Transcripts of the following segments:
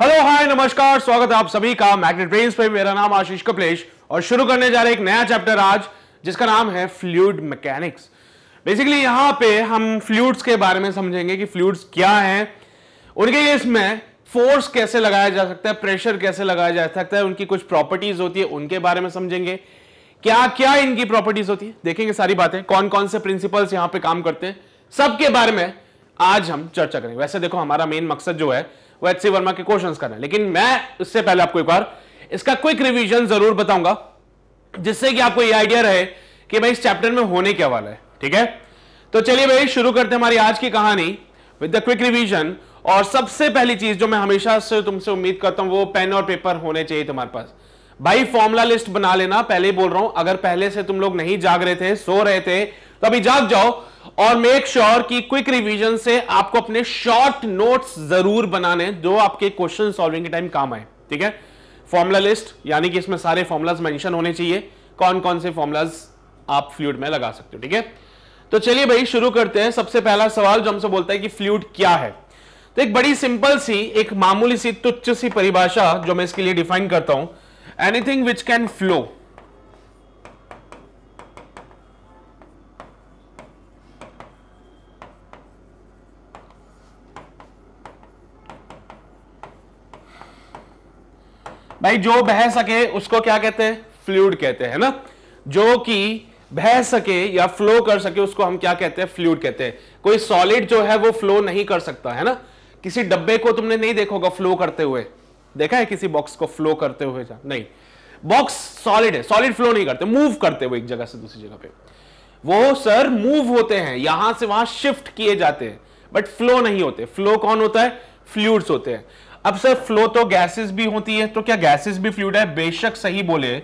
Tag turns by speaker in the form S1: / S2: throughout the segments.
S1: Hello hi नमस्कार स्वागत है आप सभी का मैग्नेट ब्रेन्स पे मेरा नाम आशीष कपलेश और शुरू करने जा रहे एक नया चैप्टर आज जिसका नाम है फ्लूड मैकेनिक्स बेसिकली यहां पे हम फ्लूड्स के बारे में समझेंगे कि फ्लूड्स क्या हैं उनके केस इसमें फोर्स कैसे लगाया जा सकता है प्रेशर कैसे लगाया जा सकता है उनकी कुछ प्रॉपर्टीज होती है उनके बारे में समझेंगे क्या क्या इनकी प्रॉपर्टीज होती है देखेंगे सारी बातें कौन कौन से प्रिंसिपल्स यहाँ पे काम करते हैं सबके बारे में आज हम चर्चा करेंगे वैसे देखो हमारा मेन मकसद जो है वो एच सी वर्मा के क्वेश्चन करें लेकिन मैं इससे पहले आपको एक बार इसका क्विक रिविजन जरूर बताऊंगा जिससे कि आपको ये आइडिया रहे कि भाई इस चैप्टर में होने क्या वाला है ठीक है तो चलिए भाई शुरू करते हैं हमारी आज की कहानी विद द क्विक रिवीजन और सबसे पहली चीज जो मैं हमेशा से तुमसे उम्मीद करता हूं वो पेन और पेपर होने चाहिए तुम्हारे पास भाई फॉर्मुला लिस्ट बना लेना पहले ही बोल रहा हूं अगर पहले से तुम लोग नहीं जाग रहे थे सो रहे थे तो अभी जाग जाओ और मेक श्योर sure कि क्विक रिवीजन से आपको अपने शॉर्ट नोट्स जरूर बनाने जो आपके क्वेश्चन सॉल्विंग के टाइम काम आए ठीक है फॉर्मुला लिस्ट यानी कि इसमें सारे फॉर्मुलाज मेंशन होने चाहिए कौन कौन से फॉर्मुलाज आप फ्लूड में लगा सकते हो ठीक है तो चलिए भाई शुरू करते हैं सबसे पहला सवाल जो हमसे बोलता है कि फ्लूड क्या है तो एक बड़ी सिंपल सी एक मामूली सी तुच्छ सी परिभाषा जो मैं इसके लिए डिफाइन करता हूं एनीथिंग विच कैन फ्लो भाई जो बह सके उसको क्या कहते हैं फ्लूड कहते हैं ना जो कि बह सके या फ्लो कर सके उसको हम क्या कहते हैं फ्लूड कहते हैं कोई सॉलिड जो है वो फ्लो नहीं कर सकता है ना किसी डब्बे को तुमने नहीं देखोगा फ्लो करते हुए देखा है किसी बॉक्स को फ्लो करते हुए नहीं बॉक्स सॉलिड है सॉलिड फ्लो नहीं करते मूव करते हुए एक जगह से दूसरी जगह पे वो सर मूव होते हैं यहां से वहां शिफ्ट किए जाते हैं बट फ्लो नहीं होते फ्लो कौन होता है फ्लूड्स होते हैं अब सर फ्लो तो गैसेस भी होती है तो क्या गैसेस भी फ्लूड है बेशक सही बोले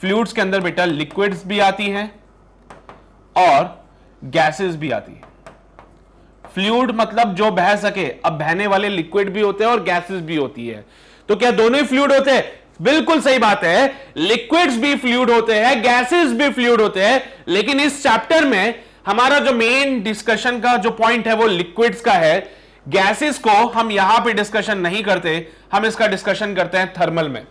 S1: फ्लूड्स के अंदर बेटा लिक्विड्स भी आती हैं और गैसेस भी आती है फ्लूड मतलब जो बह सके अब बहने वाले लिक्विड भी होते हैं और गैसेस भी होती है तो क्या दोनों ही फ्लूड होते हैं बिल्कुल सही बात है लिक्विड्स भी फ्लूड होते हैं गैसेस भी फ्लूड होते हैं लेकिन इस चैप्टर में हमारा जो मेन डिस्कशन का जो पॉइंट है वो लिक्विड्स का है गैसेस को हम यहां पे डिस्कशन नहीं करते हम इसका डिस्कशन करते हैं थर्मल में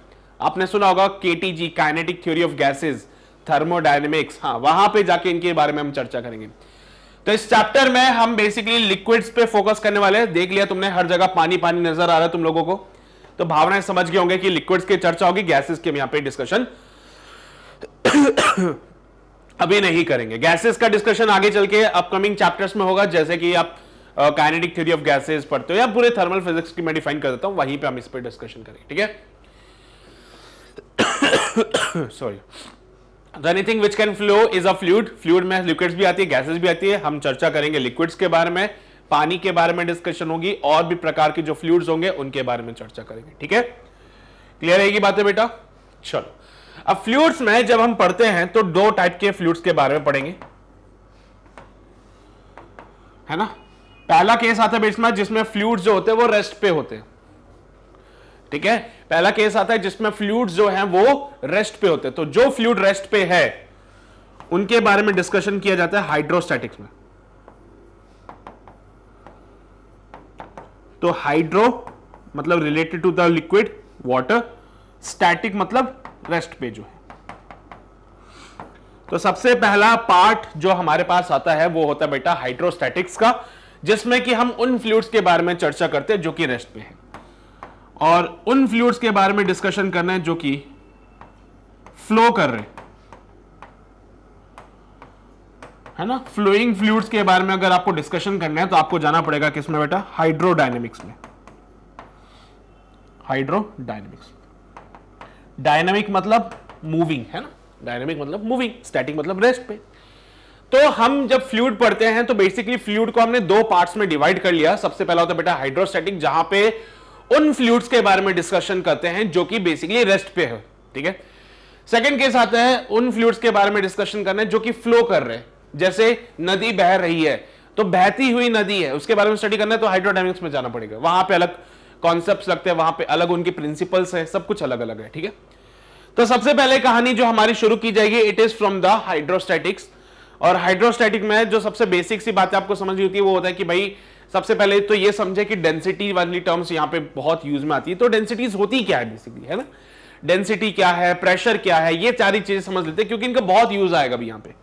S1: आपने सुना होगा KTG kinetic theory of gases thermodynamics हाँ वहां पे जाके इनके बारे में हम चर्चा करेंगे तो इस चैप्टर में हम बेसिकली लिक्विड्स पे फोकस करने वाले हैं देख लिया तुमने हर जगह पानी पानी नजर आ रहा है तुम लोगों को तो भावनाएं समझ गए होंगे कि लिक्विड्स की चर्चा होगी गैसेस के हम यहां पे डिस्कशन अभी नहीं करेंगे गैसेस का डिस्कशन आगे चल के अपकमिंग चैप्टर्स में होगा जैसे कि आप काइनेटिक थ्योरी ऑफ गैसेस पढ़ते हो या पूरे थर्मल फिजिक्स की मैं डिफाइन कर देता हूं वहीं पे हम इस पर डिस्कशन करेंगे ठीक है sorry anything which can flow is a fluid fluid में लिक्विड्स भी आती है गैसेज भी आती है हम चर्चा करेंगे लिक्विड्स के बारे में पानी के बारे में डिस्कशन होगी और भी प्रकार के जो फ्लूड्स होंगे उनके बारे में चर्चा करेंगे ठीक है क्लियर है बात है बेटा चलो अब फ्लूड्स में जब हम पढ़ते हैं तो दो टाइप के फ्लूड्स के बारे में पढ़ेंगे है ना पहला केस आता है बेंचमार्क जिसमें फ्लूड जो होते हैं वो रेस्ट पे होते ठीक है पहला केस आता है जिसमें फ्लूड जो है वो रेस्ट पे होते तो जो फ्लूड रेस्ट पे है उनके बारे में डिस्कशन किया जाता है हाइड्रोस्टैटिक्स में तो हाइड्रो मतलब related to the liquid water static मतलब रेस्ट पे जो है तो सबसे पहला पार्ट जो हमारे पास आता है वो होता है बेटा हाइड्रोस्टैटिक्स का जिसमें कि हम उन फ्लूड्स के बारे में चर्चा करते हैं जो कि रेस्ट पे है और उन फ्लूड्स के बारे में डिस्कशन करना है जो कि फ्लो कर रहे है ना फ्लोइंग फ्लूड्स के बारे में अगर आपको डिस्कशन करना है तो आपको जाना पड़ेगा किसमें बेटा हाइड्रोडाइनमिक्स में डायनेमिक्स डायनेमिक मतलब मूविंग है ना डायनेमिक मतलब मूविंग स्टैटिक मतलब रेस्ट पे तो हम जब फ्लूड पढ़ते हैं तो बेसिकली फ्लूड को हमने दो पार्ट्स में डिवाइड कर लिया सबसे पहला होता है बेटा हाइड्रोस्टेटिक जहां पे उन फ्लूड्स के बारे में डिस्कशन करते हैं जो कि बेसिकली रेस्ट पे है ठीक है सेकेंड केस आता है उन फ्लूड्स के बारे में डिस्कशन करना है जो कि फ्लो कर रहे हैं जैसे नदी बह रही है तो बहती हुई नदी है उसके बारे में स्टडी करना है तो हाइड्रोडाइनिक्स में जाना पड़ेगा वहां पे अलग कॉन्सेप्ट लगते हैं वहां पे अलग उनके प्रिंसिपल्स हैं सब कुछ अलग अलग है ठीक है तो सबसे पहले कहानी जो हमारी शुरू की जाएगी it is from the hydrostatics और हाइड्रोस्टैटिक में जो सबसे बेसिक सी बातें आपको समझ होती है वो होता है कि भाई सबसे पहले तो ये समझे कि डेंसिटी वाली टर्म्स यहाँ पे बहुत यूज में आती है तो डेंसिटीज होती क्या है बेसिकली है ना डेंसिटी क्या है प्रेशर क्या है ये सारी चीजें समझ लेते हैं क्योंकि इनका बहुत यूज आएगा अभी यहाँ पे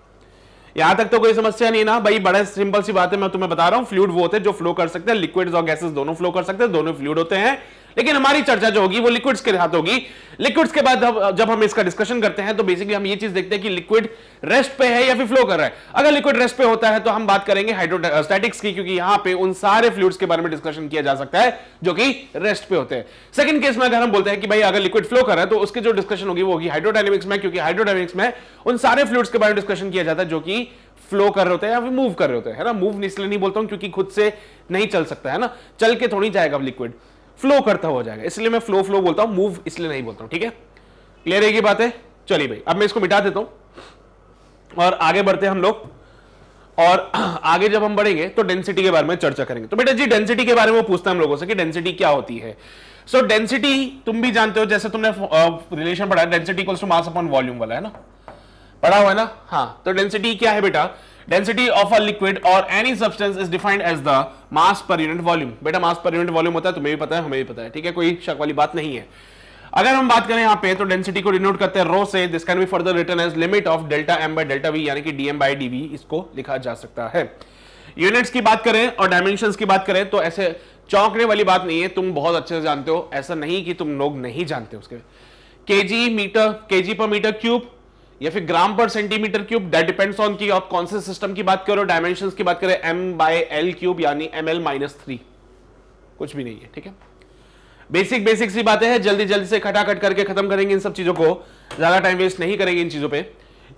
S1: यहां तक तो कोई समस्या नहीं ना भाई बड़े सिंपल सी बात है मैं तुम्हें बता रहा हूँ फ्लूड वो होते हैं जो फ्लो कर सकते हैं लिक्विड और गैसेस दोनों फ्लो कर सकते हैं दोनों फ्लूड होते हैं लेकिन हमारी चर्चा जो होगी वो लिक्विड्स के साथ होगी लिक्विड्स के बाद जब हम इसका डिस्कशन करते हैं तो बेसिकली हम ये चीज देखते हैं कि लिक्विड रेस्ट पे है या फिर फ्लो कर रहा है अगर लिक्विड रेस्ट पे होता है तो हम बात करेंगे हाइड्रोस्टैटिक्स uh, की क्योंकि यहां पे उन सारे फ्लूड्स के बारे में डिस्कशन किया जा सकता है जो कि रेस्ट पे होते हैं सेकंड केस में अगर हम बोलते हैं कि भाई अगर लिक्विड फ्लो कर रहा है तो उसकी जो डिस्कशन होगी वो होगी हाइड्रोडाइनमिक्स में क्योंकि हाइड्रोडाइनमिक्स में उन सारे फ्लूड्स के बारे में डिस्कशन किया जाता है जो कि फ्लो कर रहे होते हैं या फिर मूव कर रहे होते हैं ना मूव इसलिए नहीं बोलता हूं क्योंकि खुद से नहीं चल सकता है ना चल के थोड़ी जाएगा लिक्विड फ्लो करता हुआ जाएगा इसलिए मैं फ्लो फ्लो बोलता हूं मूव इसलिए नहीं बोलता हूं ठीक है क्लियर है की बात है चलिए भाई अब मैं इसको मिटा देता हूं और आगे बढ़ते हम लोग और आगे जब हम बढ़ेंगे तो डेंसिटी के बारे में चर्चा करेंगे तो बेटा जी डेंसिटी के बारे में पूछता है हम लोगों से कि डेंसिटी क्या होती है सो so, डेंसिटी तुम भी जानते हो जैसे तुमने रिलेशन पढ़ा डेंसिटी मास अपॉन वॉल्यूम वाला है ना पढ़ा हुआ है ना हाँ तो डेंसिटी क्या है बेटा डेंसिटी ऑफ अ लिक्विड और any substance is defined as the mass per unit volume बेटा मास पर यूनिट वॉल्यूम होता है तुम्हें भी पता है हमें भी पता है ठीक है कोई शक वाली बात नहीं है अगर हम बात करें यहाँ पे तो डेंसिटी को डिनोट करते हैं रो से this can be further written as limit of delta M by delta V यानी कि डीएम बाई डी वी इसको लिखा जा सकता है यूनिट्स की बात करें और डायमेंशन की बात करें तो ऐसे चौंकने वाली बात नहीं है तुम बहुत अच्छे से जानते हो ऐसा नहीं कि तुम लोग नहीं जानते उसके के जी मीटर के जी पर मीटर क्यूब या फिर ग्राम पर centimetre cube that depends on कि आप कौन से सिस्टम की बात करो डायमेंशन की बात करें एम बाय एल क्यूब यानी एम एल माइनस थ्री कुछ भी नहीं है ठीक है बेसिक बेसिक सी बातें हैं जल्दी जल्दी से खटाखट करके खत्म करेंगे इन सब चीजों को ज्यादा टाइम वेस्ट नहीं करेंगे इन चीजों पे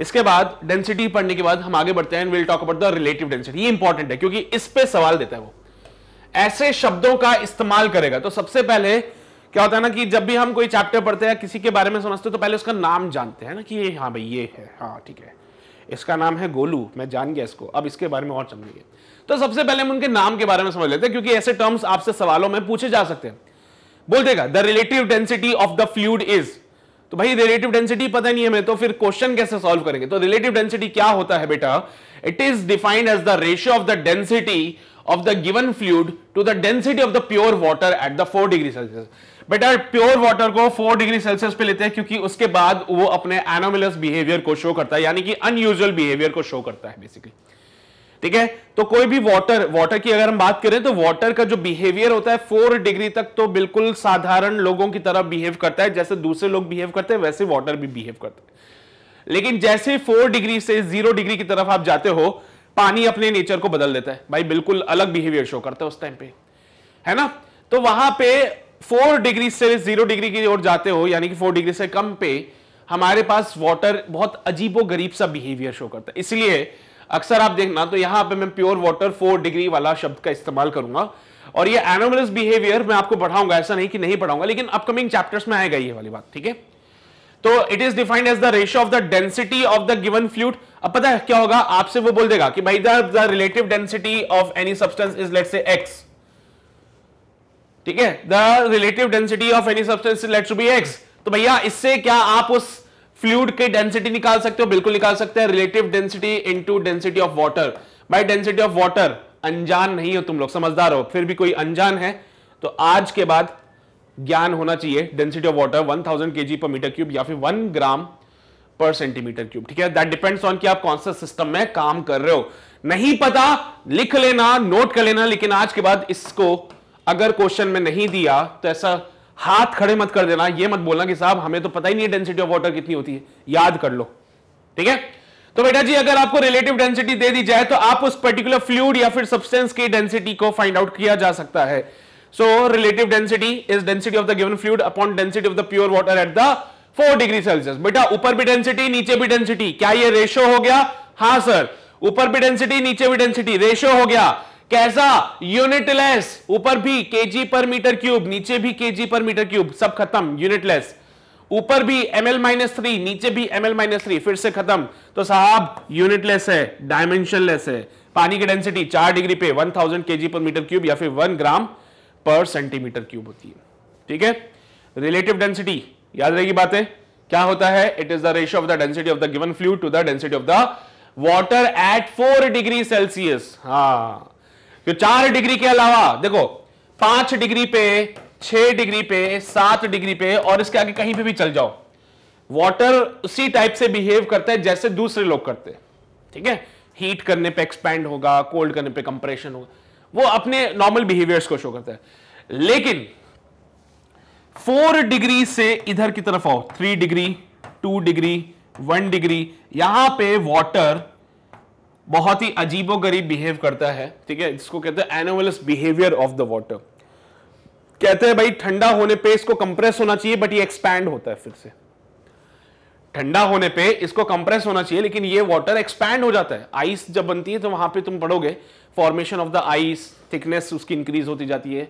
S1: इसके बाद डेंसिटी पढ़ने के बाद हम आगे बढ़ते हैं will talk about the relative density ये इंपॉर्टेंट है क्योंकि इस पे सवाल देता है वो ऐसे शब्दों का इस्तेमाल करेगा तो सबसे पहले क्या होता है ना कि जब भी हम कोई चैप्टर पढ़ते हैं किसी के बारे में समझते हैं तो पहले उसका नाम जानते हैं ना कि ये हाँ भाई ये है हाँ ठीक है इसका नाम है गोलू मैं जान गया इसको अब इसके बारे में और समझिए तो सबसे पहले हम उनके नाम के बारे में समझ लेते हैं क्योंकि ऐसे टर्म्स आपसे सवालों में पूछे जा सकते हैं बोल देगा the relative density of the fluid is तो भाई रिलेटिव डेंसिटी पता नहीं हमें तो फिर क्वेश्चन कैसे सॉल्व करेंगे तो रिलेटिव डेंसिटी क्या होता है बेटा it is defined as the ratio of the density of the given fluid to the density of the pure water at the four degree Celsius बेटा प्योर वाटर को 4 degree Celsius पे लेते हैं क्योंकि उसके बाद वो अपने एनोमिलस बिहेवियर को शो करता है यानी कि अनयूजल बिहेवियर को शो करता है बेसिकली ठीक है तो कोई भी वाटर वाटर की अगर हम बात करें तो वाटर का जो बिहेवियर होता है फोर डिग्री तक तो बिल्कुल साधारण लोगों की तरह बिहेव करता है जैसे दूसरे लोग बिहेव करते हैं वैसे वाटर भी बिहेव करते हैं लेकिन जैसे फोर डिग्री से जीरो डिग्री की तरफ आप जाते हो पानी अपने नेचर को बदल देता है भाई बिल्कुल अलग बिहेवियर शो करता है उस टाइम पे है ना तो वहां पे फोर डिग्री से जीरो डिग्री की ओर जाते हो यानी कि फोर डिग्री से कम पे हमारे पास वाटर बहुत अजीबो गरीब सा बिहेवियर शो करता है इसलिए अक्सर आप देखना तो यहां पे मैं प्योर वाटर फोर डिग्री वाला शब्द का इस्तेमाल करूंगा और ये एनोमलस बिहेवियर मैं आपको बढ़ाऊंगा ऐसा नहीं कि नहीं पढ़ाऊंगा लेकिन अपकमिंग चैप्टर्स में आएगा ये वाली बात ठीक है तो it is defined as the ratio of the density of the given fluid अब पता है क्या होगा आपसे वो बोल देगा कि भाई the relative density of any substance is let say X ठीक है the relative density of any substance let's be X तो भैया इससे क्या आप उस फ्लूड की डेंसिटी निकाल सकते हो बिल्कुल निकाल सकते हैं relative density into density of water by density of water अनजान नहीं हो तुम लोग समझदार हो फिर भी कोई अनजान है तो आज के बाद ज्ञान होना चाहिए density of water 1000 thousand per metre cube या फिर 1 ग्राम पर सेंटीमीटर क्यूब ठीक है दैट डिपेंड्स ऑन कि आप कौन सा सिस्टम में काम कर रहे हो नहीं पता लिख लेना नोट कर लेना लेकिन आज के बाद इसको अगर क्वेश्चन में नहीं दिया तो ऐसा हाथ खड़े मत कर देना यह मत बोलना कि साहब हमें तो पता ही नहीं है डेंसिटी ऑफ वाटर कितनी होती है याद कर लो ठीक है तो बेटा जी अगर आपको रिलेटिव डेंसिटी दे दी जाए तो आप उस पर्टिकुलर फ्लूड या फिर सब्सटेंस की डेंसिटी को फाइंड आउट किया जा सकता है so relative density is density of the given fluid upon density of the pure water at the four degree Celsius बेटा ऊपर भी डेंसिटी नीचे भी डेंसिटी क्या ये रेशो हो गया हाँ सर ऊपर भी डेंसिटी नीचे भी डेंसिटी रेशो हो गया कैसा यूनिटलेस ऊपर भी केजी पर मीटर क्यूब नीचे भी केजी पर मीटर क्यूब सब खत्म यूनिटलेस ऊपर भी एम एल माइनस थ्री नीचे भी एम एल माइनस थ्री फिर से खत्म तो साहब यूनिटलेस है डायमेंशनलेस है पानी की डेंसिटी चार डिग्री पे वन थाउजेंड के जी पर मीटर क्यूब या फिर वन ग्राम पर सेंटीमीटर क्यूब होती है ठीक है रिलेटिव डेंसिटी याद रहेगी बातें क्या होता है it is the ratio of the density of the given flu to the density of the water at four degree Celsius हाँ जो चार डिग्री के अलावा देखो पांच डिग्री पे छह डिग्री पे सात डिग्री पे और इसके आगे कहीं पे भी चल जाओ वाटर उसी टाइप से बिहेव करता है जैसे दूसरे लोग करते हैं ठीक है हीट करने पे एक्सपैंड होगा कोल्ड करने पे कंप्रेशन होगा वो अपने नॉर्मल बिहेवियर्स को शो करता है लेकिन फोर डिग्री से इधर की तरफ आओ three degree two degree one degree यहां पे वाटर बहुत ही अजीबो गरीब बिहेव करता है ठीक है इसको कहते हैं anomalous behaviour of the water कहते हैं भाई ठंडा होने पे इसको कंप्रेस होना चाहिए बट ये एक्सपैंड होता है फिर से ठंडा होने पे इसको कंप्रेस होना चाहिए लेकिन ये वाटर एक्सपैंड हो जाता है आइस जब बनती है तो वहां पे तुम पढ़ोगे formation of the ice thickness उसकी इंक्रीज होती जाती है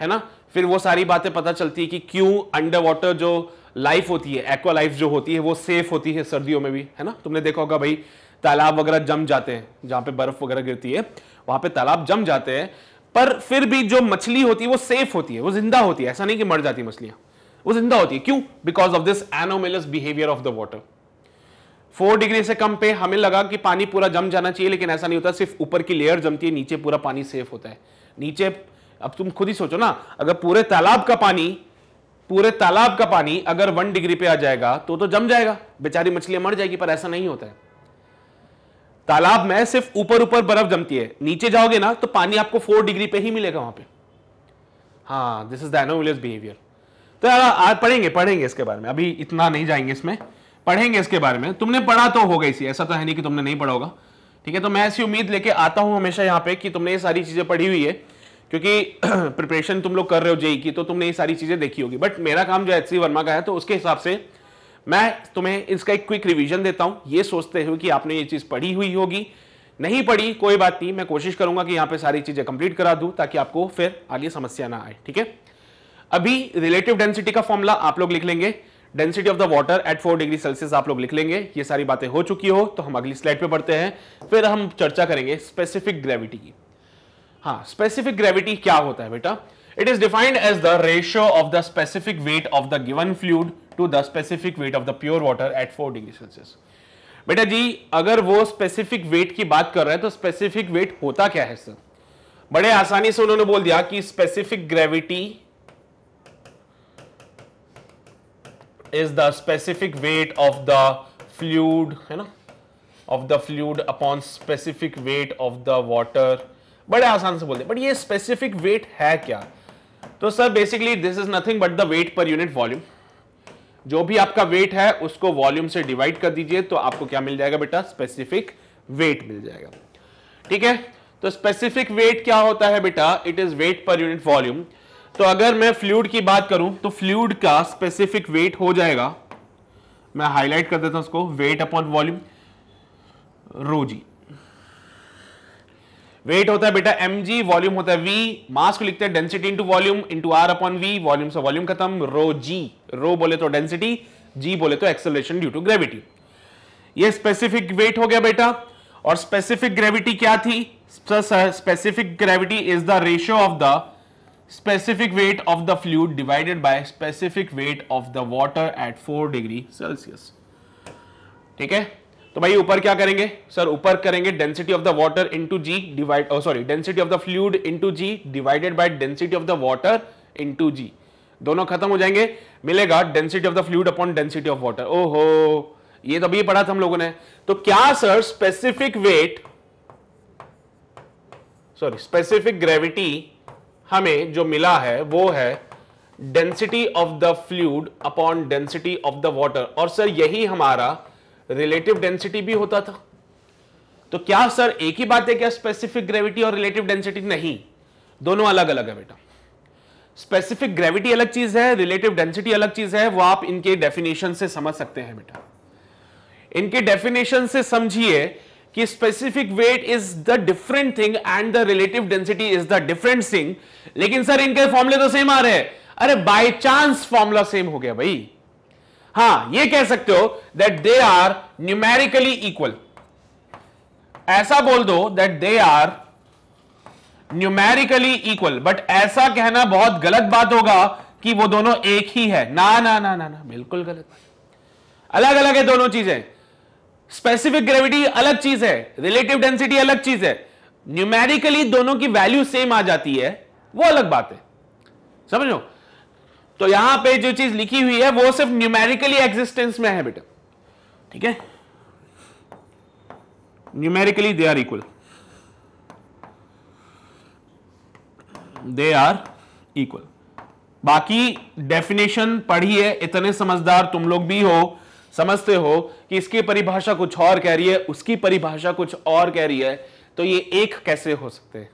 S1: है ना फिर वो सारी बातें पता चलती है कि क्यों अंडर वाटर जो लाइफ होती है एक्वा लाइफ जो होती है वो सेफ होती है सर्दियों में भी है ना तुमने देखा होगा भाई तालाब वगैरह जम जाते हैं जहां पे बर्फ वगैरह गिरती है वहां पे तालाब जम जाते हैं पर फिर भी जो मछली होती है वो सेफ होती है वो जिंदा होती है ऐसा नहीं कि मर जाती मछलियां वो जिंदा होती है क्यों because of this anomalous behaviour of the water four degree से कम पे हमें लगा कि पानी पूरा जम जाना चाहिए लेकिन ऐसा नहीं होता सिर्फ ऊपर की लेयर जमती है नीचे पूरा पानी सेफ होता है नीचे अब तुम खुद ही सोचो ना अगर पूरे तालाब का पानी पूरे तालाब का पानी अगर वन डिग्री पे आ जाएगा तो तो जम जाएगा बेचारी मछलियां मर जाएगी पर ऐसा नहीं होता है तालाब में सिर्फ ऊपर ऊपर बर्फ जमती है नीचे जाओगे ना तो पानी आपको फोर डिग्री पे ही मिलेगा वहां पे हाँ दिस इज दाइनोविलियस बिहेवियर तो यार आज पढ़ेंगे पढ़ेंगे इसके बारे में अभी इतना नहीं जाएंगे इसमें पढ़ेंगे इसके बारे में तुमने पढ़ा तो होगा इसी ऐसा तो है नहीं कि तुमने नहीं पढ़ा होगा ठीक है तो मैं ऐसी उम्मीद लेके आता हूँ हमेशा यहाँ पे कि तुमने ये सारी चीज़ें पढ़ी हुई है क्योंकि प्रिपरेशन तुम लोग कर रहे हो जेई e e की तो तुमने ये सारी चीज़ें देखी होगी बट मेरा काम जो एच सी वर्मा का है तो उसके हिसाब से मैं तुम्हें इसका एक क्विक रिवीजन देता हूं ये सोचते हुए कि आपने ये चीज़ पढ़ी हुई होगी नहीं पढ़ी कोई बात नहीं मैं कोशिश करूंगा कि यहाँ पे सारी चीज़ें कंप्लीट करा दूं ताकि आपको फिर आगे समस्या ना आए ठीक है अभी रिलेटिव डेंसिटी का फॉर्मूला आप लोग लिख लेंगे density of the water at four degree Celsius आप लोग लिख लेंगे ये सारी बातें हो चुकी हो तो हम अगली स्लाइड पर बढ़ते हैं फिर हम चर्चा करेंगे स्पेसिफिक ग्रेविटी की हाँ स्पेसिफिक ग्रेविटी क्या होता है बेटा it is defined as the ratio of the specific weight of the given fluid to the specific weight of the pure water at four degree Celsius बेटा जी अगर वो स्पेसिफिक वेट की बात कर रहे हैं तो स्पेसिफिक वेट होता क्या है सर बड़े आसानी से उन्होंने बोल दिया कि specific gravity is the specific weight of the fluid है ना of the fluid upon specific weight of the water बड़े आसान से बोलते बट ये स्पेसिफिक वेट है क्या तो sir basically this is nothing but the weight per unit volume जो भी आपका वेट है उसको वॉल्यूम से डिवाइड कर दीजिए तो आपको क्या मिल जाएगा बेटा स्पेसिफिक वेट मिल जाएगा ठीक है तो स्पेसिफिक वेट क्या होता है बेटा it is weight per unit volume तो अगर मैं फ्लूड की बात करूं तो फ्लूड का स्पेसिफिक वेट हो जाएगा मैं हाईलाइट कर देता हूं उसको weight upon volume rho G weight होता है बेटा एम जी वॉल्यूम होता है वी मास को लिखते हैं density into volume into R upon V volume से वॉल्यूम खत्म रो जी रो बोले तो डेंसिटी जी बोले तो एक्सेलरेशन ड्यू टू ग्रेविटी ये स्पेसिफिक वेट हो गया बेटा और स्पेसिफिक ग्रेविटी क्या थी specific gravity is the ratio of the specific weight of the fluid divided by specific weight of the water at four degree Celsius ठीक है तो भाई ऊपर क्या करेंगे सर ऊपर करेंगे density of the water into G divide sorry density of the fluid into G divided by density of the water into G दोनों खत्म हो जाएंगे मिलेगा density of the fluid upon density of water ओहो ये तो अभी पढ़ा था हम लोगों ने तो क्या sir specific weight sorry specific gravity हमें जो मिला है वो है density of the fluid upon density of the water और सर यही हमारा रिलेटिव डेंसिटी भी होता था तो क्या सर एक ही बात है क्या स्पेसिफिक ग्रेविटी और रिलेटिव डेंसिटी नहीं दोनों अलग अलग है बेटा स्पेसिफिक ग्रेविटी अलग चीज है रिलेटिव डेंसिटी अलग चीज है वो आप इनके डेफिनेशन से समझ सकते हैं बेटा इनके डेफिनेशन से समझिए कि specific weight is the different thing and the relative density is the different thing लेकिन सर इनके फॉर्मुले तो सेम आ रहे हैं अरे बाय चांस फॉर्मुला सेम हो गया भाई हां ये कह सकते हो that they are numerically equal ऐसा बोल दो that they are numerically equal but ऐसा कहना बहुत गलत बात होगा कि वो दोनों एक ही है ना ना ना ना ना बिल्कुल गलत अलग अलग है दोनों चीजें स्पेसिफिक ग्रेविटी अलग चीज है रिलेटिव डेंसिटी अलग चीज है न्यूमेरिकली दोनों की वैल्यू सेम आ जाती है वो अलग बात है समझो तो यहां पे जो चीज लिखी हुई है वो सिर्फ न्यूमेरिकली एग्जिस्टेंस में है बेटा ठीक है numerically they are equal they are equal बाकी डेफिनेशन पढ़ी है इतने समझदार तुम लोग भी हो समझते हो कि इसकी परिभाषा कुछ और कह रही है उसकी परिभाषा कुछ और कह रही है तो ये एक कैसे हो सकते हैं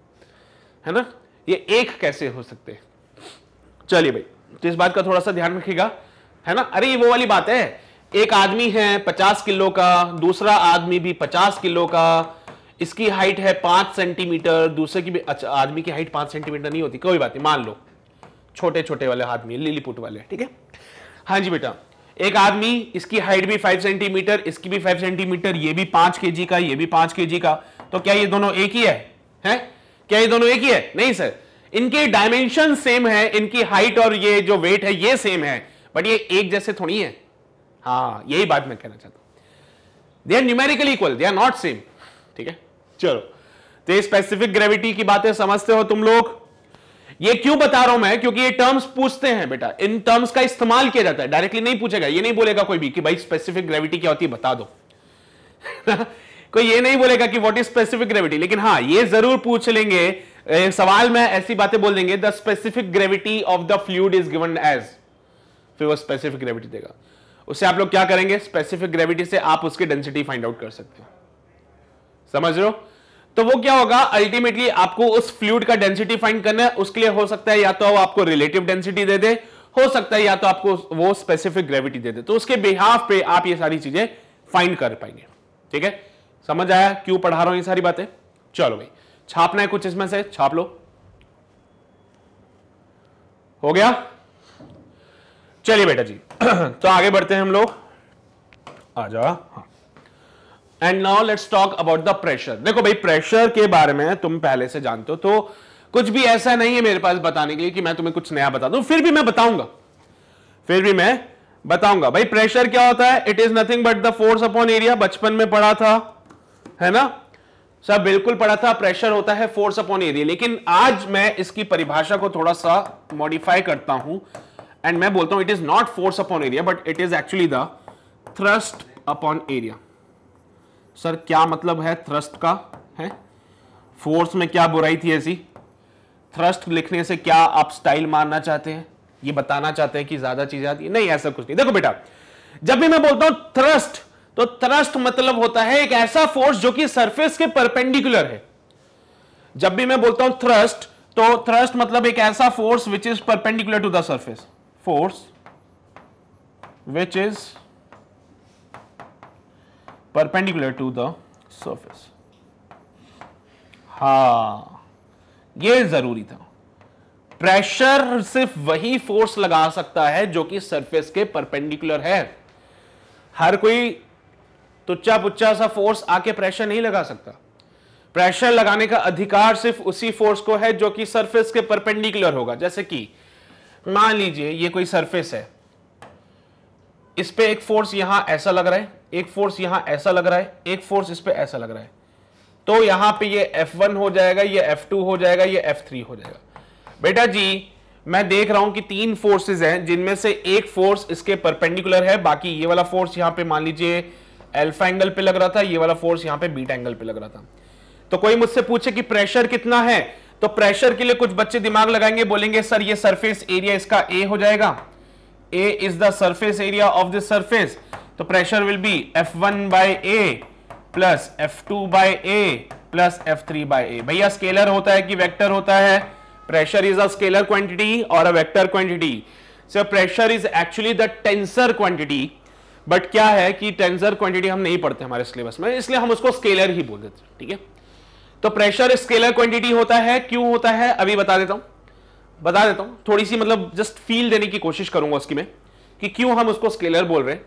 S1: है ना ये एक कैसे हो सकते हैं चलिए भाई तो इस बात का थोड़ा सा ध्यान रखिएगा है ना अरे ये वो वाली बात है एक आदमी है पचास किलो का दूसरा आदमी भी पचास किलो का इसकी हाइट है पांच सेंटीमीटर दूसरे की भी अच्छा आदमी की हाइट पांच सेंटीमीटर नहीं होती कोई बात नहीं मान लो छोटे छोटे वाले आदमी लिलीपुट वाले ठीक है हाँ जी बेटा एक आदमी इसकी हाइट भी फाइव सेंटीमीटर इसकी भी फाइव सेंटीमीटर ये भी पांच के का ये भी पांच के का तो क्या ये दोनों एक ही है है? क्या ये दोनों एक ही है नहीं सर इनके डायमेंशन सेम है इनकी हाइट और ये जो वेट है ये सेम है बट ये एक जैसे थोड़ी है हाँ यही बात मैं कहना चाहता हूं they are numerically equal they are not same ठीक है चलो तो ये स्पेसिफिक ग्रेविटी की बातें समझते हो तुम लोग ये क्यों बता रहा हूं मैं क्योंकि ये टर्म्स पूछते हैं बेटा इन टर्म्स का इस्तेमाल किया जाता है डायरेक्टली नहीं पूछेगा ये नहीं बोलेगा कोई भी कि भाई स्पेसिफिक ग्रेविटी क्या होती है बता दो कोई ये नहीं बोलेगा कि व्हाट इज स्पेसिफिक ग्रेविटी लेकिन हाँ ये जरूर पूछ लेंगे सवाल में ऐसी बातें बोल देंगे the specific gravity of the fluid is given as फिर वो स्पेसिफिक ग्रेविटी देगा उससे आप लोग क्या करेंगे स्पेसिफिक ग्रेविटी से आप उसकी डेंसिटी फाइंड आउट कर सकते हो समझ रहे हो तो वो क्या होगा अल्टीमेटली आपको उस फ्लूड का डेंसिटी फाइंड करना है उसके लिए हो सकता है या तो आपको रिलेटिव डेंसिटी दे दे हो सकता है या तो आपको वो स्पेसिफिक ग्रेविटी दे दे तो उसके बिहाफ पे आप ये सारी चीजें फाइंड कर पाएंगे ठीक है समझ आया क्यों पढ़ा रहा हूं ये सारी बातें चलो भाई छापना है कुछ इसमें से छाप लो हो गया चलिए बेटा जी तो आगे बढ़ते हैं हम लोग आ जा and now let's talk about the pressure देखो भाई प्रेशर के बारे में तुम पहले से जानते हो तो कुछ भी ऐसा नहीं है मेरे पास बताने के लिए कि मैं तुम्हें कुछ नया बता दूं फिर भी मैं बताऊंगा फिर भी मैं बताऊंगा भाई प्रेशर क्या होता है it is nothing but the force upon area बचपन में पढ़ा था है ना सर बिल्कुल पढ़ा था प्रेशर होता है फोर्स अपॉन एरिया लेकिन आज मैं इसकी परिभाषा को थोड़ा सा मॉडिफाई करता हूं एंड मैं बोलता हूं it is not force upon area but it is actually the thrust upon area sir क्या मतलब है थ्रस्ट का है फोर्स में क्या बुराई थी ऐसी थ्रस्ट लिखने से क्या आप स्टाइल मारना चाहते हैं ये बताना चाहते हैं कि ज्यादा चीजें आती है नहीं ऐसा कुछ नहीं देखो बेटा जब भी मैं बोलता हूं थ्रस्ट तो थ्रस्ट मतलब होता है एक ऐसा फोर्स जो कि सरफेस के परपेंडिकुलर है जब भी मैं बोलता हूं थ्रस्ट तो थ्रस्ट मतलब एक ऐसा force which is perpendicular to the surface force which is perpendicular to the surface हा ये जरूरी था प्रेशर सिर्फ वही फोर्स लगा सकता है जो कि सरफेस के परपेंडिकुलर है हर कोई तुच्चा उच्चा पुच्चा सा फोर्स आके प्रेशर नहीं लगा सकता प्रेशर लगाने का अधिकार सिर्फ उसी फोर्स को है जो कि सरफेस के परपेंडिकुलर होगा जैसे कि मान लीजिए ये कोई सरफेस है इस पर एक फोर्स यहां ऐसा लग रहा है एक फोर्स यहां ऐसा लग रहा है एक फोर्स इस पर ऐसा लग रहा है तो यहां पे ये F1 हो जाएगा ये F2 हो जाएगा ये F3 हो जाएगा बेटा जी मैं देख रहा हूं कि तीन फोर्सेस हैं जिनमें से एक फोर्स इसके परपेंडिकुलर है बाकी ये वाला फोर्स यहां पे मान लीजिए अल्फा एंगल पे लग रहा था ये वाला फोर्स यहां पे बीटा एंगल पे लग रहा था तो कोई मुझसे पूछे कि प्रेशर कितना है तो प्रेशर के लिए कुछ बच्चे दिमाग लगाएंगे बोलेंगे सर ये सरफेस एरिया इसका ए हो जाएगा A is the surface area of this surface तो pressure will be F one by A plus F two by A plus F three by A भैया स्केलर होता है कि वेक्टर होता है pressure is a scalar quantity और a vector quantity so pressure is actually the tensor quantity but क्या है कि टेंसर क्वांटिटी हम नहीं पढ़ते हमारे सिलेबस में इसलिए हम उसको स्केलर ही बोल देते हैं ठीक है तो प्रेशर स्केलर क्वांटिटी होता है क्यों होता है अभी बता देता हूं बता देता हूं थोड़ी सी मतलब जस्ट फील देने की कोशिश करूंगा उसकी मैं कि क्यों हम उसको स्केलर बोल रहे हैं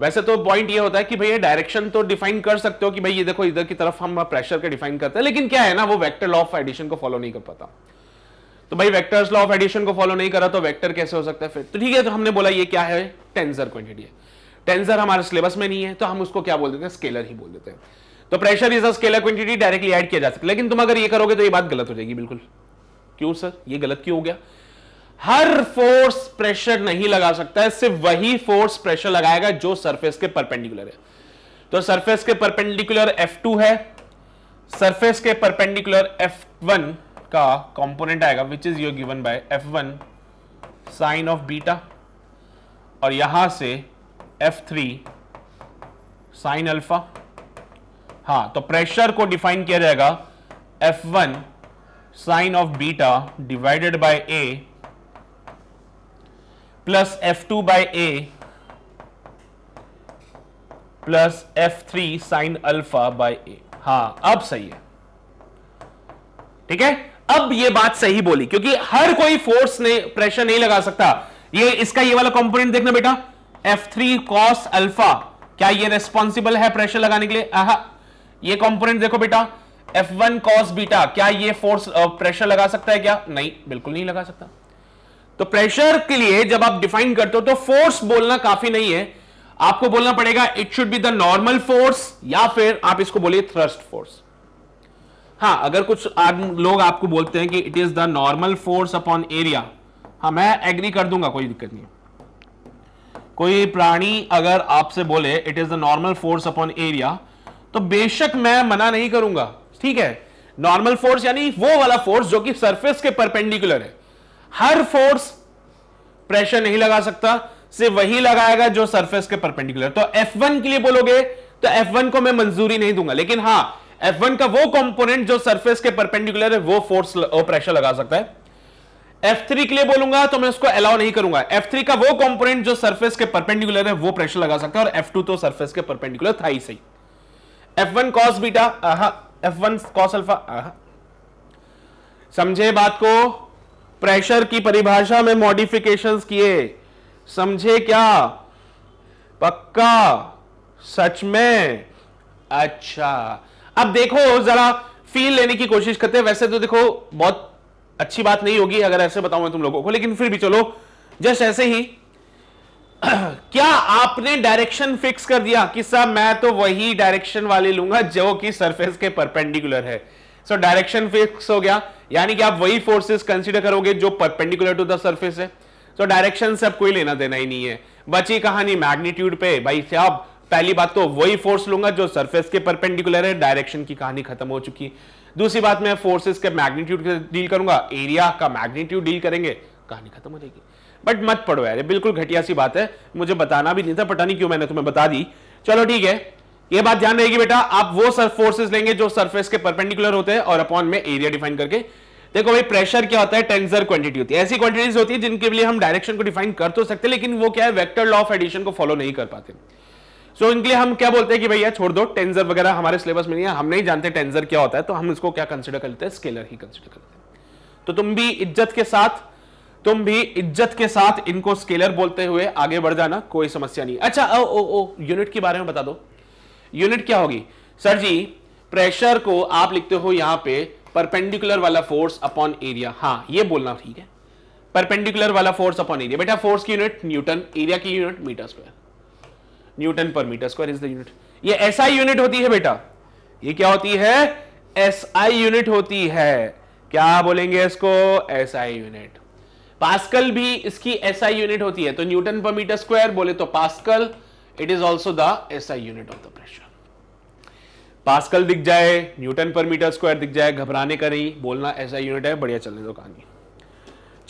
S1: वैसे तो पॉइंट ये होता है कि भाई डायरेक्शन तो डिफाइन कर सकते हो कि भाई ये देखो इधर की तरफ हम प्रेशर का डिफाइन करते हैं लेकिन क्या है ना वो वैक्टर लॉ ऑफ एडिशन को फॉलो नहीं कर पाता तो भाई वैक्टर्स लॉ ऑफ एडिशन को फॉलो नहीं करा तो वैक्टर कैसे हो सकता है फिर तो ठीक है तो हमने बोला ये क्या है टेंसर क्वांटिटी है टेंसर हमारे सिलेबस में नहीं है तो हम उसको क्या बोल देते हैं स्केलर ही बोल देते हैं तो pressure is a scalar quantity directly add किया जा सकता है लेकिन तुम अगर ये करोगे तो ये बात गलत हो जाएगी बिल्कुल क्यों सर ये गलत क्यों हो गया हर फोर्स प्रेशर नहीं लगा सकता है सिर्फ वही फोर्स प्रेशर लगाएगा जो सरफेस के परपेंडिकुलर है तो सरफेस के परपेंडिकुलर टू है सरफेस के परपेंडिकुलर वन का कॉम्पोनेंट आएगा which is your given by one sine of beta और यहां से एफ थ्री साइन अल्फा हाँ तो प्रेशर को डिफाइन किया जाएगा F one sine of beta divided by A plus F two by A plus F three sine alpha by A हाँ अब सही है ठीक है अब ये बात सही बोली क्योंकि हर कोई फोर्स ने प्रेशर नहीं लगा सकता ये इसका ये वाला कंपोनेंट देखना बेटा एफ थ्री कॉस अल्फा क्या ये रेस्पॉन्सिबल है प्रेशर लगाने के लिए आहा ये कंपोनेंट देखो बेटा एफ वन कॉस बीटा क्या ये फोर्स प्रेशर लगा सकता है क्या नहीं बिल्कुल नहीं लगा सकता तो प्रेशर के लिए जब आप डिफाइन करते हो तो फोर्स बोलना काफी नहीं है आपको बोलना पड़ेगा it should be the normal force या फिर आप इसको बोलिए थ्रस्ट फोर्स हाँ अगर कुछ लोग आपको बोलते हैं कि it is the normal force upon area हाँ मैं एग्री कर दूंगा कोई दिक्कत नहीं है कोई प्राणी अगर आपसे बोले it is the normal force upon area तो बेशक मैं मना नहीं करूंगा ठीक है नॉर्मल फोर्स यानी वो वाला फोर्स जो कि सरफेस के परपेंडिकुलर है हर फोर्स प्रेशर नहीं लगा सकता सिर्फ वही लगाएगा जो सरफेस के परपेंडिकुलर तो F1 के लिए बोलोगे तो F1 को मैं मंजूरी नहीं दूंगा लेकिन हाँ F1 का वो कंपोनेंट जो सरफेस के परपेंडिकुलर है वो फोर्स प्रेशर लगा सकता है F3 के लिए बोलूंगा तो मैं उसको अलाउ नहीं करूंगा F3 का वो कंपोनेंट जो सरफेस के परपेंडिकुलर है वो प्रेशर लगा सकता है और F2 तो सरफेस के परपेंडिकुलर था ही सही F1 cos beta F1 cos alpha समझे बात को प्रेशर की परिभाषा में मॉडिफिकेशंस किए समझे क्या पक्का सच में अच्छा अब देखो जरा फील लेने की कोशिश करते हैं वैसे तो देखो बहुत अच्छी बात नहीं होगी अगर ऐसे बताऊं मैं तुम लोगों को लेकिन फिर भी चलो जस्ट ऐसे ही क्या आपने डायरेक्शन फिक्स कर दिया कि सर मैं तो वही डायरेक्शन वाले लूंगा जो कि सरफेस के परपेंडिकुलर है सो डायरेक्शन फिक्स हो गया यानी कि आप वही फोर्सेस कंसीडर करोगे जो परपेंडिकुलर टू द सरफेस है सो डायरेक्शन से अब कोई लेना देना ही नहीं है बची कहानी मैग्नीट्यूड पे भाई साहब पहली बात तो वही फोर्स लूंगा जो सरफेस के परपेंडिकुलर है डायरेक्शन की कहानी खत्म हो चुकी है दूसरी बात मैं फोर्सेस के मैग्नीट्यूड डील करूंगा एरिया का मैग्नीट्यूड डील करेंगे कहानी खत्म हो जाएगी बट मत पढ़ो यार बिल्कुल घटिया सी बात है मुझे बताना भी नहीं था पता नहीं क्यों मैंने तुम्हें बता दी चलो ठीक है ये बात ध्यान रहेगी बेटा आप वो सर फोर्सेस लेंगे जो सरफेस के परपेंडिकुलर होते हैं और अपॉन में एरिया डिफाइन करके देखो भाई प्रेशर क्या होता है टेंसर क्वांटिटी होती है ऐसी क्वांटिटीज होती है जिनके लिए हम डायरेक्शन को डिफाइन कर तो सकते हैं लेकिन वो क्या है वेक्टर लॉ ऑफ एडिशन को फॉलो नहीं कर पाते सो so, इनके लिए हम क्या बोलते हैं कि भैया छोड़ दो टेंजर वगैरह हमारे सिलेबस में नहीं है हम नहीं जानते टेंजर क्या होता है तो हम इसको क्या कंसिडर करते हैं स्केलर ही कंसिडर करते हैं तो तुम भी इज्जत के साथ तुम भी इज्जत के साथ इनको स्केलर बोलते हुए आगे बढ़ जाना कोई समस्या नहीं अच्छा ओ ओ ओ यूनिट के बारे में बता दो यूनिट क्या होगी सर जी प्रेशर को आप लिखते हो यहां पे परपेंडिकुलर वाला फोर्स अपॉन एरिया हाँ ये बोलना ठीक है परपेंडिकुलर वाला फोर्स अपॉन एरिया बेटा फोर्स की यूनिट न्यूटन एरिया की unit metre square newton per metre square is the unit ये एसआई यूनिट होती है बेटा ये क्या होती है एसआई यूनिट होती है क्या बोलेंगे इसको एसआई यूनिट पास्कल भी इसकी एसआई यूनिट होती है तो न्यूटन पर मीटर स्क्वायर बोले तो pascal it is also the SI unit of the pressure pascal दिख जाए न्यूटन पर मीटर स्क्वायर दिख जाए घबराने का नहीं बोलना एसआई यूनिट है बढ़िया चलने दो कहानी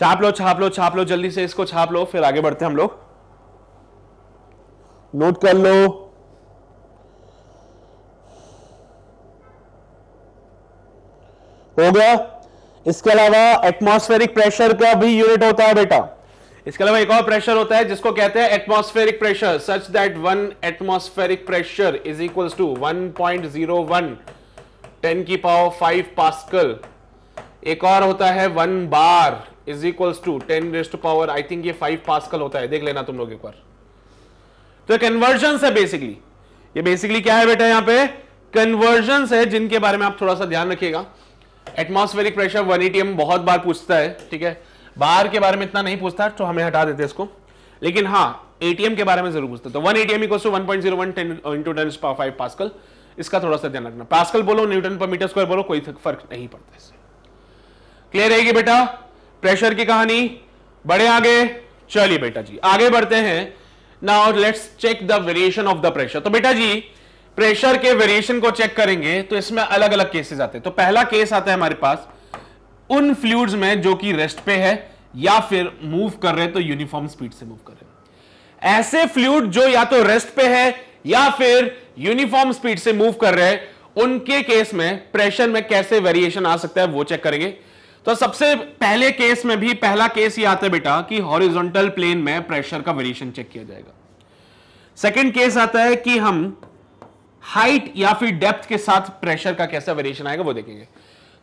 S1: छाप लो छाप लो छाप लो जल्दी से इसको छाप लो फिर आगे बढ़ते हैं हम लोग नोट कर लो हो गया इसके अलावा एटमॉस्फेरिक प्रेशर का भी यूनिट होता है बेटा इसके अलावा एक और प्रेशर होता है जिसको कहते हैं atmospheric pressure such that one atmospheric pressure is equals to 1.01 ten की पावर फाइव पास्कल एक और होता है one bar is equals to ten raised power I think ये फाइव पास्कल होता है देख लेना तुम लोग एक बार तो कन्वर्जन है बेसिकली ये बेसिकली क्या है बेटा यहां पे कन्वर्जन है जिनके बारे में आप थोड़ा सा ध्यान रखिएगा एटमोस्फेरिक प्रेशर वन एटीएम बहुत बार पूछता है ठीक है बाहर के बारे में इतना नहीं पूछता तो हमें हटा देते इसको लेकिन हाँ एटीएम के बारे में जरूर पूछता तो one atm equal to one point zero one ten into ten five pascal इसका थोड़ा सा ध्यान रखना पास्कल बोलो न्यूटन पर मीटर स्क्वायर बोलो कोई फर्क नहीं पड़ता इससे क्लियर है बेटा प्रेशर की कहानी बड़े आगे चलिए बेटा जी आगे बढ़ते हैं now let's check the variation of the pressure तो बेटा जी प्रेशर के वेरिएशन को चेक करेंगे तो इसमें अलग अलग केसेस आते हैं तो पहला केस आता है हमारे पास उन फ्लूड्स में जो कि रेस्ट पे है या फिर मूव कर रहे हैं तो यूनिफॉर्म स्पीड से मूव कर रहे हैं ऐसे फ्लूड जो या तो रेस्ट पे है या फिर यूनिफॉर्म स्पीड से मूव कर रहे हैं उनके केस में प्रेशर में कैसे वेरिएशन आ सकता है वो चेक करेंगे तो सबसे पहले केस में भी पहला केस ये आता है बेटा कि हॉरिजॉन्टल प्लेन में प्रेशर का वेरिएशन चेक किया जाएगा सेकंड केस आता है कि हम हाइट या फिर डेप्थ के साथ प्रेशर का कैसा वेरिएशन आएगा वो देखेंगे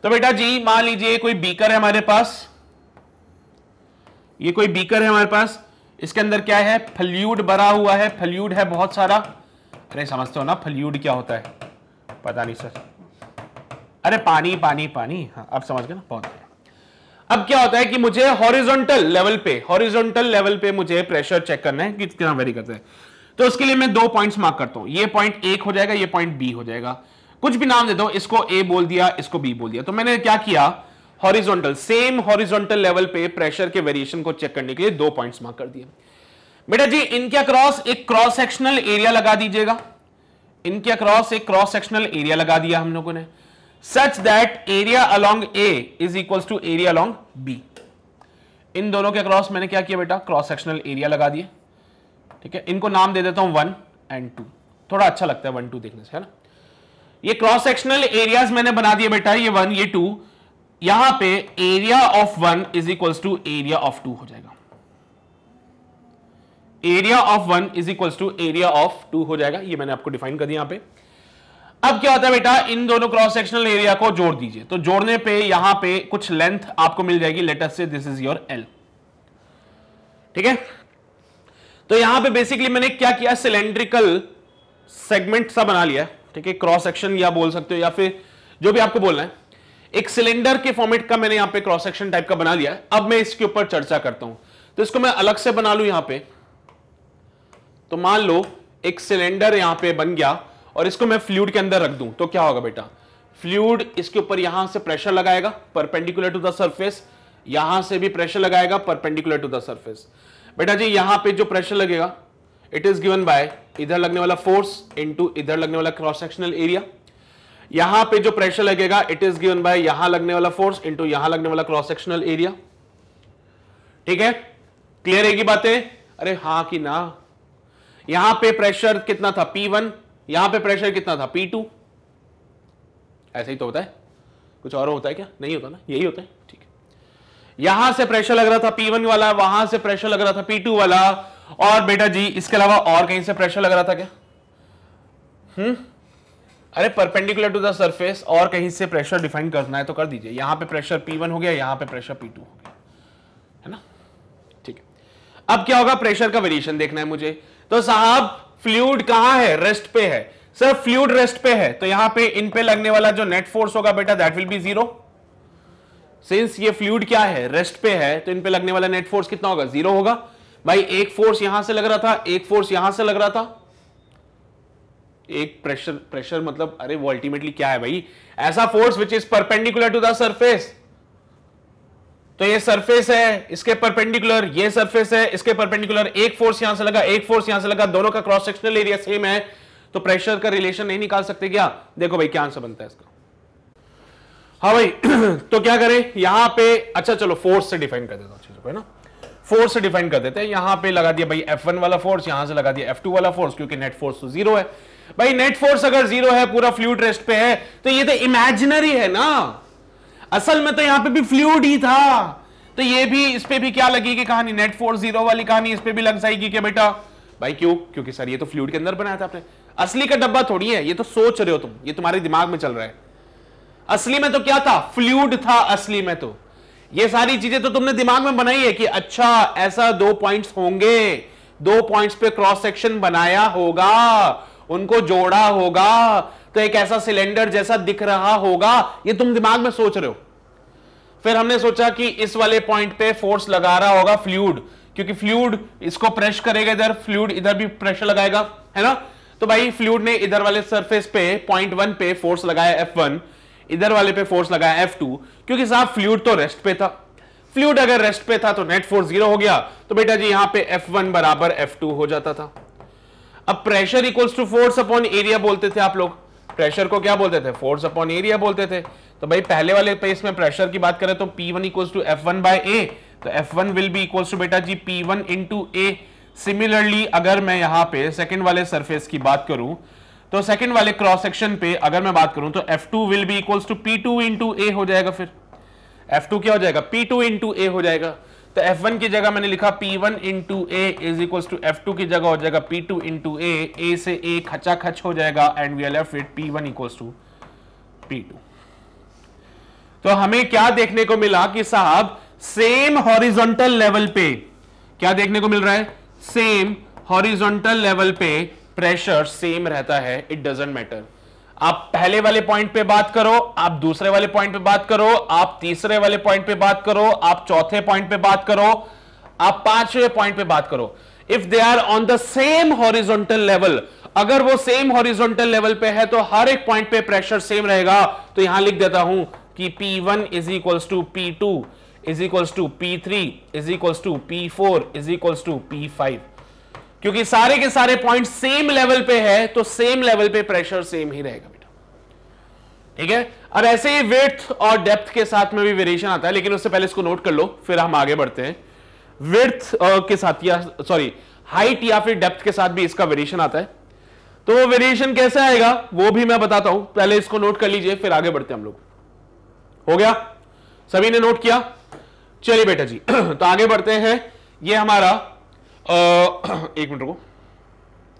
S1: तो बेटा जी मान लीजिए कोई बीकर है हमारे पास ये कोई बीकर है हमारे पास इसके अंदर क्या है फल्यूड भरा हुआ है फल्यूड है बहुत सारा अरे समझते हो ना फल्यूड क्या होता है पता नहीं सर अरे पानी पानी पानी हाँ आप समझ गए ना बहुत अब क्या होता है कि मुझे हॉरिजॉन्टल लेवल पे हॉरिजॉन्टल लेवल पे मुझे प्रेशर चेक करना है कितना वेरी करता है तो उसके लिए मैं दो पॉइंट्स मार्क करता हूं ये पॉइंट एक हो जाएगा ये पॉइंट बी हो जाएगा कुछ भी नाम देता हूं इसको ए बोल दिया इसको बी बोल दिया तो मैंने क्या किया हॉरिजॉन्टल सेम हॉरिजॉन्टल लेवल पे प्रेशर के वेरिएशन को चेक करने के लिए दो पॉइंट मार्क कर दिए बेटा जी इनके अक्रॉस एक क्रॉस सेक्शनल एरिया लगा दीजिएगा इनके अक्रॉस एक क्रॉस सेक्शनल एरिया लगा दिया हम लोगों ने such that area along A is equals to area along B इन दोनों के अक्रॉस मैंने क्या किया बेटा क्रॉस सेक्शनल एरिया लगा दिए ठीक है इनको नाम दे देता हूं वन एंड टू थोड़ा अच्छा लगता है वन टू देखने से है ना ये क्रॉस सेक्शनल एरियाज मैंने बना दिए बेटा ये वन ये टू यहां पे area of one is equals to area of two हो जाएगा area of one is equals to area of two हो जाएगा ये मैंने आपको डिफाइन कर दिया यहां पर अब क्या होता है बेटा इन दोनों क्रॉस सेक्शनल एरिया को जोड़ दीजिए तो जोड़ने पे यहां पे कुछ लेंथ आपको मिल जाएगी लेटर से दिस इज योर एल ठीक है तो यहां पे बेसिकली मैंने क्या किया सिलेंड्रिकल सेगमेंट सा बना लिया ठीक है क्रॉस सेक्शन या बोल सकते हो या फिर जो भी आपको बोलना है एक सिलेंडर के फॉर्मेट का मैंने यहां पे क्रॉस सेक्शन टाइप का बना लिया अब मैं इसके ऊपर चर्चा करता हूं तो इसको मैं अलग से बना लू यहां पे तो मान लो एक सिलेंडर यहां पे बन गया और इसको मैं फ्लूड के अंदर रख दूं तो क्या होगा बेटा फ्लूड इसके ऊपर यहां से प्रेशर लगाएगा परपेंडिकुलर टू द सर्फेस यहां से भी प्रेशर लगाएगा परपेंडिकुलर टू द सरफेस बेटा जी यहां पर जो प्रेशर लगेगा इट इज गिवन बाय इधर लगने वाला फोर्स इंटू इधर लगने वाला क्रॉस सेक्शनल एरिया यहां पे जो प्रेशर लगेगा इट इज गिवन बाय यहां लगने वाला फोर्स इंटू यहां लगने वाला क्रॉस सेक्शनल एरिया ठीक है क्लियर है की बातें अरे हाँ कि ना यहां पे प्रेशर कितना था P1 यहां पे प्रेशर कितना था पी टू ऐसे ही तो होता है कुछ और होता है क्या नहीं होता ना यही होता है ठीक है यहां से प्रेशर लग रहा था पी वन वाला वहां से प्रेशर लग रहा था पी टू वाला और बेटा जी इसके अलावा और कहीं से प्रेशर लग रहा था क्या हम्म अरे परपेंडिकुलर टू द सरफेस और कहीं से प्रेशर डिफाइन करना है तो कर दीजिए यहां पे प्रेशर वन हो गया यहां पर प्रेशर टू हो गया है ना ठीक है अब क्या होगा प्रेशर का वेरिएशन देखना है मुझे तो साहब फ्लूड कहां है रेस्ट पे है सर फ्लूड रेस्ट पे है तो यहां पे इन पे लगने वाला जो नेट फोर्स होगा बेटा that will be zero since ये फ्लूड क्या है रेस्ट पे है तो इन पे लगने वाला नेट फोर्स कितना होगा जीरो होगा भाई एक फोर्स यहां से लग रहा था एक फोर्स यहां से लग रहा था एक प्रेशर प्रेशर मतलब अरे वो अल्टीमेटली क्या है भाई ऐसा force which is perpendicular to the surface तो ये सरफेस है इसके परपेंडिकुलर ये सरफेस है इसके परपेंडिकुलर एक फोर्स यहां से लगा एक फोर्स यहां से लगा दोनों का क्रॉस सेक्शनल एरिया सेम है तो प्रेशर का रिलेशन नहीं निकाल सकते क्या देखो भाई क्या आंसर बनता है इसका हाँ भाई तो क्या करें यहां पे अच्छा चलो फोर्स से डिफाइन कर देता हूं चीजों को है ना फोर्स से डिफाइन कर देते हैं यहां पे लगा दिया भाई F1 वाला फोर्स यहां से लगा दिया F2 वाला फोर्स क्योंकि नेट फोर्स तो जीरो है भाई नेट फोर्स अगर जीरो है पूरा फ्लूड रेस्ट पे है तो ये तो इमेजिनरी है ना असल में तो यहां पे भी फ्लूड ही था तो ये भी इस पे भी क्या लगेगी कहानी नेट फोर जीरो वाली कहानी इस पे भी लग जाएगी क्या बेटा भाई क्यों क्योंकि सर ये तो फ्लूड के अंदर बनाया था आपने असली का डब्बा थोड़ी है ये तो सोच रहे हो तुम ये तुम्हारे दिमाग में चल रहा है असली में तो क्या था फ्लूड था असली में तो ये सारी चीजें तो तुमने दिमाग में बनाई है कि अच्छा ऐसा दो पॉइंट्स होंगे दो पॉइंट्स पे क्रॉस सेक्शन बनाया होगा उनको जोड़ा होगा तो एक ऐसा सिलेंडर जैसा दिख रहा होगा ये तुम दिमाग में सोच रहे हो फिर हमने सोचा कि इस वाले पॉइंट पे फोर्स लगा रहा होगा फ्लूड क्योंकि फ्लूड इसको प्रेश करेगा इधर फ्लूड इधर भी प्रेशर लगाएगा है ना तो भाई फ्लूड ने इधर वाले सरफेस पे पॉइंट वन पे फोर्स लगाया एफ वन इधर वाले पे फोर्स लगाया एफ टू क्योंकि साहब फ्लूड तो रेस्ट पे था फ्लूड अगर रेस्ट पे था तो नेट फोर्स जीरो हो गया तो बेटा जी यहां पे एफ वन बराबर एफ टू हो जाता था अब pressure equals to force upon area बोलते थे आप लोग प्रेशर को क्या बोलते थे फोर्स अपॉन एरिया बोलते थे तो भाई पहले वाले पेस में प्रेशर की बात करें तो P one equal to F one by A तो F one will be equal to बेटा जी P one into A similarly अगर मैं यहां पे सेकंड वाले सरफेस की बात करूं तो सेकंड वाले क्रॉस सेक्शन पे अगर मैं बात करूं तो F two will be equal to P two into A हो जाएगा फिर एफ टू क्या हो जाएगा पी टू इंटू ए हो जाएगा तो F1 की जगह मैंने लिखा P1 one into A is equal to F की जगह हो जाएगा P2 to into A a से ए खचा खच हो जाएगा and we are left with P one equal to P तो हमें क्या देखने को मिला कि साहब सेम हॉरिजॉन्टल लेवल पे क्या देखने को मिल रहा है सेम हॉरिजॉन्टल लेवल पे प्रेशर सेम रहता है इट डजेंट मैटर आप पहले वाले पॉइंट पे बात करो आप दूसरे वाले पॉइंट पे बात करो आप तीसरे वाले पॉइंट पे बात करो आप चौथे पॉइंट पे बात करो आप पांचवे पॉइंट पे बात करो if they are on the same horizontal level अगर वो सेम हॉरिजोंटल लेवल पे है तो हर एक पॉइंट पे प्रेशर सेम रहेगा तो यहां लिख देता हूं कि P one is equals to P two is equals to P three is equals to P four is equals to P five क्योंकि सारे के सारे पॉइंट सेम लेवल पे है तो सेम लेवल पे प्रेशर सेम ही रहेगा बेटा ठीक है और ऐसे ही विर्थ और डेप्थ के साथ में भी वेरिएशन आता है लेकिन उससे पहले इसको नोट कर लो फिर हम आगे बढ़ते हैं विर्थ के साथ या सॉरी हाइट या फिर डेप्थ के साथ भी इसका वेरिएशन आता है तो वो वेरिएशन कैसे आएगा वो भी मैं बताता हूं पहले इसको नोट कर लीजिए फिर आगे बढ़ते हम लोग हो गया सभी ने नोट किया चलिए बेटा जी तो आगे बढ़ते हैं ये हमारा एक मिनट रुको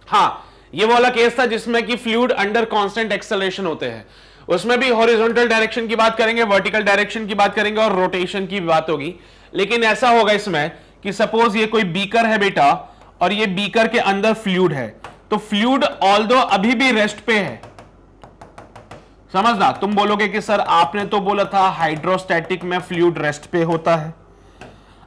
S1: हाँ ये वाला केस था जिसमें कि फ्लूड अंडर कांस्टेंट एक्सलेशन होते हैं उसमें भी हॉरिजॉन्टल डायरेक्शन की बात करेंगे वर्टिकल डायरेक्शन की बात करेंगे और रोटेशन की बात होगी लेकिन ऐसा होगा इसमें कि सपोज ये कोई बीकर है बेटा और ये बीकर के अंदर फ्लूड है तो फ्लूड ऑल अभी भी रेस्ट पे है समझना तुम बोलोगे कि सर आपने तो बोला था हाइड्रोस्टैटिक में फ्लूड रेस्ट पे होता है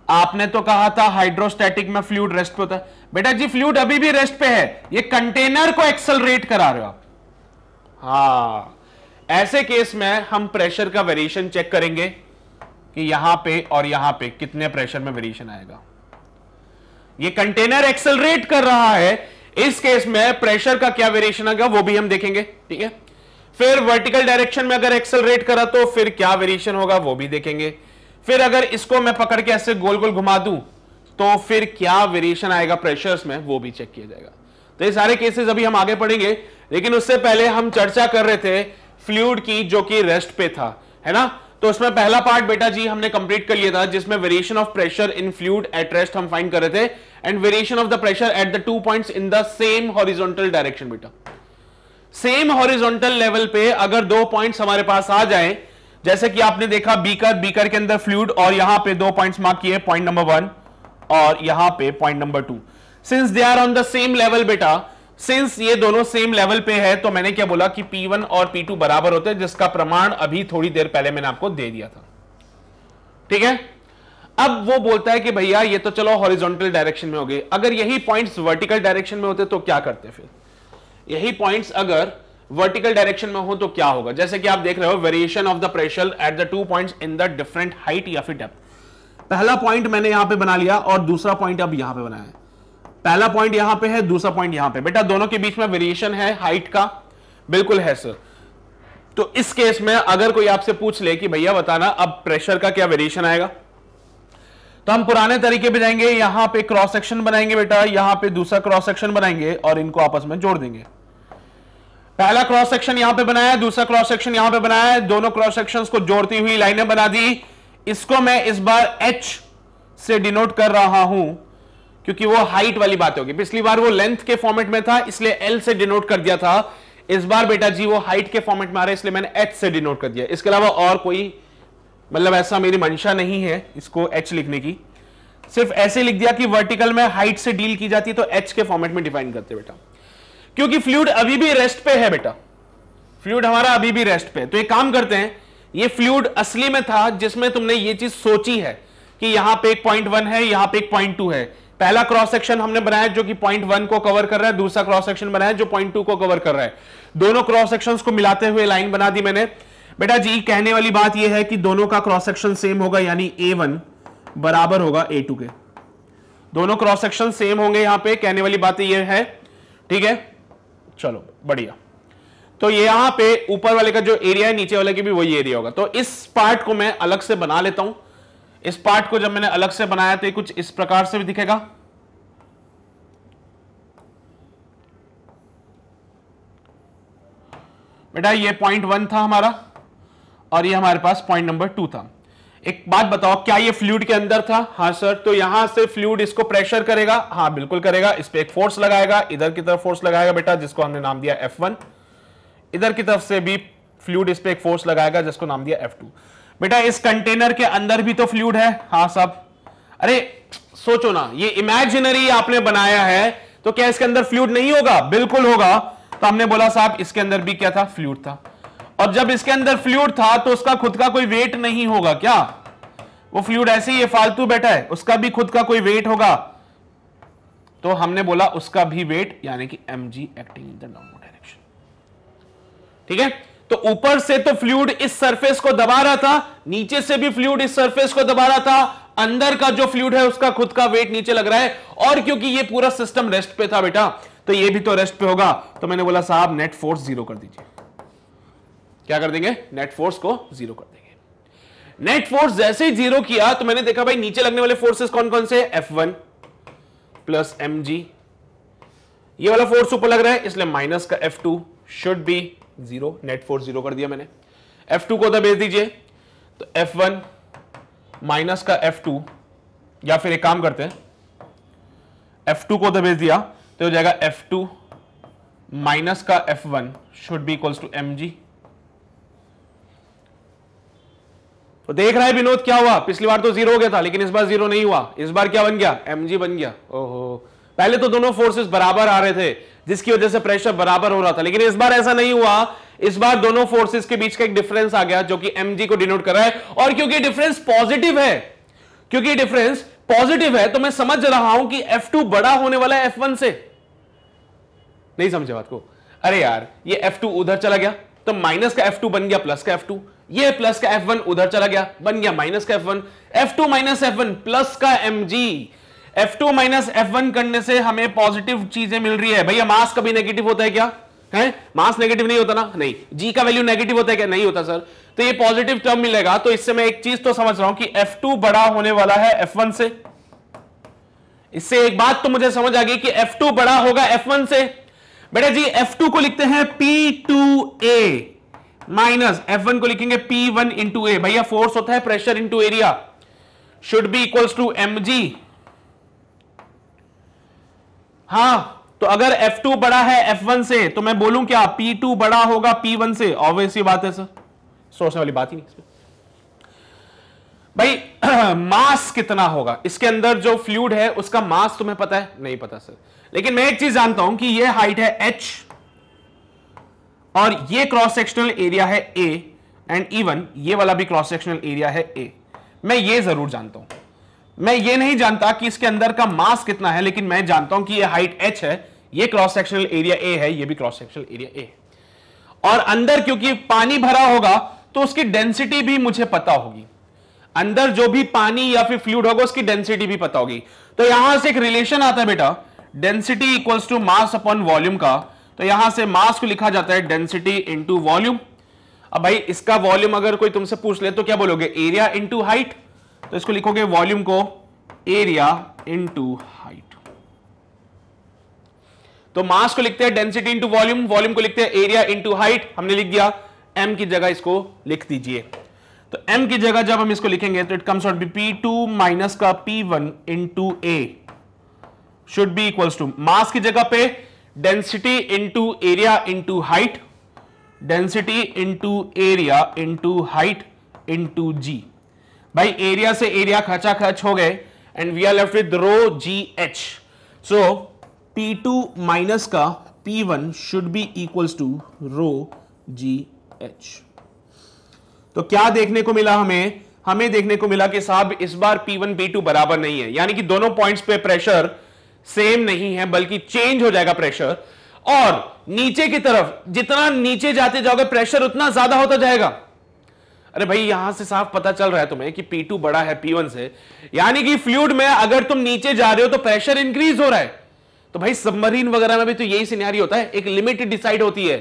S1: आपने तो कहा था हाइड्रोस्टैटिक में फ्लूड रेस्ट पे होता है बेटा जी फ्लूड अभी भी रेस्ट पे है ये कंटेनर को एक्सलरेट करा रहे हो आप हा ऐसे केस में हम प्रेशर का वेरिएशन चेक करेंगे कि यहां पे और यहां पे कितने प्रेशर में वेरिएशन आएगा ये कंटेनर एक्सलरेट कर रहा है इस केस में प्रेशर का क्या वेरिएशन आएगा वो भी हम देखेंगे ठीक है फिर वर्टिकल डायरेक्शन में अगर एक्सलरेट करा तो फिर क्या वेरिएशन होगा वो भी देखेंगे फिर अगर इसको मैं पकड़ के ऐसे गोल गोल घुमा दूं तो फिर क्या वेरिएशन आएगा प्रेशर्स में वो भी चेक किया जाएगा तो ये सारे केसेस अभी हम आगे पढ़ेंगे लेकिन उससे पहले हम चर्चा कर रहे थे फ्लूड की जो कि रेस्ट पे था है ना तो उसमें पहला पार्ट बेटा जी हमने कंप्लीट कर लिया था जिसमें variation of pressure in fluid at rest हम फाइंड कर रहे थे and variation of the pressure at the two point in the same horizontal direction बेटा सेम हॉरिजोंटल लेवल पे अगर दो पॉइंट्स हमारे पास आ जाए जैसे कि आपने देखा बीकर बीकर के अंदर फ्लूड और यहां पे दो पॉइंट्स मार्क किए पॉइंट नंबर वन और यहां पे point number two since they are on the same level बेटा सिंस ये दोनों सेम लेवल पे है तो मैंने क्या बोला कि P1 और P2 बराबर होते हैं जिसका प्रमाण अभी थोड़ी देर पहले मैंने आपको दे दिया था ठीक है अब वो बोलता है कि भैया ये तो चलो हॉरिजॉन्टल डायरेक्शन में हो गए अगर यही पॉइंट्स वर्टिकल डायरेक्शन में होते तो क्या करते फिर यही पॉइंट्स अगर वर्टिकल डायरेक्शन में हो तो क्या होगा जैसे कि आप देख रहे हो variation of the pressure at the two points in the different height या फिर डेप्थ पहला पॉइंट मैंने यहां पे बना लिया और दूसरा पॉइंट अब यहां पे बनाया है पहला पॉइंट यहां पे है दूसरा पॉइंट यहां पे बेटा दोनों के बीच में वेरिएशन है हाइट का बिल्कुल है सर तो इस केस में अगर कोई आपसे पूछ ले कि भैया बताना अब प्रेशर का क्या वेरिएशन आएगा तो हम पुराने तरीके पे जाएंगे यहां पे क्रॉस सेक्शन बनाएंगे बेटा यहां पे दूसरा क्रॉस सेक्शन बनाएंगे और इनको आपस में जोड़ देंगे पहला क्रॉस सेक्शन यहां पे बनाया दूसरा क्रॉस सेक्शन यहां पे बनाया दोनों क्रॉस सेक्शंस को जोड़ती हुई लाइनें बना दी इसको मैं इस बार एच से डिनोट कर रहा हूं क्योंकि वो हाइट वाली बात होगी पिछली बार वो लेंथ के फॉर्मेट में था इसलिए एल से डिनोट कर दिया था इस बार बेटा जी वो हाइट के फॉर्मेट में आ रहा है इसलिए मैंने एच से डिनोट कर दिया इसके अलावा और कोई मतलब ऐसा मेरी मंशा नहीं है इसको एच लिखने की सिर्फ ऐसे लिख दिया कि वर्टिकल में हाइट से डील की जाती है तो एच के फॉर्मेट में डिफाइन करते बेटा क्योंकि फ्लूड अभी भी रेस्ट पे है बेटा फ्लूड हमारा अभी भी रेस्ट पे है तो एक काम करते हैं ये फ्लूड असली में था जिसमें तुमने ये चीज सोची है कि यहां पे एक पॉइंट वन है यहां पे एक पॉइंट टू है पहला क्रॉस सेक्शन हमने बनाया जो कि पॉइंट वन को कवर कर रहा है दूसरा क्रॉस सेक्शन बनाया जो पॉइंट टू को कवर कर रहा है दोनों क्रॉस सेक्शन को मिलाते हुए लाइन बना दी मैंने बेटा जी कहने वाली बात यह है कि दोनों का क्रॉस सेक्शन सेम होगा यानी ए वन बराबर होगा ए टू के दोनों क्रॉस सेक्शन सेम होंगे यहां पे कहने वाली बात यह है ठीक है चलो बढ़िया तो ये यहां पे ऊपर वाले का जो एरिया है नीचे वाले की भी वही एरिया होगा तो इस पार्ट को मैं अलग से बना लेता हूं इस पार्ट को जब मैंने अलग से बनाया तो ये कुछ इस प्रकार से भी दिखेगा बेटा ये पॉइंट वन था हमारा और ये हमारे पास पॉइंट नंबर टू था एक बात बताओ क्या ये फ्लूड के अंदर था हाँ सर तो यहां से फ्लूड इसको प्रेशर करेगा हाँ बिल्कुल करेगा इस पर एक फोर्स लगाएगा इधर की तरफ फोर्स लगाएगा बेटा जिसको हमने नाम दिया एफ वन इधर की तरफ से भी फ्लूड इस पर एक फोर्स लगाएगा जिसको नाम दिया एफ टू बेटा इस कंटेनर के अंदर भी तो फ्लूड है हाँ सब अरे सोचो ना ये इमेजिनरी आपने बनाया है तो क्या इसके अंदर फ्लूड नहीं होगा बिल्कुल होगा तो हमने बोला साहब इसके अंदर भी क्या था फ्लूड था अब जब इसके अंदर फ्लूड था तो उसका खुद का कोई वेट नहीं होगा क्या वो फ्लूड ऐसे ही फालतू बैठा है उसका भी खुद का कोई वेट होगा तो हमने बोला उसका भी वेट यानी कि M G acting in the normal direction ठीक है तो ऊपर से तो फ्लूड इस सरफेस को दबा रहा था नीचे से भी फ्लूड इस सरफेस को दबा रहा था अंदर का जो फ्लूड है उसका खुद का वेट नीचे लग रहा है और क्योंकि ये पूरा सिस्टम रेस्ट पे था बेटा तो ये भी तो रेस्ट पे होगा तो मैंने बोला साहब नेट फोर्स जीरो कर दीजिए क्या कर देंगे नेट फोर्स को जीरो कर देंगे नेट फोर्स जैसे ही जीरो किया तो मैंने देखा भाई नीचे लगने वाले फोर्सेस कौन कौन से F one plus M G ये वाला फोर्स ऊपर लग रहा है इसलिए माइनस का F two should be zero net force zero कर दिया मैंने एफ टू को उधर भेज दीजिए तो एफ वन माइनस का एफ टू या फिर एक काम करते हैं एफ टू को उधर भेज दिया तो हो जाएगा एफ टू माइनस का F one should be equals to M G तो देख रहा है विनोद क्या हुआ पिछली बार तो जीरो हो गया था लेकिन इस बार जीरो नहीं हुआ इस बार क्या बन गया जी बन गया ओहो पहले तो दोनों फोर्सेस बराबर आ रहे थे जिसकी वजह से प्रेशर बराबर हो रहा था लेकिन इस बार ऐसा नहीं हुआ इस बार दोनों फोर्सेस के बीच का एक डिफरेंस आ गया जो कि जी को डिनोट कर रहा है और क्योंकि डिफरेंस पॉजिटिव है क्योंकि डिफरेंस पॉजिटिव है तो मैं समझ रहा हूं कि टू बड़ा होने वाला है वन से नहीं समझे बात को अरे यार ये टू उधर चला गया तो माइनस का टू बन गया प्लस का टू ये प्लस का एफ वन उधर चला गया बन गया माइनस का F one F two minus F one plus का M G F two minus F one करने से हमें पॉजिटिव चीजें मिल रही है भैया मास कभी नेगेटिव होता है क्या है मास नेगेटिव नहीं होता ना नहीं जी का वैल्यू नेगेटिव होता है क्या नहीं होता सर तो ये पॉजिटिव टर्म मिलेगा तो इससे मैं एक चीज तो समझ रहा हूं कि F2 बड़ा होने वाला है F1 से इससे एक बात तो मुझे समझ आ गई कि F2 बड़ा होगा F1 से बेटा जी F2 को लिखते हैं P2A माइनस एफ वन को लिखेंगे पी वन इंटू ए भैया फोर्स होता है pressure into area should be equals to M G हा तो अगर एफ टू बड़ा है एफ वन से तो मैं बोलूं क्या पी टू बड़ा होगा पी वन से ऑब्वियस ही बात है सर सोचने वाली बात ही नहीं भाई मास कितना होगा इसके अंदर जो फ्लूड है उसका मास तुम्हें पता है नहीं पता सर लेकिन मैं एक चीज जानता हूं कि ये हाइट है एच और ये क्रॉस सेक्शनल एरिया है ए एंड इवन ये वाला भी क्रॉस सेक्शनल एरिया है ए मैं ये जरूर जानता हूं मैं ये नहीं जानता कि इसके अंदर का मास कितना है लेकिन मैं जानता हूं कि ये हाइट एच है ये क्रॉस सेक्शनल एरिया ए है ये भी क्रॉस सेक्शनल एरिया ए और अंदर क्योंकि पानी भरा होगा तो उसकी डेंसिटी भी मुझे पता होगी अंदर जो भी पानी या फिर फ्लूड होगा उसकी डेंसिटी भी पता होगी तो यहां से एक रिलेशन आता है बेटा density equals to mass upon volume का तो यहां से मास को लिखा जाता है डेंसिटी इंटू वॉल्यूम अब भाई इसका वॉल्यूम अगर कोई तुमसे पूछ ले तो क्या बोलोगे एरिया इंटू हाइट तो इसको लिखोगे वॉल्यूम को एरिया इंटू हाइट तो मास को लिखते हैं डेंसिटी इंटू वॉल्यूम वॉल्यूम को लिखते हैं एरिया इंटू हाइट हमने लिख दिया एम की जगह इसको लिख दीजिए तो एम की जगह जब हम इसको लिखेंगे तो it comes be P two minus का P one into A should be equals to mass की जगह पे density into area into height density into area into height into G भाई एरिया से एरिया खचा खच हो गए and we are left with rho ji H so P two minus का P one should be equals to rho ji H तो क्या देखने को मिला हमें हमें देखने को मिला कि साहब इस बार पी वन पी टू बराबर नहीं है यानी कि दोनों पॉइंट्स पे प्रेशर सेम नहीं है बल्कि चेंज हो जाएगा प्रेशर और नीचे की तरफ जितना नीचे जाते जाओगे प्रेशर उतना ज्यादा होता जाएगा अरे भाई यहां से साफ पता चल रहा है तुम्हें कि P2 बड़ा है P1 से यानी कि फ्लूड में अगर तुम नीचे जा रहे हो तो प्रेशर इंक्रीज हो रहा है तो भाई सबमरीन वगैरह में भी तो यही सिनेरियो होता है एक लिमिट डिसाइड होती है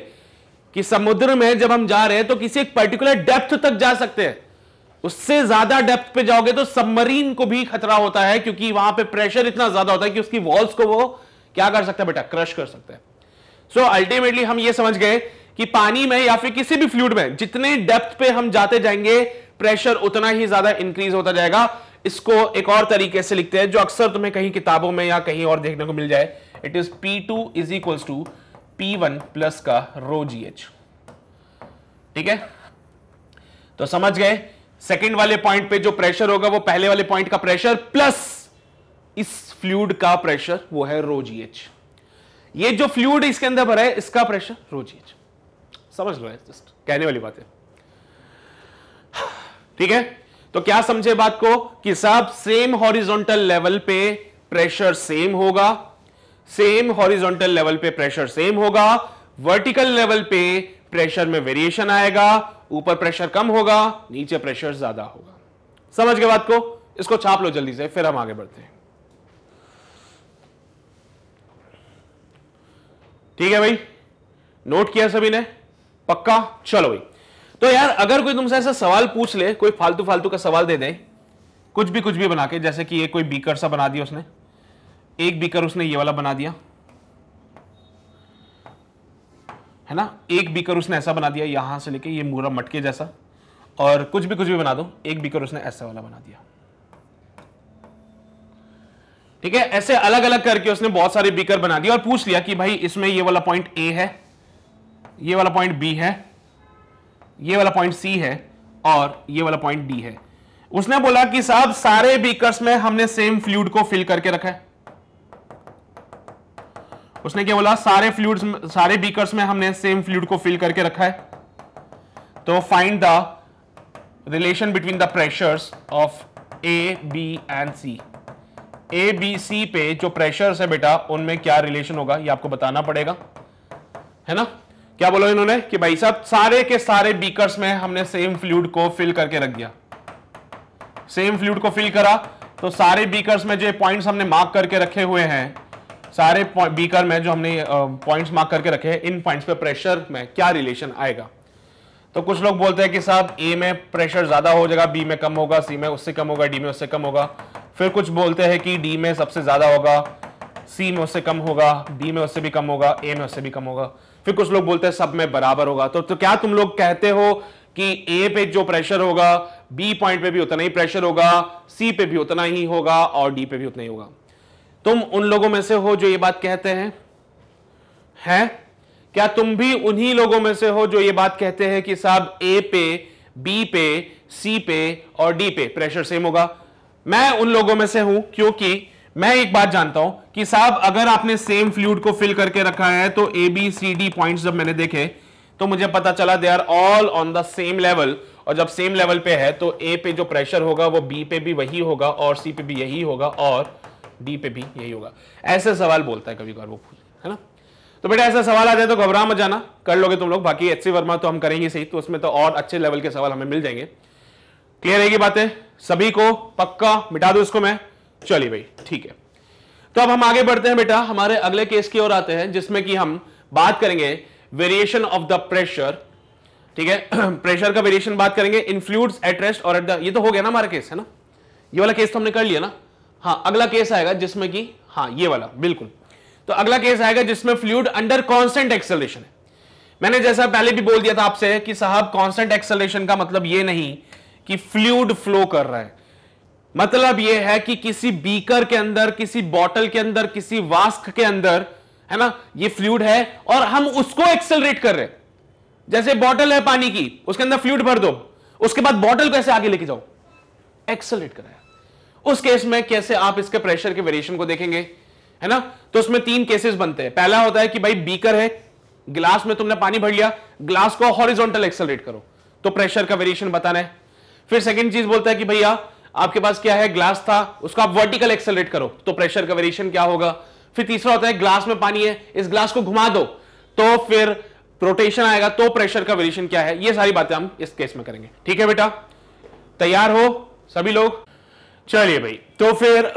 S1: कि समुद्र में जब हम जा रहे हैं तो किसी एक पर्टिकुलर डेप्थ तक जा सकते हैं उससे ज्यादा डेप्थ पे जाओगे तो सबमरीन को भी खतरा होता है क्योंकि वहां पे प्रेशर इतना ज्यादा होता है कि उसकी वॉल्स को वो क्या कर सकता है बेटा क्रश कर सकता है सो so, अल्टीमेटली हम ये समझ गए कि पानी में या फिर किसी भी फ्लूड में जितने डेप्थ पे हम जाते जाएंगे प्रेशर उतना ही ज्यादा इंक्रीज होता जाएगा इसको एक और तरीके से लिखते हैं जो अक्सर तुम्हें कहीं किताबों में या कहीं और देखने को मिल जाए it is P two is equals to P one plus का रो जी एच ठीक है तो समझ गए सेकेंड वाले पॉइंट पे जो प्रेशर होगा वो पहले वाले पॉइंट का प्रेशर प्लस इस फ्लूड का प्रेशर वो है रोजीएच ये जो फ्लूड इसके अंदर भरा है इसका प्रेशर रोजीएच समझ लो जस्ट कहने वाली बात है ठीक है तो क्या समझे बात को कि साहब सेम हॉरिजॉन्टल लेवल पे प्रेशर सेम होगा सेम हॉरिजॉन्टल लेवल पे प्रेशर सेम होगा वर्टिकल लेवल पे प्रेशर में वेरिएशन आएगा ऊपर प्रेशर कम होगा नीचे प्रेशर ज्यादा होगा समझ गए बात को इसको छाप लो जल्दी से फिर हम आगे बढ़ते हैं ठीक है भाई नोट किया सभी ने पक्का चलो भाई तो यार अगर कोई तुमसे ऐसा सवाल पूछ ले कोई फालतू फालतू का सवाल दे दे कुछ भी कुछ भी बना के जैसे कि ये कोई बीकर सा बना दिया उसने एक बीकर उसने ये वाला बना दिया है ना एक बीकर उसने ऐसा बना दिया यहाँ से लेके ये मूरा मटके जैसा और कुछ भी कुछ भी बना दो एक बीकर उसने ऐसा वाला बना दिया ठीक है ऐसे अलग अलग करके उसने बहुत सारे बीकर बना दिया और पूछ लिया कि भाई इसमें ये वाला पॉइंट ए है ये वाला पॉइंट बी है ये वाला पॉइंट सी है और ये वाला पॉइंट डी है उसने बोला कि साहब सारे बीकर्स में हमने सेम फ्लूड को फिल करके रखा है उसने क्या बोला सारे फ्लूड सारे बीकर्स में हमने सेम फ्लूड को फिल करके रखा है तो find the relation between the pressures of A B and C A B C पे जो प्रेशर्स है बेटा उनमें क्या रिलेशन होगा ये आपको बताना पड़ेगा है ना क्या बोला इन्होंने कि भाई साहब सारे के सारे बीकर्स में हमने सेम फ्लूड को फिल करके रख दिया सेम फ्लूड को फिल करा तो सारे बीकर्स में जो पॉइंट्स हमने मार्क करके रखे हुए हैं सारे बीकर में जो हमने पॉइंट्स मार्क करके रखे हैं इन पॉइंट्स पे प्रेशर में क्या रिलेशन आएगा तो कुछ लोग बोलते हैं कि साहब ए में प्रेशर ज़्यादा हो जाएगा बी में कम होगा सी में उससे कम होगा डी में उससे कम होगा फिर कुछ बोलते हैं कि डी में सबसे ज़्यादा होगा सी में उससे कम होगा बी में उससे भी कम होगा ए में उससे भी कम होगा फिर कुछ लोग बोलते हैं सब में बराबर होगा तो, तो क्या तुम लोग कहते हो कि ए पे जो प्रेशर होगा बी पॉइंट पे भी उतना ही प्रेशर होगा सी पे भी उतना ही होगा और डी पे भी उतना ही होगा तुम उन लोगों में से हो जो ये बात कहते हैं है क्या तुम भी उन्हीं लोगों में से हो जो ये बात कहते हैं कि साहब ए पे बी पे सी पे और डी पे प्रेशर सेम होगा मैं उन लोगों में से हूं क्योंकि मैं एक बात जानता हूं कि साहब अगर आपने सेम फ्लूड को फिल करके रखा है तो A B C D point जब मैंने देखे तो मुझे पता चला they are all on the same level और जब सेम लेवल पे है तो ए पे जो प्रेशर होगा वो बी पे भी वही होगा और सी पे भी यही होगा और डी पे भी यही होगा ऐसे सवाल बोलता है कभी कभार वो है ना तो बेटा ऐसा सवाल आ जाए तो घबरा मत जाना कर लोगे तुम लोग बाकी एच सी वर्मा तो हम करेंगे सही तो उसमें तो और अच्छे लेवल के सवाल हमें मिल जाएंगे क्लियर रहेगी बातें सभी को पक्का मिटा दो इसको मैं चलिए भाई ठीक है तो अब हम आगे बढ़ते हैं बेटा हमारे अगले केस की ओर आते हैं जिसमें कि हम बात करेंगे वेरिएशन ऑफ द प्रेशर ठीक है प्रेशर का वेरिएशन बात करेंगे इन्फ्लूड्स एट रेस्ट और एट द ये तो हो गया ना हमारा केस है ना ये वाला केस तो हमने कर लिया ना हाँ अगला केस आएगा जिसमें कि हाँ ये वाला बिल्कुल तो अगला केस आएगा जिसमें फ्लूड अंडर कॉन्स्टेंट एक्सलेशन है मैंने जैसा पहले भी बोल दिया था आपसे कि साहब कॉन्स्टेंट एक्सेलरेशन का मतलब ये नहीं कि फ्लूड फ्लो कर रहा है मतलब यह है कि किसी बीकर के अंदर किसी बॉटल के अंदर किसी वास्क के अंदर है ना ये फ्लूड है और हम उसको एक्सेलरेट कर रहे जैसे बॉटल है पानी की उसके अंदर फ्लूड भर दो उसके बाद बॉटल कैसे आगे लेके जाओ एक्सेलरेट कराया उस केस में कैसे आप इसके प्रेशर के वेरिएशन को देखेंगे है ना तो उसमें तीन केसेस बनते हैं पहला होता है कि भाई बीकर है ग्लास में तुमने पानी भर लिया ग्लास को हॉरिजॉन्टल एक्सेलरेट करो तो प्रेशर का वेरिएशन बताना है फिर सेकंड चीज बोलता है कि भैया आपके पास क्या है ग्लास था उसको आप वर्टिकल एक्सेलरेट करो तो प्रेशर का वेरिएशन क्या होगा फिर तीसरा होता है ग्लास में पानी है इस ग्लास को घुमा दो तो फिर रोटेशन आएगा तो प्रेशर का वेरिएशन क्या है ये सारी बातें हम इस केस में करेंगे ठीक है बेटा तैयार हो सभी लोग चलिए भाई तो फिर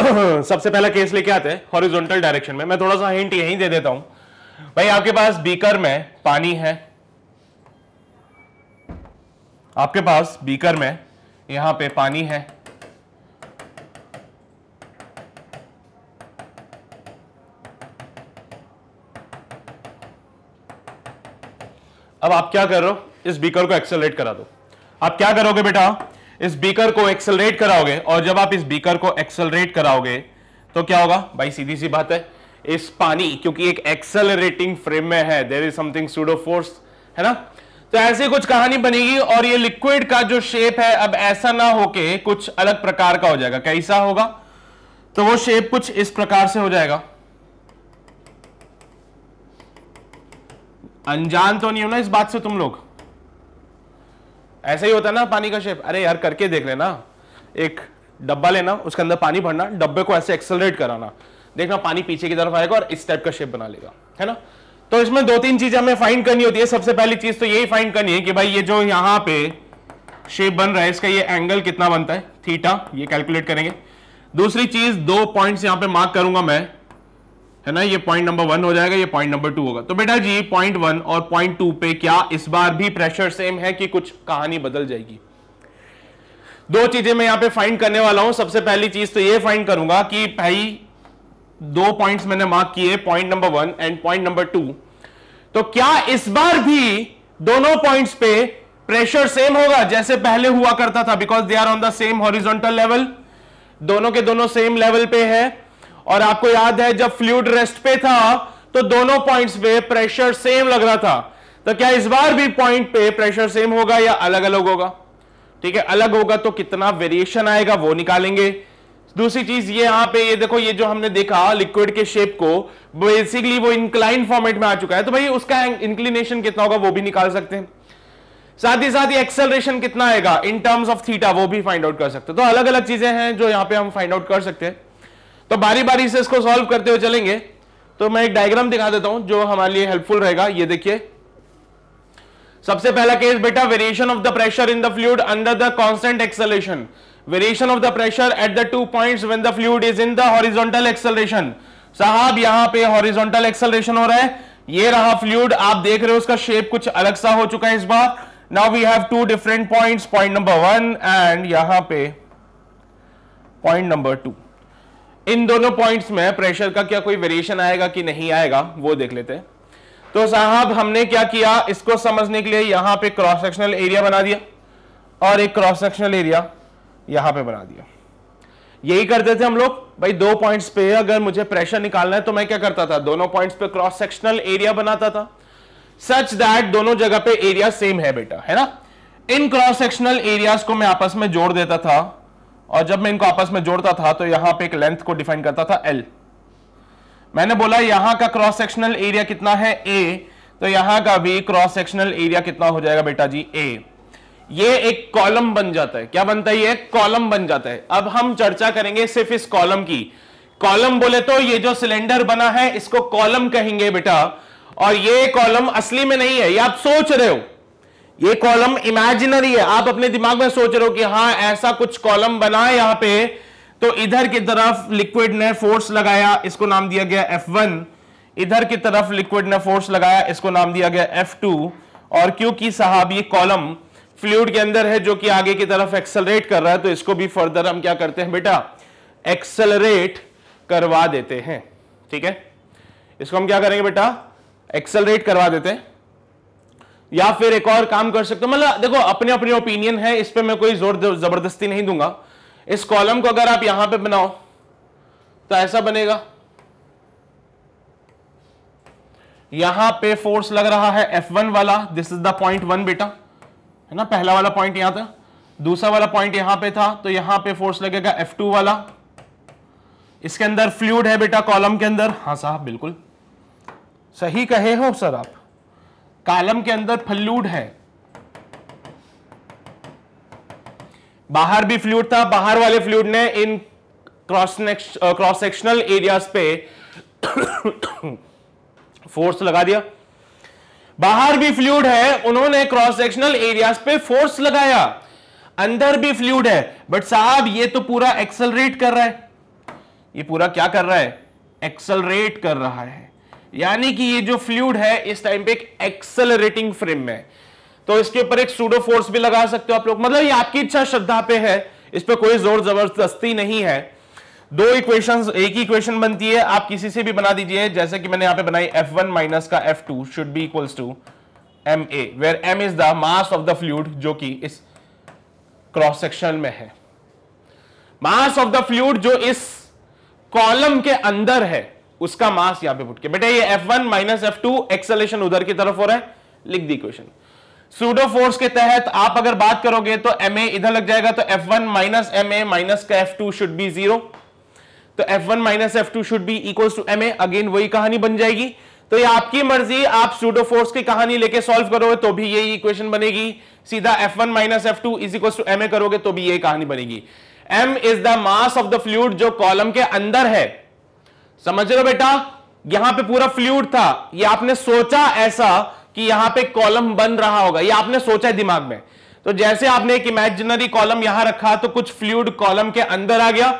S1: सबसे पहला केस लेके आते हैं हॉरिजॉन्टल डायरेक्शन में मैं थोड़ा सा हिंट यहीं दे देता हूं भाई आपके पास बीकर में पानी है आपके पास बीकर में यहां पे पानी है अब आप क्या कर रहे हो इस बीकर को एक्सेलरेट करा दो आप क्या करोगे बेटा इस बीकर को एक्सलरेट कराओगे और जब आप इस बीकर को एक्सलरेट कराओगे तो क्या होगा भाई सीधी सी बात है इस पानी क्योंकि एक एक्सलरेटिंग फ्रेम में है there is something pseudo force है ना तो ऐसी कुछ कहानी बनेगी और ये लिक्विड का जो शेप है अब ऐसा ना होके कुछ अलग प्रकार का हो जाएगा कैसा होगा तो वो शेप कुछ इस प्रकार से हो जाएगा अनजान तो नहीं हो ना इस बात से तुम लोग ऐसा ही होता है ना पानी का शेप अरे यार करके देख लेना एक डब्बा लेना उसके अंदर पानी भरना डब्बे को ऐसे एक्सलरेट कराना देखना पानी पीछे की तरफ आएगा और इस टाइप का शेप बना लेगा है ना तो इसमें दो तीन चीजें हमें फाइंड करनी होती है सबसे पहली चीज तो यही फाइंड करनी है कि भाई ये जो यहाँ पे शेप बन रहा है इसका ये एंगल कितना बनता है थीटा ये कैलकुलेट करेंगे दूसरी चीज दो पॉइंट्स यहाँ पे मार्क करूंगा मैं है ना ये पॉइंट नंबर वन हो जाएगा ये पॉइंट नंबर टू होगा तो बेटा जी पॉइंट वन और पॉइंट टू पे क्या इस बार भी प्रेशर सेम है कि कुछ कहानी बदल जाएगी दो चीजें मैं यहां पे फाइंड करने वाला हूं सबसे पहली चीज तो ये फाइंड करूंगा कि भाई दो पॉइंट्स मैंने मार्क किए point number one and point number two तो क्या इस बार भी दोनों पॉइंट्स पे प्रेशर सेम होगा जैसे पहले हुआ करता था because they are on the same horizontal level दोनों के दोनों सेम लेवल पे है और आपको याद है जब फ्लूड रेस्ट पे था तो दोनों पॉइंट्स पे प्रेशर सेम लग रहा था तो क्या इस बार भी पॉइंट पे प्रेशर सेम होगा या अलग अलग होगा ठीक है अलग होगा तो कितना वेरिएशन आएगा वो निकालेंगे दूसरी चीज ये यहां पे ये देखो ये जो हमने देखा लिक्विड के शेप को बेसिकली वो इंक्लाइन फॉर्मेट में आ चुका है तो भाई उसका इंक्लिनेशन कितना होगा वो भी निकाल सकते हैं साथ ही साथ ये एक्सेलरेशन कितना आएगा इन टर्म्स ऑफ थीटा वो भी फाइंड आउट कर सकते हैं तो अलग अलग चीजें हैं जो यहां पे हम फाइंड आउट कर सकते हैं तो बारी बारी से इसको सॉल्व करते हुए चलेंगे तो मैं एक डायग्राम दिखा देता हूं जो हमारे लिए हेल्पफुल रहेगा ये देखिए सबसे पहला केस बेटा variation of the pressure in the fluid under the constant acceleration variation of the pressure at the two points when the fluid is in the horizontal acceleration साहब यहां पे हॉरिजॉन्टल एक्सेलरेशन हो रहा है ये रहा फ्लूड आप देख रहे हो उसका शेप कुछ अलग सा हो चुका है इस बार now we have two different point point number one and यहां पे पॉइंट नंबर टू इन दोनों पॉइंट्स में प्रेशर का क्या कोई वेरिएशन आएगा कि नहीं आएगा वो देख लेते तो साहब हमने क्या किया इसको समझने के लिए यहां पे क्रॉस सेक्शनल एरिया बना दिया और एक क्रॉस सेक्शनल एरिया यहां पे बना दिया यही करते थे हम लोग भाई दो पॉइंट्स पे अगर मुझे प्रेशर निकालना है तो मैं क्या करता था दोनों पॉइंट्स पे क्रॉस सेक्शनल एरिया बनाता था सच दैट दोनों जगह पे एरिया सेम है बेटा है ना इन क्रॉस सेक्शनल एरियाज को मैं आपस में जोड़ देता था और जब मैं इनको आपस में जोड़ता था तो यहां पे एक लेंथ को डिफाइन करता था एल मैंने बोला यहां का क्रॉस सेक्शनल एरिया कितना है ए तो यहां का भी क्रॉस सेक्शनल एरिया कितना हो जाएगा बेटा जी ए ये एक कॉलम बन जाता है क्या बनता है ये कॉलम बन जाता है अब हम चर्चा करेंगे सिर्फ इस कॉलम की कॉलम बोले तो ये जो सिलेंडर बना है इसको कॉलम कहेंगे बेटा और ये कॉलम असली में नहीं है ये आप सोच रहे हो ये कॉलम इमेजिनरी है आप अपने दिमाग में सोच रहे हो कि हाँ ऐसा कुछ कॉलम बना है यहां पे तो इधर की तरफ लिक्विड ने फोर्स लगाया इसको नाम दिया गया F1 इधर की तरफ लिक्विड ने फोर्स लगाया इसको नाम दिया गया F2 और क्योंकि साहब ये कॉलम फ्लूड के अंदर है जो कि आगे की तरफ एक्सेलरेट कर रहा है तो इसको भी फर्दर हम क्या करते हैं बेटा एक्सेलरेट करवा देते हैं ठीक है इसको हम क्या करेंगे बेटा एक्सेलरेट करवा देते हैं या फिर एक और काम कर सकते हो मतलब देखो अपने अपने ओपिनियन है इस पर मैं कोई जोर जबरदस्ती नहीं दूंगा इस कॉलम को अगर आप यहां पे बनाओ तो ऐसा बनेगा यहां पे फोर्स लग रहा है F1 वाला this is the point one बेटा है ना पहला वाला पॉइंट यहां था दूसरा वाला पॉइंट यहां पे था तो यहां पे फोर्स लगेगा F2 वाला इसके अंदर फ्लूड है बेटा कॉलम के अंदर हाँ साहब बिल्कुल सही कहे हो सर आप कालम के अंदर फ्लूड है बाहर भी फ्लूड था बाहर वाले फ्लूड ने in cross cross sectional areas पे फोर्स लगा दिया बाहर भी फ्लूड है उन्होंने क्रॉस सेक्शनल एरियाज पे फोर्स लगाया अंदर भी फ्लूड है बट साहब ये तो पूरा एक्सलरेट कर रहा है ये पूरा क्या कर रहा है एक्सलरेट कर रहा है यानी कि ये जो फ्लूड है इस टाइम पे एक एक्सलरेटिंग फ्रेम में तो इसके ऊपर एक सूडो फोर्स भी लगा सकते हो आप लोग मतलब ये आपकी इच्छा श्रद्धा पे है इस पर कोई जोर जबरदस्ती नहीं है दो इक्वेशन एक ही इक्वेशन बनती है आप किसी से भी बना दीजिए जैसे कि मैंने यहां पे बनाई एफ वन माइनस का F two should be equals to M A where M is the mass of the fluid जो कि इस क्रॉस सेक्शन में है मास ऑफ द फ्लूड जो इस कॉलम के अंदर है उसका मास यहां पे पुट किया बेटा ये F1 one minus F acceleration उधर की तरफ हो रहा है लिख दी क्वेश्चन सूडो फोर्स के तहत आप अगर बात करोगे तो एम इधर लग जाएगा तो F1 one minus M A minus का F2 शुड बी जीरो तो F1 one minus F should be equal to M again वही कहानी बन जाएगी तो ये आपकी मर्जी आप सूडो फोर्स की कहानी लेके सॉल्व करोगे तो भी यही इक्वेशन बनेगी सीधा F1 one minus F two is equal to M करोगे तो भी ये कहानी बनेगी m is the mass of the fluid जो कॉलम के अंदर है समझ रहे हो बेटा यहां पे पूरा फ्लूड था ये आपने सोचा ऐसा कि यहां पे कॉलम बन रहा होगा ये आपने सोचा है दिमाग में तो जैसे आपने एक इमेजिनरी कॉलम यहां रखा तो कुछ फ्लूड कॉलम के अंदर आ गया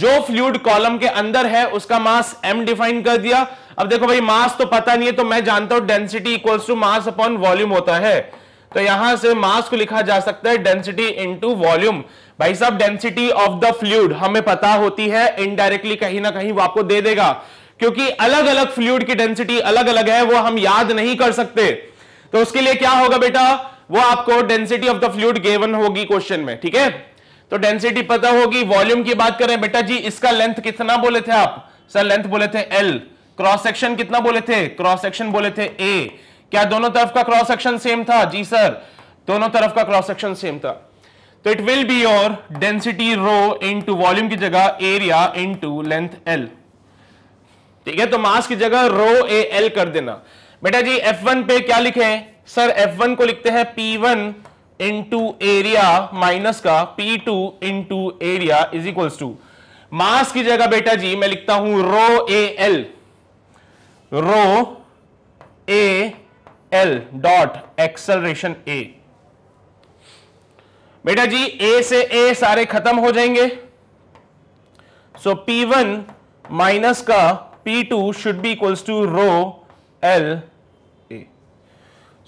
S1: जो फ्लूड कॉलम के अंदर है उसका मास m डिफाइन कर दिया अब देखो भाई मास तो पता नहीं है तो मैं जानता हूं density equals to mass upon volume होता है तो यहां से मास को लिखा जा सकता है डेंसिटी इनटू वॉल्यूम भाई साहब डेंसिटी ऑफ द फ्लूड हमें पता होती है इनडायरेक्टली कहीं ना कहीं वो आपको दे देगा क्योंकि अलग अलग फ्लूड की डेंसिटी अलग अलग है वो हम याद नहीं कर सकते तो उसके लिए क्या होगा बेटा वो आपको density of the fluid given होगी क्वेश्चन में ठीक है तो डेंसिटी पता होगी वॉल्यूम की बात करें बेटा जी इसका लेंथ कितना बोले थे आप सर लेंथ बोले थे एल क्रॉस सेक्शन कितना बोले थे क्रॉस सेक्शन बोले थे ए क्या दोनों तरफ का क्रॉस सेक्शन सेम था जी सर दोनों तरफ का क्रॉस सेक्शन सेम था तो it will be your density rho into volume की जगह एरिया इनटू लेंथ एल ठीक है तो मास की जगह रो ए एल कर देना बेटा जी वन पे क्या लिखे सर वन को लिखते हैं P one into area minus का P two into area is equals to mass की जगह बेटा जी मैं लिखता हूं rho A L rho A L dot acceleration A बेटा जी ए से ए सारे खत्म हो जाएंगे सो पी वन माइनस का P two should be equals to rho L A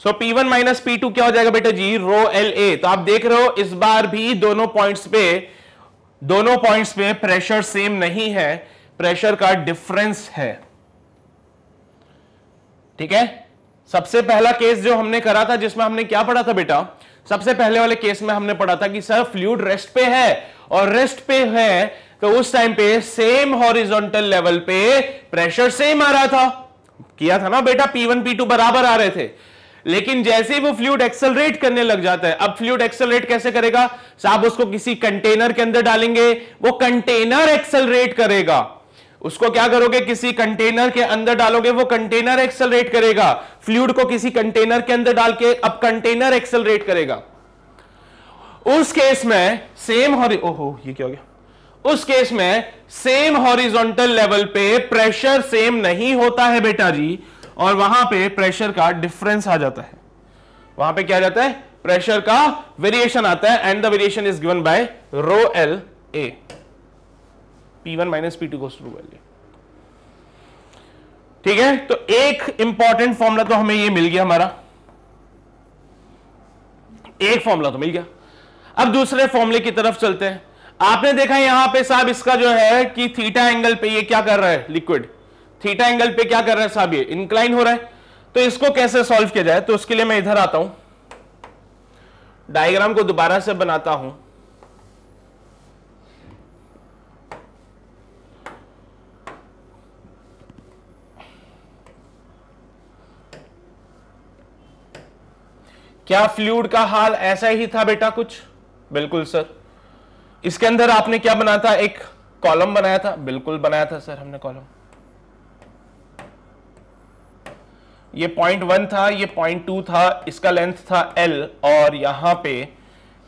S1: so P one minus P two क्या हो जाएगा बेटा जी रो एल ए तो आप देख रहे हो इस बार भी दोनों पॉइंट्स पे दोनों पॉइंट्स पे प्रेशर सेम नहीं है प्रेशर का डिफरेंस है ठीक है सबसे पहला केस जो हमने करा था जिसमें हमने क्या पढ़ा था बेटा सबसे पहले वाले केस में हमने पढ़ा था कि सर फ्लूड रेस्ट पे है और रेस्ट पे है तो उस टाइम पे सेम हॉरिजॉन्टल लेवल पे प्रेशर सेम आ रहा था किया था ना बेटा P1 P2 बराबर आ रहे थे लेकिन जैसे ही वो फ्लूड एक्सेलरेट करने लग जाता है अब फ्लूड एक्सेलरेट कैसे करेगा साहब उसको किसी कंटेनर के अंदर डालेंगे वो कंटेनर एक्सेलरेट करेगा उसको क्या करोगे किसी कंटेनर के अंदर डालोगे वो कंटेनर एक्सलरेट करेगा फ्लूड को किसी कंटेनर के अंदर डाल के अब कंटेनर एक्सलरेट करेगा उस केस में सेम ओहो ये क्या हो गया उस केस में सेम हॉरिजॉन्टल लेवल पे प्रेशर सेम नहीं होता है बेटा जी और वहां पे प्रेशर का डिफरेंस आ जाता है वहां पे क्या जाता है प्रेशर का वेरिएशन आता है and the variation is given by rho L A P1 one minus P two को टू वैल्यू ठीक है तो एक इंपॉर्टेंट फॉर्मूला तो हमें ये मिल गया हमारा एक फॉर्मूला तो मिल गया अब दूसरे फॉर्मूले की तरफ चलते हैं आपने देखा यहां पे साहब इसका जो है कि थीटा एंगल पे ये क्या कर रहा है लिक्विड थीटा एंगल पे क्या कर रहा है साहब ये इंक्लाइन हो रहा है तो इसको कैसे सॉल्व किया जाए तो उसके लिए मैं इधर आता हूं डायग्राम को दोबारा से बनाता हूं क्या फ्लूड का हाल ऐसा ही था बेटा कुछ बिल्कुल सर इसके अंदर आपने क्या बनाया था एक कॉलम बनाया था बिल्कुल बनाया था सर हमने कॉलम ये पॉइंट वन था ये पॉइंट टू था इसका लेंथ था एल और यहां पे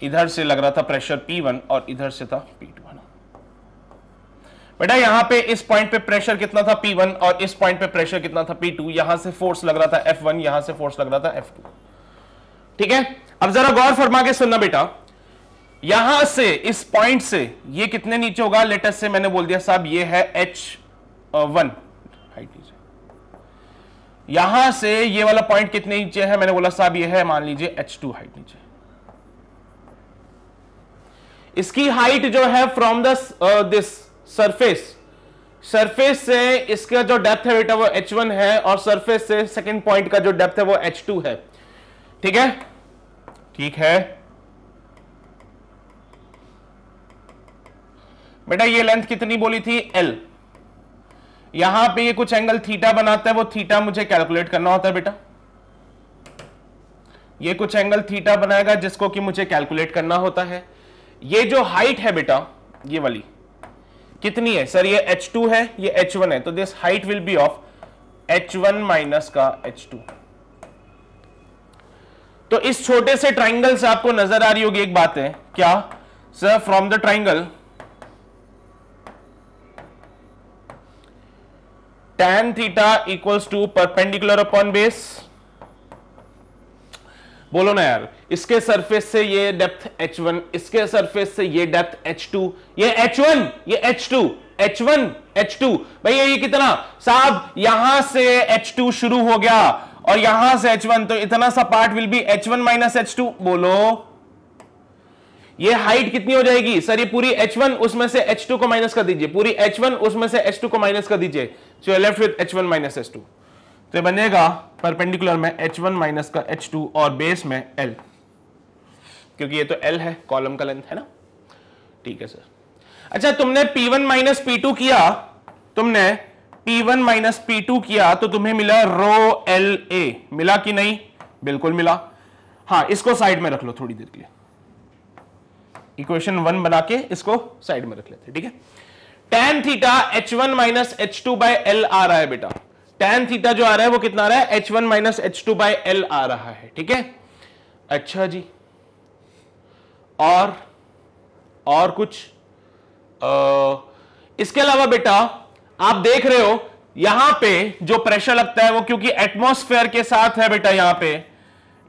S1: इधर से लग रहा था प्रेशर पी वन और इधर से था पी टू बेटा यहां पे इस पॉइंट पे प्रेशर कितना था पी वन और इस पॉइंट पे प्रेशर कितना था पी टू यहां से फोर्स लग रहा था एफ वन यहां से फोर्स लग रहा था एफ टू ठीक है अब जरा गौर फरमा के सुनना बेटा यहां से इस पॉइंट से ये कितने नीचे होगा लेटेस्ट से मैंने बोल दिया साहब ये है एच वन हाइट नीचे यहां से ये वाला पॉइंट कितने नीचे है मैंने बोला साहब ये है मान लीजिए एच टू हाइट नीचे इसकी हाइट जो है from the this surface surface से इसका जो डेप्थ है बेटा वो एच वन है और सरफेस से सेकेंड पॉइंट का जो डेप्थ है वो एच टू है ठीक है ठीक है बेटा ये लेंथ कितनी बोली थी एल यहां पे ये कुछ एंगल थीटा बनाता है वो थीटा मुझे कैलकुलेट करना होता है बेटा ये कुछ एंगल थीटा बनाएगा जिसको कि मुझे कैलकुलेट करना होता है ये जो हाइट है बेटा ये वाली कितनी है सर ये h2 है ये h1 है तो this height will be of h1 one minus का h2 तो इस छोटे से ट्राइंगल से आपको नजर आ रही होगी एक बात है क्या sir from the triangle tan theta equals to perpendicular upon base बोलो ना यार इसके सरफेस से ये डेप्थ h1 इसके सरफेस से ये डेप्थ h2 ये h1 ये h2 h1 h2 भाई ये कितना साहब यहां से h2 शुरू हो गया और यहां से h1 तो इतना सा part will be h1 one minus H बोलो ये हाइट कितनी हो जाएगी सर ये पूरी h1 उसमें से h2 को माइनस कर दीजिए पूरी h1 उसमें से h2 को माइनस कर दीजिए so left with h1 one minus H तो ये बनेगा परपेंडिकुलर में h1 वन माइनस का h2 और बेस में l क्योंकि ये तो l है कॉलम का लेंथ है ना ठीक है सर अच्छा तुमने p1 वन माइनस पी किया तुमने P1 वन माइनस पी किया तो तुम्हें मिला रो एल ए मिला कि नहीं बिल्कुल मिला हाँ इसको साइड में रख लो थोड़ी देर के लिए इक्वेशन वन बना के इसको साइड में रख लेते ठीक है tan theta H one minus H two by L आ रहा है बेटा टेन थीटा जो आ रहा है वो कितना आ रहा है H one minus H two by L आ रहा है ठीक है अच्छा जी और और कुछ आ, इसके अलावा बेटा आप देख रहे हो यहां पे जो प्रेशर लगता है वो क्योंकि एटमोस्फेयर के साथ है बेटा यहां पे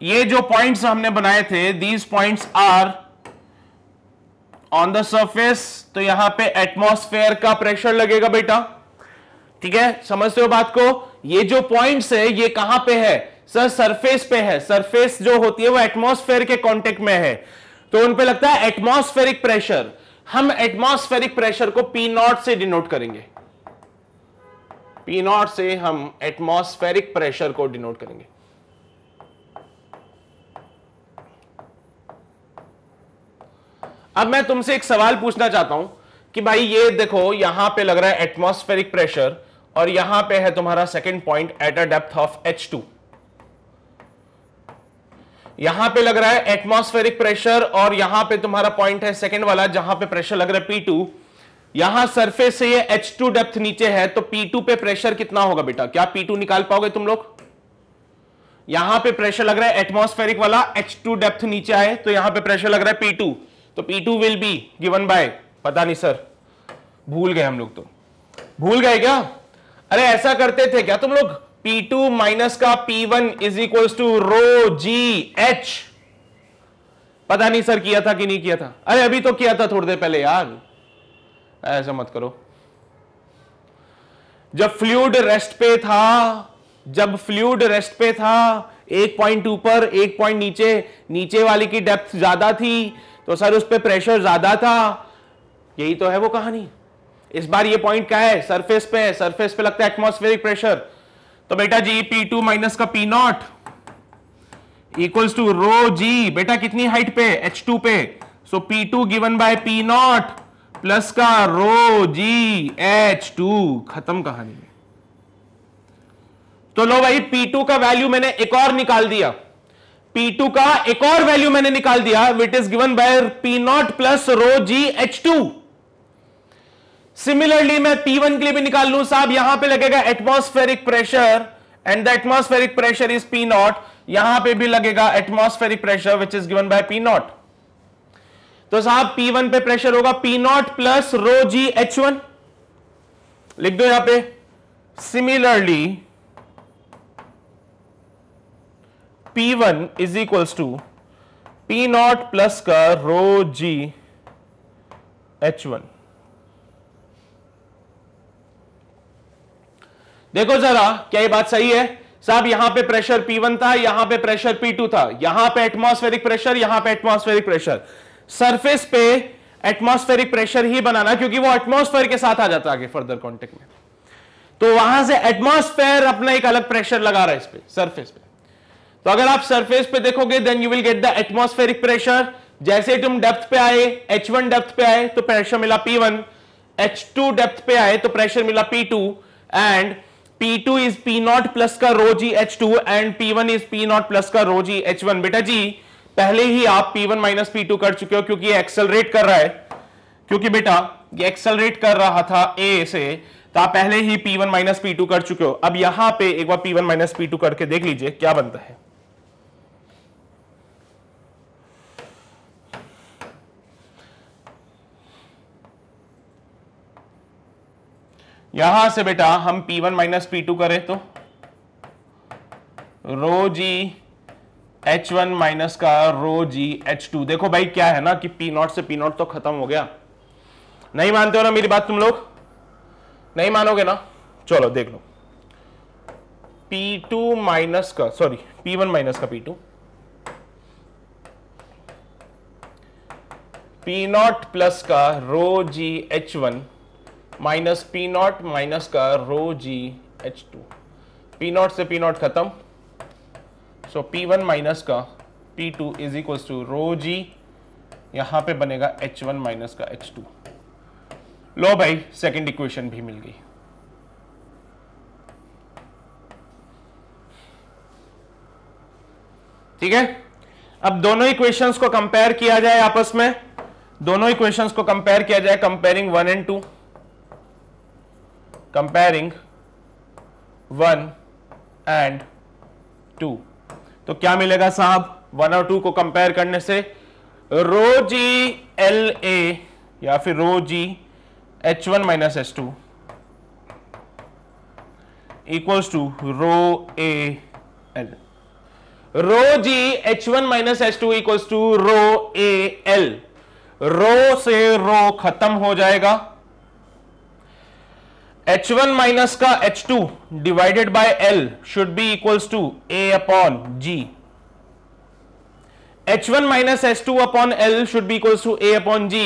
S1: ये जो पॉइंट्स हमने बनाए थे these points are on the surface तो यहां पे एटमोस्फेयर का प्रेशर लगेगा बेटा ठीक है समझते हो बात को ये जो पॉइंट्स है ये कहां पे है सर सरफेस पे है सरफेस जो होती है वो एटमोस्फेयर के कांटेक्ट में है तो उन पे लगता है एटमोस्फेरिक प्रेशर हम एटमोस्फेरिक प्रेशर को पी नॉट से डिनोट करेंगे पी नॉट से हम एटमॉस्फेरिक प्रेशर को डिनोट करेंगे अब मैं तुमसे एक सवाल पूछना चाहता हूं कि भाई ये देखो यहां पे लग रहा है एटमॉस्फेरिक प्रेशर और यहां पे है तुम्हारा second point at a depth of H two यहां पे लग रहा है एटमॉस्फेरिक प्रेशर और यहां पे तुम्हारा पॉइंट है सेकंड वाला जहां पे प्रेशर लग रहा है पी टू यहां सरफेस से ये H2 डेप्थ नीचे है तो P2 पे प्रेशर कितना होगा बेटा क्या P2 निकाल पाओगे तुम लोग यहां पे प्रेशर लग रहा है एटमोस्फेरिक वाला H2 डेप्थ नीचे आए तो यहां पे प्रेशर लग रहा है P2 तो P2 will be given by पता नहीं सर भूल गए हम लोग तो भूल गए क्या अरे ऐसा करते थे क्या तुम लोग टू माइनस का P one is equal to rho ji H पता नहीं सर किया था कि नहीं किया था अरे अभी तो किया था थोड़ी देर पहले यार ऐसा मत करो जब फ्लूड रेस्ट पे था जब फ्लूड रेस्ट पे था एक पॉइंट ऊपर एक पॉइंट नीचे नीचे वाले की डेप्थ ज्यादा थी तो सर उस पर प्रेशर ज्यादा था यही तो है वो कहानी इस बार ये पॉइंट क्या है सरफेस पे है सरफेस पे लगता है एटमोस्फेरिक प्रेशर तो बेटा जी पी टू माइनस का P not equals to rho G बेटा कितनी हाइट पे एच टू पे so P two given by P not plus का रो जी एच टू खत्म कहानी है तो लो भाई P2 का वैल्यू मैंने एक और निकाल दिया P2 का एक और वैल्यू मैंने निकाल दिया it is given by P0 not plus rho ji H two similarly मैं P1 के लिए भी निकाल लू साहब यहां पे लगेगा atmospheric pressure and the atmospheric pressure is P0 nought यहां पे भी लगेगा atmospheric pressure which is given by P0 nought तो साहब P1 पे प्रेशर होगा P not plus rho ji h one लिख दो यहां पे similarly P1 one is equals to P not plus का रो जी एच वन देखो जरा क्या ये बात सही है साहब यहां पे प्रेशर P1 था यहां पे प्रेशर P2 था यहां पे एटमॉस्फेरिक प्रेशर यहां पे एटमॉस्फेरिक प्रेशर सरफेस पे एटमॉस्फेरिक प्रेशर ही बनाना क्योंकि वो एटमॉस्फेयर के साथ आ जाता है आगे फर्दर कॉन्टेक्ट में तो वहां से एटमॉस्फेयर अपना एक अलग प्रेशर लगा रहा है इस पे सरफेस पे तो अगर आप सरफेस पे देखोगे then you will get the atmospheric pressure जैसे तुम डेप्थ पे आए एच वन डेप्थ पे आए तो प्रेशर मिला P one h two depth पे आए तो प्रेशर मिला P two and P two is P not plus का rho g two and P one is P not plus का रो जी वन बेटा जी पहले ही आप P1 वन माइनस पी कर चुके हो क्योंकि ये एक्सेलरेट कर रहा है क्योंकि बेटा ये एक्सेलरेट कर रहा था A से तो आप पहले ही P1 वन माइनस पी कर चुके हो अब यहां पे एक बार P1 वन माइनस पी करके देख लीजिए क्या बनता है यहां से बेटा हम P1 वन माइनस पी करें तो रो जी एच वन माइनस का रो जी एच टू देखो भाई क्या है ना कि पी नॉट से पी नॉट तो खत्म हो गया नहीं मानते हो ना मेरी बात तुम लोग नहीं मानोगे ना चलो देख लो पी टू माइनस का सॉरी पी वन माइनस का P two P not plus का रो जी h one minus P nought minus का rho ji H two P not से पी नॉट खत्म सो पी वन माइनस का P two is equal to rho g यहां पर बनेगा h one minus का h two लो भाई सेकेंड इक्वेशन भी मिल गई ठीक है अब दोनों इक्वेशंस को कंपेयर किया जाए आपस में दोनों इक्वेशंस को कंपेयर किया जाए comparing one and two comparing one and two तो क्या मिलेगा साहब वन और टू को कंपेयर करने से रो जी एल ए या फिर rho ji h one minus H two equals to rho A L rho ji h one minus H two equals to rho A L rho से rho खत्म हो जाएगा h one minus का h two divided by l should be equals to a upon g h one minus H two upon l should be equals to a upon g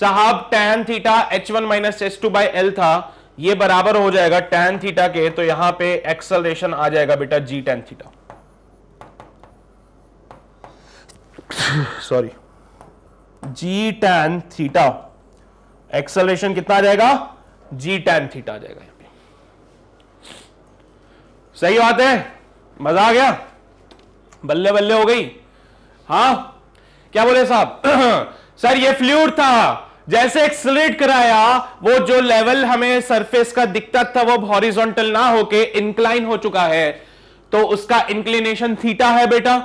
S1: साहब tan theta H one minus H two by l था ये बराबर हो जाएगा tan theta के तो यहां पे एक्सलेशन आ जाएगा बेटा g tan theta sorry g tan theta acceleration कितना आ जाएगा जी टैन थीटा आ जाएगा पे सही बात है मजा आ गया बल्ले बल्ले हो गई हा क्या बोले साहब सर ये फ्लूड था जैसे एक्सलेट कराया वो जो लेवल हमें सरफेस का दिखता था वो हॉरिजॉन्टल ना होके इंक्लाइन हो चुका है तो उसका इंक्लिनेशन थीटा है बेटा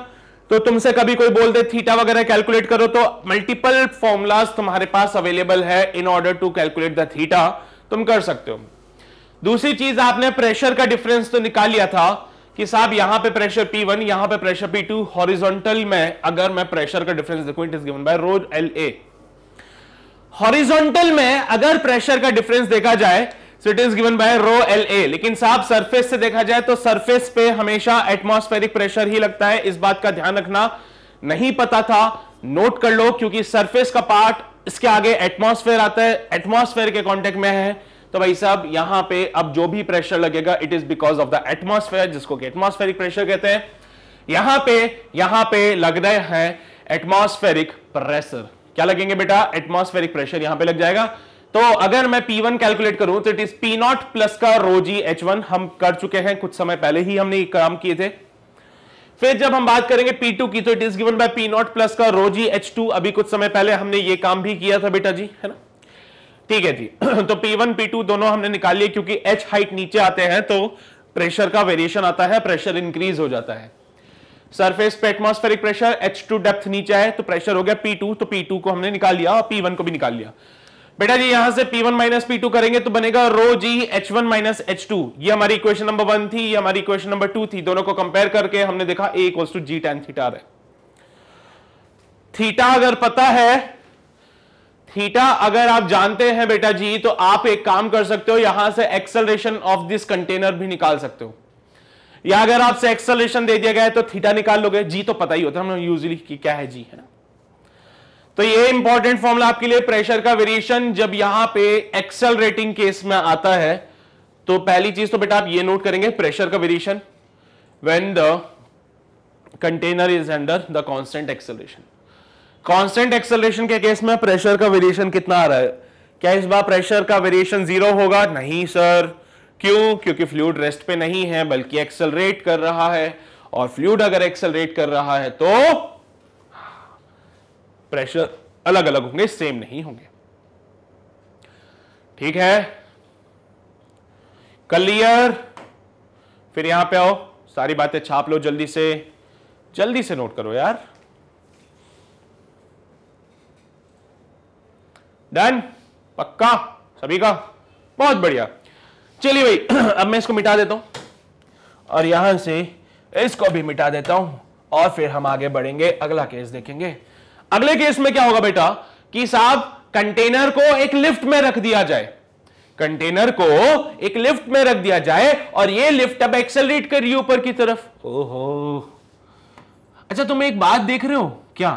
S1: तो तुमसे कभी कोई बोल दे थीटा वगैरह कैलकुलेट करो तो मल्टीपल फॉर्मुलाज तुम्हारे पास अवेलेबल है in order to calculate the theta तुम कर सकते हो दूसरी चीज आपने प्रेशर का डिफरेंस तो निकाल लिया था कि साहब यहां पे प्रेशर P1 वन यहां पे प्रेशर P2 हॉरिजॉन्टल में अगर मैं प्रेशर का डिफरेंस देखू it is given by rho l a horizontal में अगर प्रेशर का डिफरेंस देखा जाए so it is given by rho L a लेकिन साहब सरफेस से देखा जाए तो सरफेस पे हमेशा एटमोस्फेरिक प्रेशर ही लगता है इस बात का ध्यान रखना नहीं पता था नोट कर लो क्योंकि सरफेस का पार्ट इसके आगे एटमॉस्फेयर आता है एटमॉस्फेयर के कॉन्टेक्ट में है तो भाई साहब यहां पे अब जो भी प्रेशर लगेगा it is because of the atmosphere जिसको कि एटमॉस्फेरिक प्रेशर कहते हैं यहां पे यहां पे लग रहे हैं एटमॉस्फेरिक प्रेशर क्या लगेंगे बेटा एटमॉस्फेरिक प्रेशर यहां पे लग जाएगा तो अगर मैं P1 कैलकुलेट करूं तो इट इज P0 प्लस का रोजी H1 हम कर चुके हैं कुछ समय पहले ही हमने काम किए थे फिर जब हम बात करेंगे P2 की तो it is given by P not plus का रो जी H2 अभी कुछ समय पहले हमने ये काम भी किया था बेटा जी है ना ठीक है जी तो P1 P2 दोनों हमने निकाल लिए क्योंकि H हाइट नीचे आते हैं तो प्रेशर का वेरिएशन आता है प्रेशर इंक्रीज हो जाता है सरफेस पे एटमोस्फेरिक प्रेशर H2 डेप्थ नीचे है तो प्रेशर हो गया P2 तो P2 को हमने निकाल लिया और P1 को भी निकाल लिया बेटा जी यहां से P1 वन माइनस पी करेंगे तो बनेगा रो जी एच वन माइनस एच ये हमारी इक्वेशन नंबर वन थी ये हमारी इक्वेशन नंबर टू थी दोनों को कंपेयर करके हमने देखा a equal to g tan theta है थीटा अगर पता है थीटा अगर आप जानते हैं बेटा जी तो आप एक काम कर सकते हो यहां से एक्सेलरेशन ऑफ दिस कंटेनर भी निकाल सकते हो या अगर आपसे एक्सेलरेशन दे दिया गया है तो थीटा निकाल लोगे जी तो पता ही होता है हम यूजली क्या है जी है ना तो ये इंपॉर्टेंट फॉर्मूला आपके लिए प्रेशर का वेरिएशन जब यहां पे एक्सेलरेटिंग केस में आता है तो पहली चीज तो बेटा आप ये नोट करेंगे प्रेशर का variation when the container is under the constant acceleration constant acceleration के केस में प्रेशर का वेरिएशन कितना आ रहा है क्या इस बार प्रेशर का वेरिएशन जीरो होगा नहीं सर क्यों क्योंकि फ्लूड रेस्ट पे नहीं है बल्कि एक्सेलरेट कर रहा है और फ्लूड अगर एक्सेलरेट कर रहा है तो प्रेशर अलग अलग होंगे सेम नहीं होंगे ठीक है क्लियर फिर यहां पे आओ सारी बातें छाप लो जल्दी से जल्दी से नोट करो यार डन पक्का सभी का बहुत बढ़िया चलिए भाई अब मैं इसको मिटा देता हूं और यहां से इसको भी मिटा देता हूं और फिर हम आगे बढ़ेंगे अगला केस देखेंगे अगले केस में क्या होगा बेटा कि साहब कंटेनर को एक लिफ्ट में रख दिया जाए कंटेनर को एक लिफ्ट में रख दिया जाए और ये लिफ्ट अब एक्सेलरेट कर रही है ऊपर की तरफ ओहो अच्छा तुम एक बात देख रहे हो क्या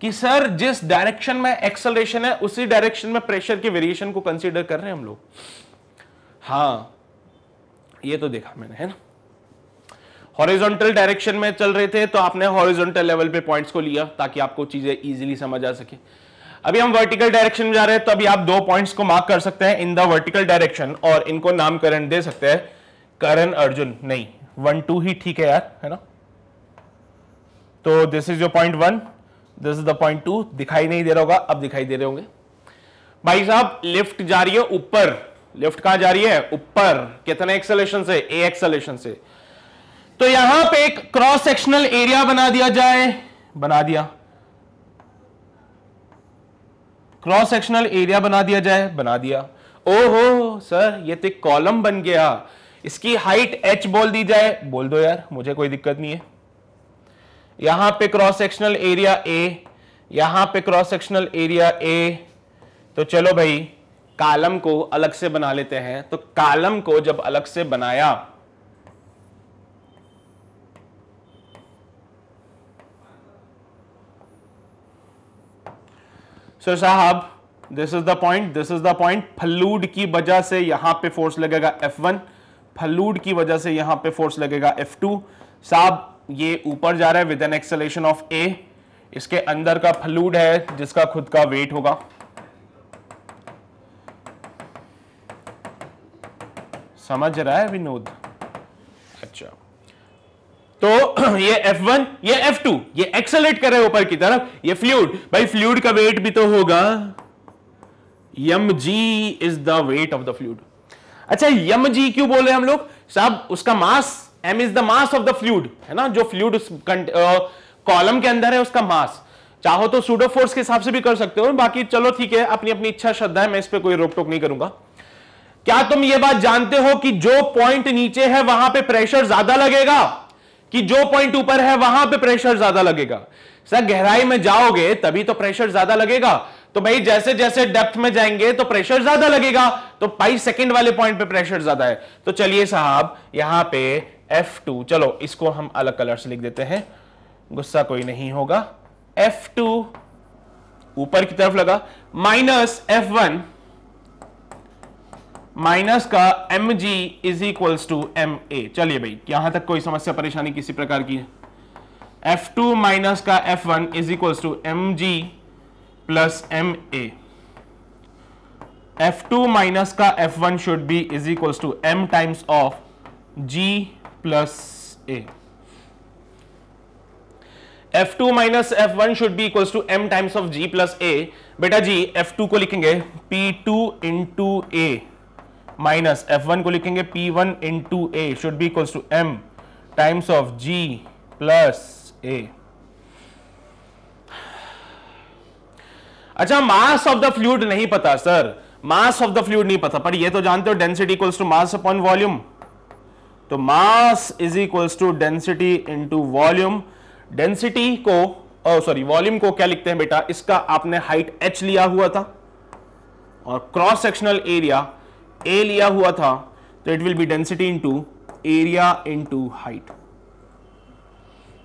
S1: कि सर जिस डायरेक्शन में एक्सेलरेशन है उसी डायरेक्शन में प्रेशर के वेरिएशन को कंसीडर कर रहे हैं हम लोग हाँ ये तो देखा मैंने है ना हॉरिजॉन्टल डायरेक्शन में चल रहे थे तो आपने हॉरिजॉन्टल लेवल पे पॉइंट्स को लिया ताकि आपको चीजें इजीली समझ आ सके अभी हम वर्टिकल डायरेक्शन में जा रहे हैं तो अभी आप दो पॉइंट्स को मार्क कर सकते हैं इन द वर्टिकल डायरेक्शन और इनको नामकरण दे सकते हैं करण अर्जुन नहीं वन टू ही ठीक है यार है ना तो this is your point one this is the point two दिखाई नहीं दे रहा होगा अब दिखाई दे रहे होंगे भाई साहब लिफ्ट जा रही है ऊपर लिफ्ट कहां जा रही है ऊपर कितने एक्सलेशन से ए एक्सलेशन से तो यहां पे एक क्रॉस सेक्शनल एरिया बना दिया जाए बना दिया क्रॉस सेक्शनल एरिया बना दिया जाए बना दिया ओहो सर ये तो कॉलम बन गया इसकी हाइट एच बोल दी जाए बोल दो यार मुझे कोई दिक्कत नहीं है यहां पे क्रॉस सेक्शनल एरिया ए यहां पे क्रॉस सेक्शनल एरिया ए तो चलो भाई कालम को अलग से बना लेते हैं तो कालम को जब अलग से बनाया सर साहब this is the point this is the point fluid की वजह से यहां पे फोर्स लगेगा F1 फलूड की वजह से यहां पे फोर्स लगेगा F2 साहब ये ऊपर जा रहा है with an acceleration of a इसके अंदर का फलूड है जिसका खुद का वेट होगा समझ रहा है विनोद तो ये F1 ये F2 ये एक्सलेट कर रहे हैं ऊपर की तरफ ये फ्लूड भाई फ्लूड का वेट भी तो होगा m g is the weight of the fluid अच्छा यम जी क्यों बोल रहे हैं हम लोग साहब उसका mass m is the mass of the fluid है ना जो फ्लूड कॉलम के अंदर है उसका मास चाहो तो सूडो फोर्स के हिसाब से भी कर सकते हो बाकी चलो ठीक है अपनी अपनी इच्छा श्रद्धा है मैं इस पर कोई रोक टोक नहीं करूंगा क्या तुम ये बात जानते हो कि जो पॉइंट नीचे है वहां पे प्रेशर ज्यादा लगेगा कि जो पॉइंट ऊपर है वहां पे प्रेशर ज्यादा लगेगा सर गहराई में जाओगे तभी तो प्रेशर ज्यादा लगेगा तो भाई जैसे जैसे डेप्थ में जाएंगे तो प्रेशर ज्यादा लगेगा तो पाई सेकंड वाले पॉइंट पे प्रेशर ज्यादा है तो चलिए साहब यहां पे F2 चलो इसको हम अलग कलर से लिख देते हैं गुस्सा कोई नहीं होगा F2 ऊपर की तरफ लगा माइनस वन माइनस का M g is equal to M a चलिए भाई यहां तक कोई समस्या परेशानी किसी प्रकार की है एफ टू माइनस का F one is equal to M g plus m a F two minus का F one should be is equal to m times of g plus a F two minus F one should be equal to m times of g plus a बेटा जी F two को लिखेंगे P two into a minus F one को लिखेंगे P one into A should be equals to m times of g plus a अच्छा mass of the fluid नहीं पता sir mass of the fluid नहीं पता पर ये तो जानते हो density equals to mass upon volume तो mass is equals to density to volume density को सॉरी oh, वॉल्यूम को क्या लिखते हैं बेटा इसका आपने हाइट एच लिया हुआ था और क्रॉस सेक्शनल एरिया ए लिया हुआ था तो it will be density to area to height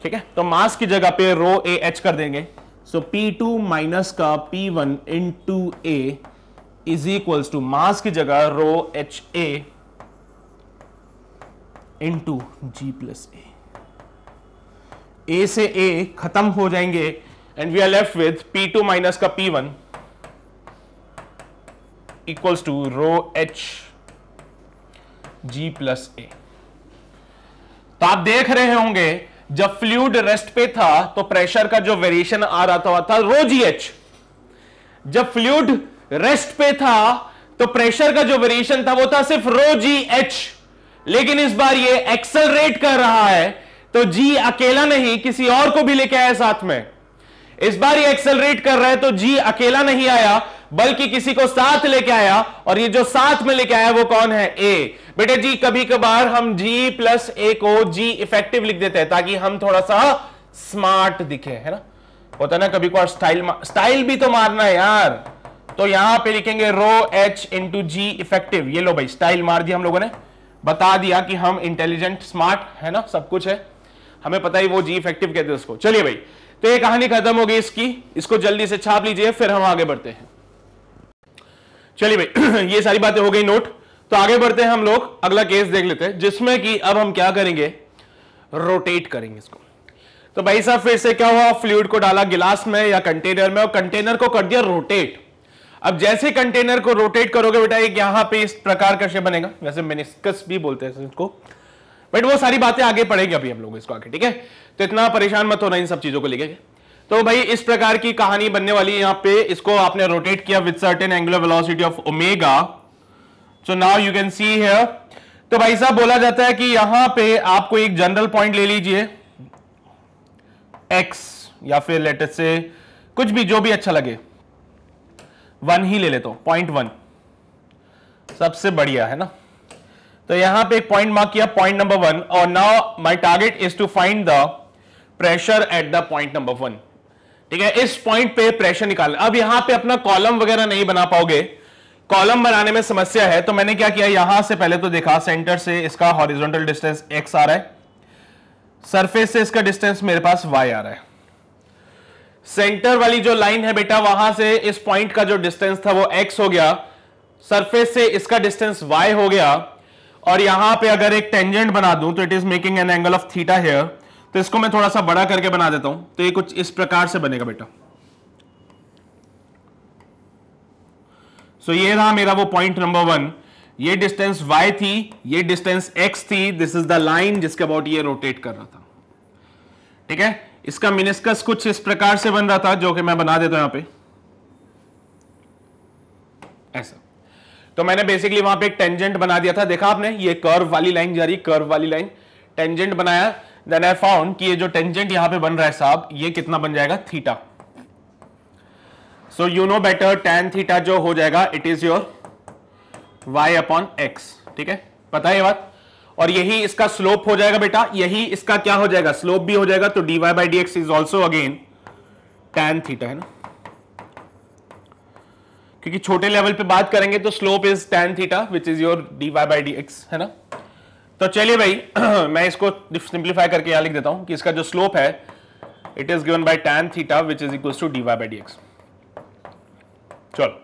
S1: ठीक है तो मास की जगह पे रो ए एच कर देंगे सो पी टू माइनस का P one into a is equals to mass की जगह rho h a to g plus a a से ए खत्म हो जाएंगे and we are left with P two minus का P one equals to rho h g plus a तो आप देख रहे होंगे जब फ्लूड रेस्ट पे था तो प्रेशर का जो वेरिएशन आ रहा था, था रो जी एच जब फ्लूड रेस्ट पे था तो प्रेशर का जो वेरिएशन था वो था सिर्फ रो जी एच लेकिन इस बार ये एक्सलरेट कर रहा है तो जी अकेला नहीं किसी और को भी लेके आया साथ में इस बार ये एक्सेलरेट कर रहा है तो जी अकेला नहीं आया बल्कि किसी को साथ लेके आया और ये जो साथ में लेके आया वो कौन है ए बेटे जी कभी कभार हम जी प्लस ए को जी इफेक्टिव लिख देते हैं ताकि हम थोड़ा सा स्मार्ट दिखे है ना होता ना कभी कभार स्टाइल स्टाइल भी तो मारना है यार तो यहां पे लिखेंगे rho h into g effective ये लो भाई स्टाइल मार दिया हम लोगों ने बता दिया कि हम इंटेलिजेंट स्मार्ट है ना सब कुछ है हमें पता ही वो जी इफेक्टिव कहते हैं उसको चलिए भाई तो ये कहानी खत्म हो गई इसकी इसको जल्दी से छाप लीजिए फिर हम आगे बढ़ते हैं चलिए भाई ये सारी बातें हो गई नोट तो आगे बढ़ते हैं हम लोग अगला केस देख लेते हैं जिसमें कि अब हम क्या करेंगे रोटेट करेंगे इसको तो भाई साहब फिर से क्या हुआ फ्लूड को डाला गिलास में या कंटेनर में और कंटेनर को कर दिया रोटेट अब जैसे कंटेनर को रोटेट करोगे बेटा एक यहां पे इस प्रकार का शेप बनेगा वैसे मेनिस्कस भी बोलते हैं इसको बट वो सारी बातें आगे पढ़ेंगे अभी हम लोग इसको आगे ठीक है तो इतना परेशान मत होना इन सब चीजों को लेकर तो भाई इस प्रकार की कहानी बनने वाली है यहां पे इसको आपने रोटेट किया with certain angular velocity of omega so now you can see here तो भाई साहब बोला जाता है कि यहां पे आपको एक जनरल पॉइंट ले लीजिए एक्स या फिर लेटेस्ट से कुछ भी जो भी अच्छा लगे वन ही ले लेता हूं पॉइंट वन सबसे बढ़िया है ना तो यहां पे एक पॉइंट मार्क किया पॉइंट नंबर वन और now my target is to find the pressure at the point number one ठीक है इस पॉइंट पे प्रेशर निकाल अब यहां पे अपना कॉलम वगैरह नहीं बना पाओगे कॉलम बनाने में समस्या है तो मैंने क्या किया यहां से पहले तो देखा सेंटर से इसका हॉरिजोनटल डिस्टेंस एक्स आ रहा है सरफेस से इसका डिस्टेंस मेरे पास वाई आ रहा है सेंटर वाली जो लाइन है बेटा वहां से इस पॉइंट का जो डिस्टेंस था वो एक्स हो गया सरफेस से इसका डिस्टेंस वाई हो गया और यहां पे अगर एक टेंजेंट बना दूं तो it is making an angle of theta here तो इसको मैं थोड़ा सा बड़ा करके बना देता हूं तो ये कुछ इस प्रकार से बनेगा बेटा सो so ये रहा मेरा वो पॉइंट नंबर वन ये डिस्टेंस वाई थी ये डिस्टेंस एक्स थी दिस इज द लाइन जिसके अबाउट ये रोटेट कर रहा था ठीक है इसका मिनिस्कस कुछ इस प्रकार से बन रहा था जो कि मैं बना देता हूं यहां पे ऐसा तो मैंने बेसिकली वहां पे एक टेंजेंट बना दिया था देखा आपने ये कर्व वाली लाइन जा रही कर्व वाली लाइन टेंजेंट बनाया देन आई फाउंड कि ये जो टेंजेंट यहां पे बन रहा है साहब ये कितना बन जाएगा theta so you know better tan theta जो हो जाएगा it is your y upon x ठीक है पता है ये बात और यही इसका स्लोप हो जाएगा बेटा यही इसका क्या हो जाएगा स्लोप भी हो जाएगा तो d y by D x is also again tan theta है ना क्योंकि छोटे लेवल पे बात करेंगे तो slope is tan theta which is your d y by D x है ना तो चलिए भाई मैं इसको सिंप्लीफाई करके यहाँ लिख देता हूँ कि इसका जो स्लोप है it is given by tan theta which is equal to d y by D x चलो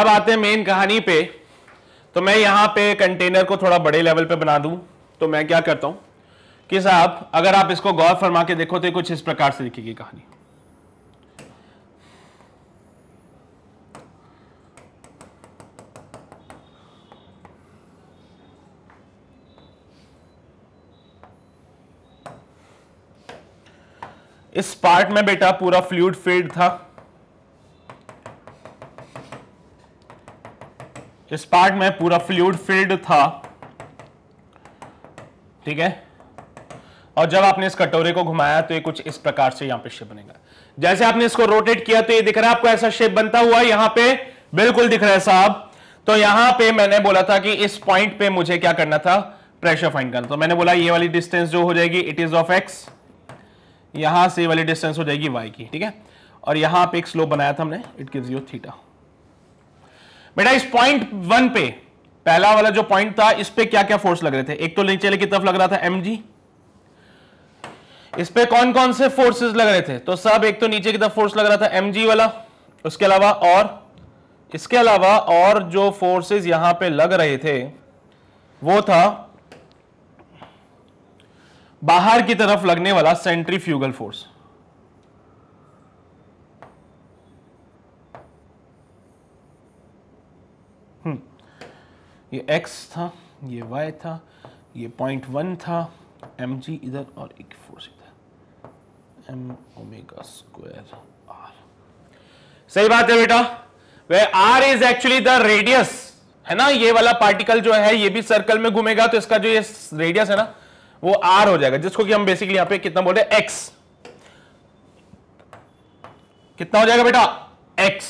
S1: अब आते हैं मेन कहानी पे तो मैं यहाँ पे कंटेनर को थोड़ा बड़े लेवल पे बना दूं तो मैं क्या करता हूं कि साहब अगर आप इसको गौर फरमा के देखो तो कुछ इस प्रकार से दिखेगी कहानी इस पार्ट में बेटा पूरा फ्लूड फील्ड था इस पार्ट में पूरा फ्लूड फील्ड था ठीक है और जब आपने इस कटोरे को घुमाया तो ये कुछ इस प्रकार से यहां पे शेप बनेगा जैसे आपने इसको रोटेट किया तो ये दिख रहा है आपको ऐसा शेप बनता हुआ यहां पे बिल्कुल दिख रहा है साहब तो यहां पे मैंने बोला था कि इस पॉइंट पे मुझे क्या करना था प्रेशर फाइंड करना तो मैंने बोला ये वाली डिस्टेंस जो हो जाएगी इट इज ऑफ एक्स यहां से वाली डिस्टेंस हो जाएगी वाई की ठीक है और यहां पे एक स्लोप बनाया था हमने इट गिव्स यू थीटा बेटा इस पॉइंट वन पे पहला वाला जो पॉइंट था इस पे क्या क्या फोर्स लग रहे थे एक तो नीचे की तरफ लग रहा था एम जी इस पे कौन कौन से फोर्सेस लग रहे थे तो सब एक तो नीचे की तरफ फोर्स लग रहा था एम जी वाला उसके अलावा और इसके अलावा और जो फोर्सेस यहां पे लग रहे थे वो था बाहर की तरफ लगने वाला सेंट्रीफ्यूगल हम्म, फोर्स ये x था ये y था ये पॉइंट वन था एम जी इधर और एक फोर्स इधर एम ओमेगा स्क्वायर आर सही बात है बेटा where r is actually the radius है ना ये वाला पार्टिकल जो है ये भी सर्कल में घूमेगा तो इसका जो ये रेडियस है ना वो आर हो जाएगा जिसको कि हम बेसिकली यहां पे कितना बोल रहे एक्स कितना हो जाएगा बेटा एक्स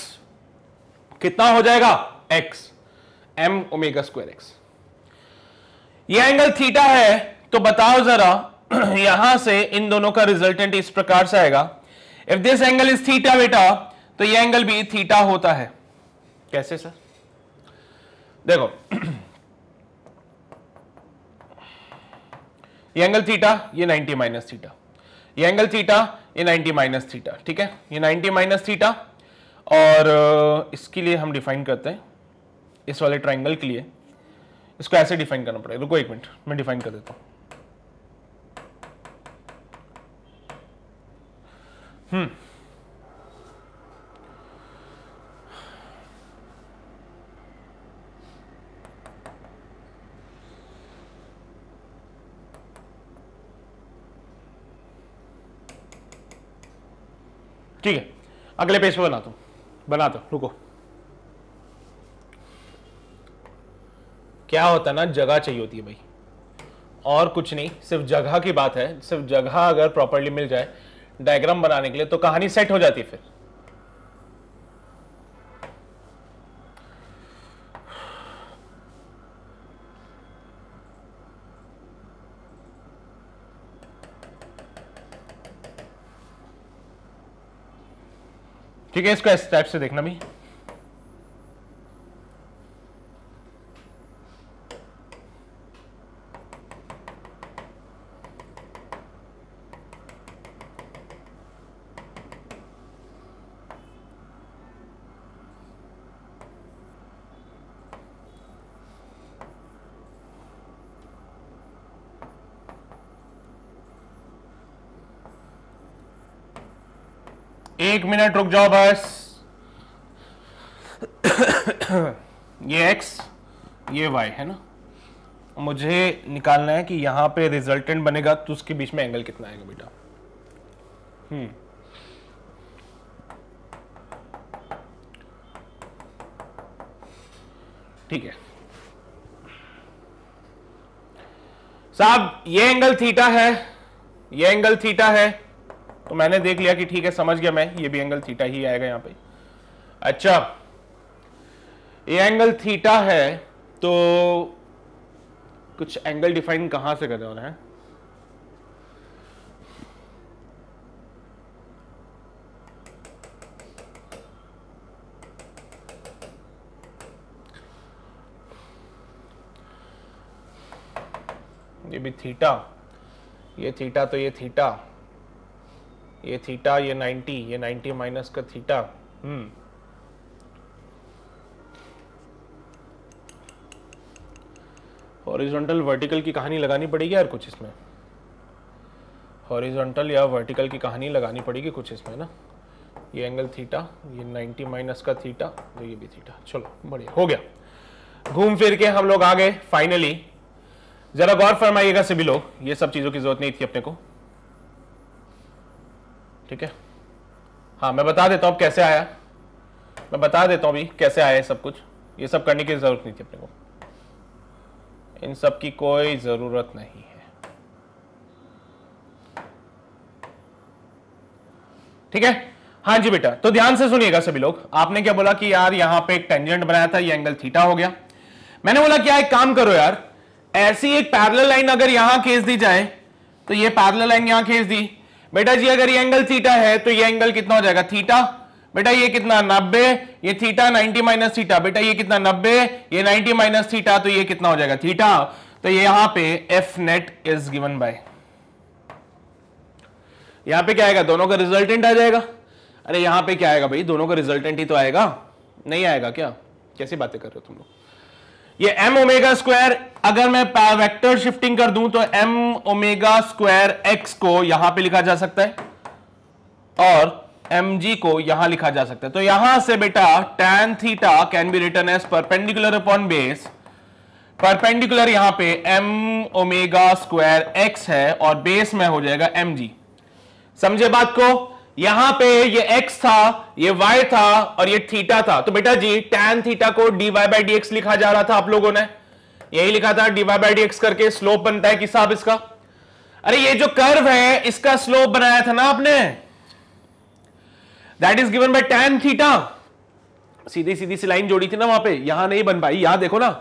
S1: कितना हो जाएगा x m omega square x ये एंगल थीटा है तो बताओ जरा यहां से इन दोनों का रिजल्टेंट इस प्रकार से आएगा if this angle is theta बेटा तो ये एंगल भी थीटा होता है कैसे सर देखो ये एंगल थीटा ये 90 माइनस थीटा ये एंगल थीटा ये 90 माइनस थीटा ठीक है ये 90 माइनस थीटा और uh, इसके लिए हम डिफाइन करते हैं इस वाले ट्राइंगल के लिए इसको ऐसे डिफाइन करना पड़ेगा रुको एक मिनट मैं डिफाइन कर देता हूँ हम्म ठीक है अगले पेज पे बनाता हूँ बनाता हूँ रुको क्या होता है ना जगह चाहिए होती है भाई और कुछ नहीं सिर्फ जगह की बात है सिर्फ जगह अगर प्रॉपरली मिल जाए डायग्राम बनाने के लिए तो कहानी सेट हो जाती है फिर ठीक है इसको इस टाइप से देखना भाई एक मिनट रुक जाओ बस ये एक्स ये वाई है ना मुझे निकालना है कि यहां पे रिजल्टेंट बनेगा तो उसके बीच में एंगल कितना आएगा बेटा हम्म ठीक है साहब ये एंगल थीटा है ये एंगल थीटा है तो मैंने देख लिया कि ठीक है समझ गया मैं ये भी एंगल थीटा ही आएगा यहां पे अच्छा ये एंगल थीटा है तो कुछ एंगल डिफाइन कहां से कर रहे हैं ये भी थीटा ये थीटा तो ये थीटा ये थीटा ये 90 ये 90 माइनस का थीटा हम्म हॉरिजॉन्टल वर्टिकल की कहानी लगानी पड़ेगी यार कुछ इसमें हॉरिजॉन्टल या वर्टिकल की कहानी लगानी पड़ेगी कुछ इसमें ना ये एंगल थीटा ये 90 माइनस का थीटा तो ये भी थीटा चलो बढ़िया हो गया घूम फिर के हम लोग आ गए फाइनली ज़रा गौर फरमाइएगा सभी लोग ये सब चीज़ों की ज़रूरत नहीं थी अपने को ठीक है हाँ मैं बता देता हूँ अब कैसे आया मैं बता देता हूँ अभी कैसे आया सब कुछ ये सब करने की ज़रूरत नहीं थी अपने को इन सब की कोई ज़रूरत नहीं है ठीक है हाँ जी बेटा तो ध्यान से सुनिएगा सभी लोग आपने क्या बोला कि यार यहां पे एक टेंजेंट बनाया था ये एंगल थीटा हो गया मैंने बोला क्या एक काम करो यार ऐसी एक पैरेलल लाइन अगर यहां खींच दी जाए तो ये पैरेलल लाइन यहां खींच दी बेटा जी अगर ये एंगल थीटा है तो ये एंगल कितना हो जाएगा थीटा बेटा ये कितना नब्बे ये थीटा 90 माइनस थीटा बेटा ये कितना नब्बे ये 90 माइनस थीटा तो ये कितना हो जाएगा थीटा तो ये यहां पे F net is given by यहां पे क्या आएगा दोनों का रिजल्टेंट आ जाएगा अरे यहां पे क्या आएगा भाई दोनों का रिजल्टेंट ही तो आएगा नहीं आएगा क्या कैसी बातें कर रहे हो तुम लोग ये एम ओमेगा स्क्वायर अगर मैं वेक्टर शिफ्टिंग कर दूं तो एम ओमेगा स्क्वायर एक्स को यहां पे लिखा जा सकता है और एम जी को यहां लिखा जा सकता है तो यहां से बेटा tan theta can be written as perpendicular upon base perpendicular यहां पे एम ओमेगा स्क्वायर एक्स है और बेस में हो जाएगा एम जी समझे बात को यहां पे ये x था ये y था और ये थीटा था तो बेटा जी tan थीटा को dy बाई डी लिखा जा रहा था आप लोगों ने यही लिखा था dy बाई डी करके स्लोप बनता है किस इसका अरे ये जो कर्व है इसका स्लोप बनाया था ना आपने that is given by tan theta सीधी सीधी सी लाइन जोड़ी थी ना वहां पे यहां नहीं बन पाई यहां देखो ना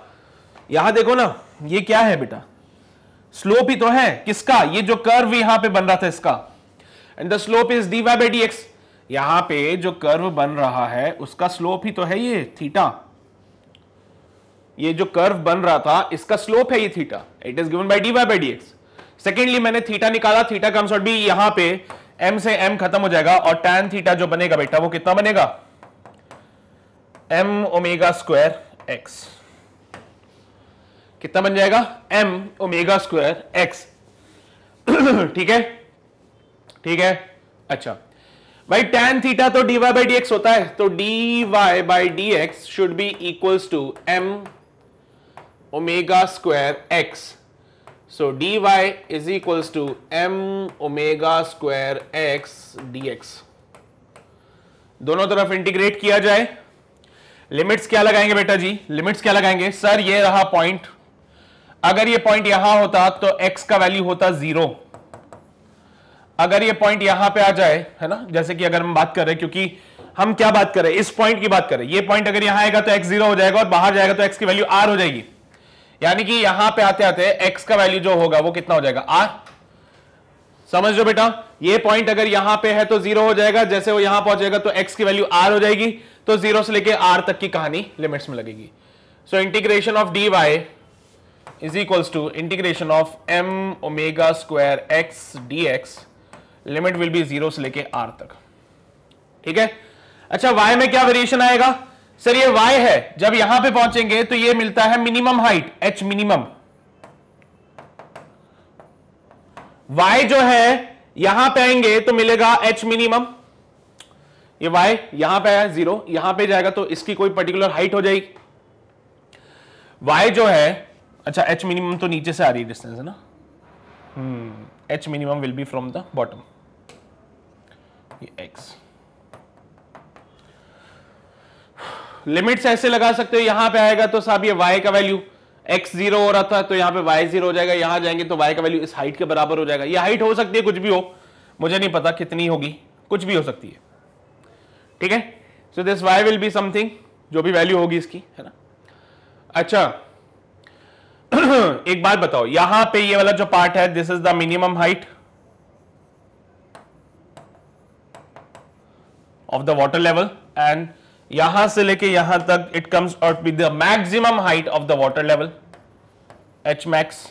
S1: यहां देखो ना ये क्या है बेटा स्लोप ही तो है किसका ये जो कर्व यहां पे बन रहा था इसका and the slope is d y by D x यहां पे जो कर्व बन रहा है उसका स्लोप ही तो है ये थीटा ये जो कर्व बन रहा था इसका स्लोप है ये theta it is given by d y by D x secondly मैंने थीटा निकाला थीटा का भी यहां पे m से m खत्म हो जाएगा और tan थीटा जो बनेगा बेटा वो कितना बनेगा m ओमेगा स्क्वायर x कितना बन जाएगा m ओमेगा स्क्वायर x ठीक है ठीक है अच्छा भाई tan थीटा तो d y by D x होता है तो d y by D x should be equals to M omega square x so d Y is equals to M omega square x D x दोनों तरफ integrate किया जाए limits क्या लगाएंगे बेटा जी लिमिट्स क्या लगाएंगे सर ये रहा पॉइंट अगर ये पॉइंट यहां होता तो एक्स का वैल्यू होता जीरो अगर ये पॉइंट यहां पे आ जाए है ना जैसे कि अगर हम बात कर रहे हैं क्योंकि हम क्या बात करें इस पॉइंट की बात करें ये पॉइंट अगर यहां आएगा तो एक्स जीरो हो जाएगा और बाहर जाएगा तो एक्स की वैल्यू आर हो जाएगी यानी कि यहां पे आते आते एक्स का वैल्यू जो होगा वो कितना हो जाएगा आर समझ लो बेटा ये पॉइंट अगर यहां पे है तो जीरो हो जाएगा जैसे वो यहां पहुंचेगा तो एक्स की वैल्यू आर हो जाएगी तो जीरो से लेके आर तक की कहानी लिमिट्स में लगेगी so integration of D Y is equals to integration of M omega square x D X limit will be zero से लेके आर तक ठीक है अच्छा वाई में क्या वेरिएशन आएगा
S2: सर ये वाई है
S1: जब यहां पे पहुंचेंगे तो ये मिलता है minimum height H minimum Y जो है यहां पे आएंगे तो मिलेगा एच मिनिमम ये वाई यहां पे है जीरो यहां पे जाएगा तो इसकी कोई पर्टिकुलर हाइट हो जाएगी वाई जो है अच्छा एच मिनिमम तो नीचे से आ रही है डिस्टेंस है ना H minimum will be from the bottom ये एक्स लिमिट्स ऐसे लगा सकते हो यहां पे आएगा तो साहब ये वाई का वैल्यू एक्स जीरो हो रहा था तो यहां पे वाई जीरो हो जाएगा यहां जाएंगे तो वाई का वैल्यू इस हाइट के बराबर हो जाएगा ये हाइट हो सकती है कुछ भी हो मुझे नहीं पता कितनी होगी कुछ भी हो सकती है ठीक है so this Y will be something जो भी वैल्यू होगी इसकी है ना अच्छा एक बात बताओ यहां पे ये वाला जो पार्ट है this is the minimum height of the water level and यहां से लेके यहां तक it comes out with the maximum height of the water level H max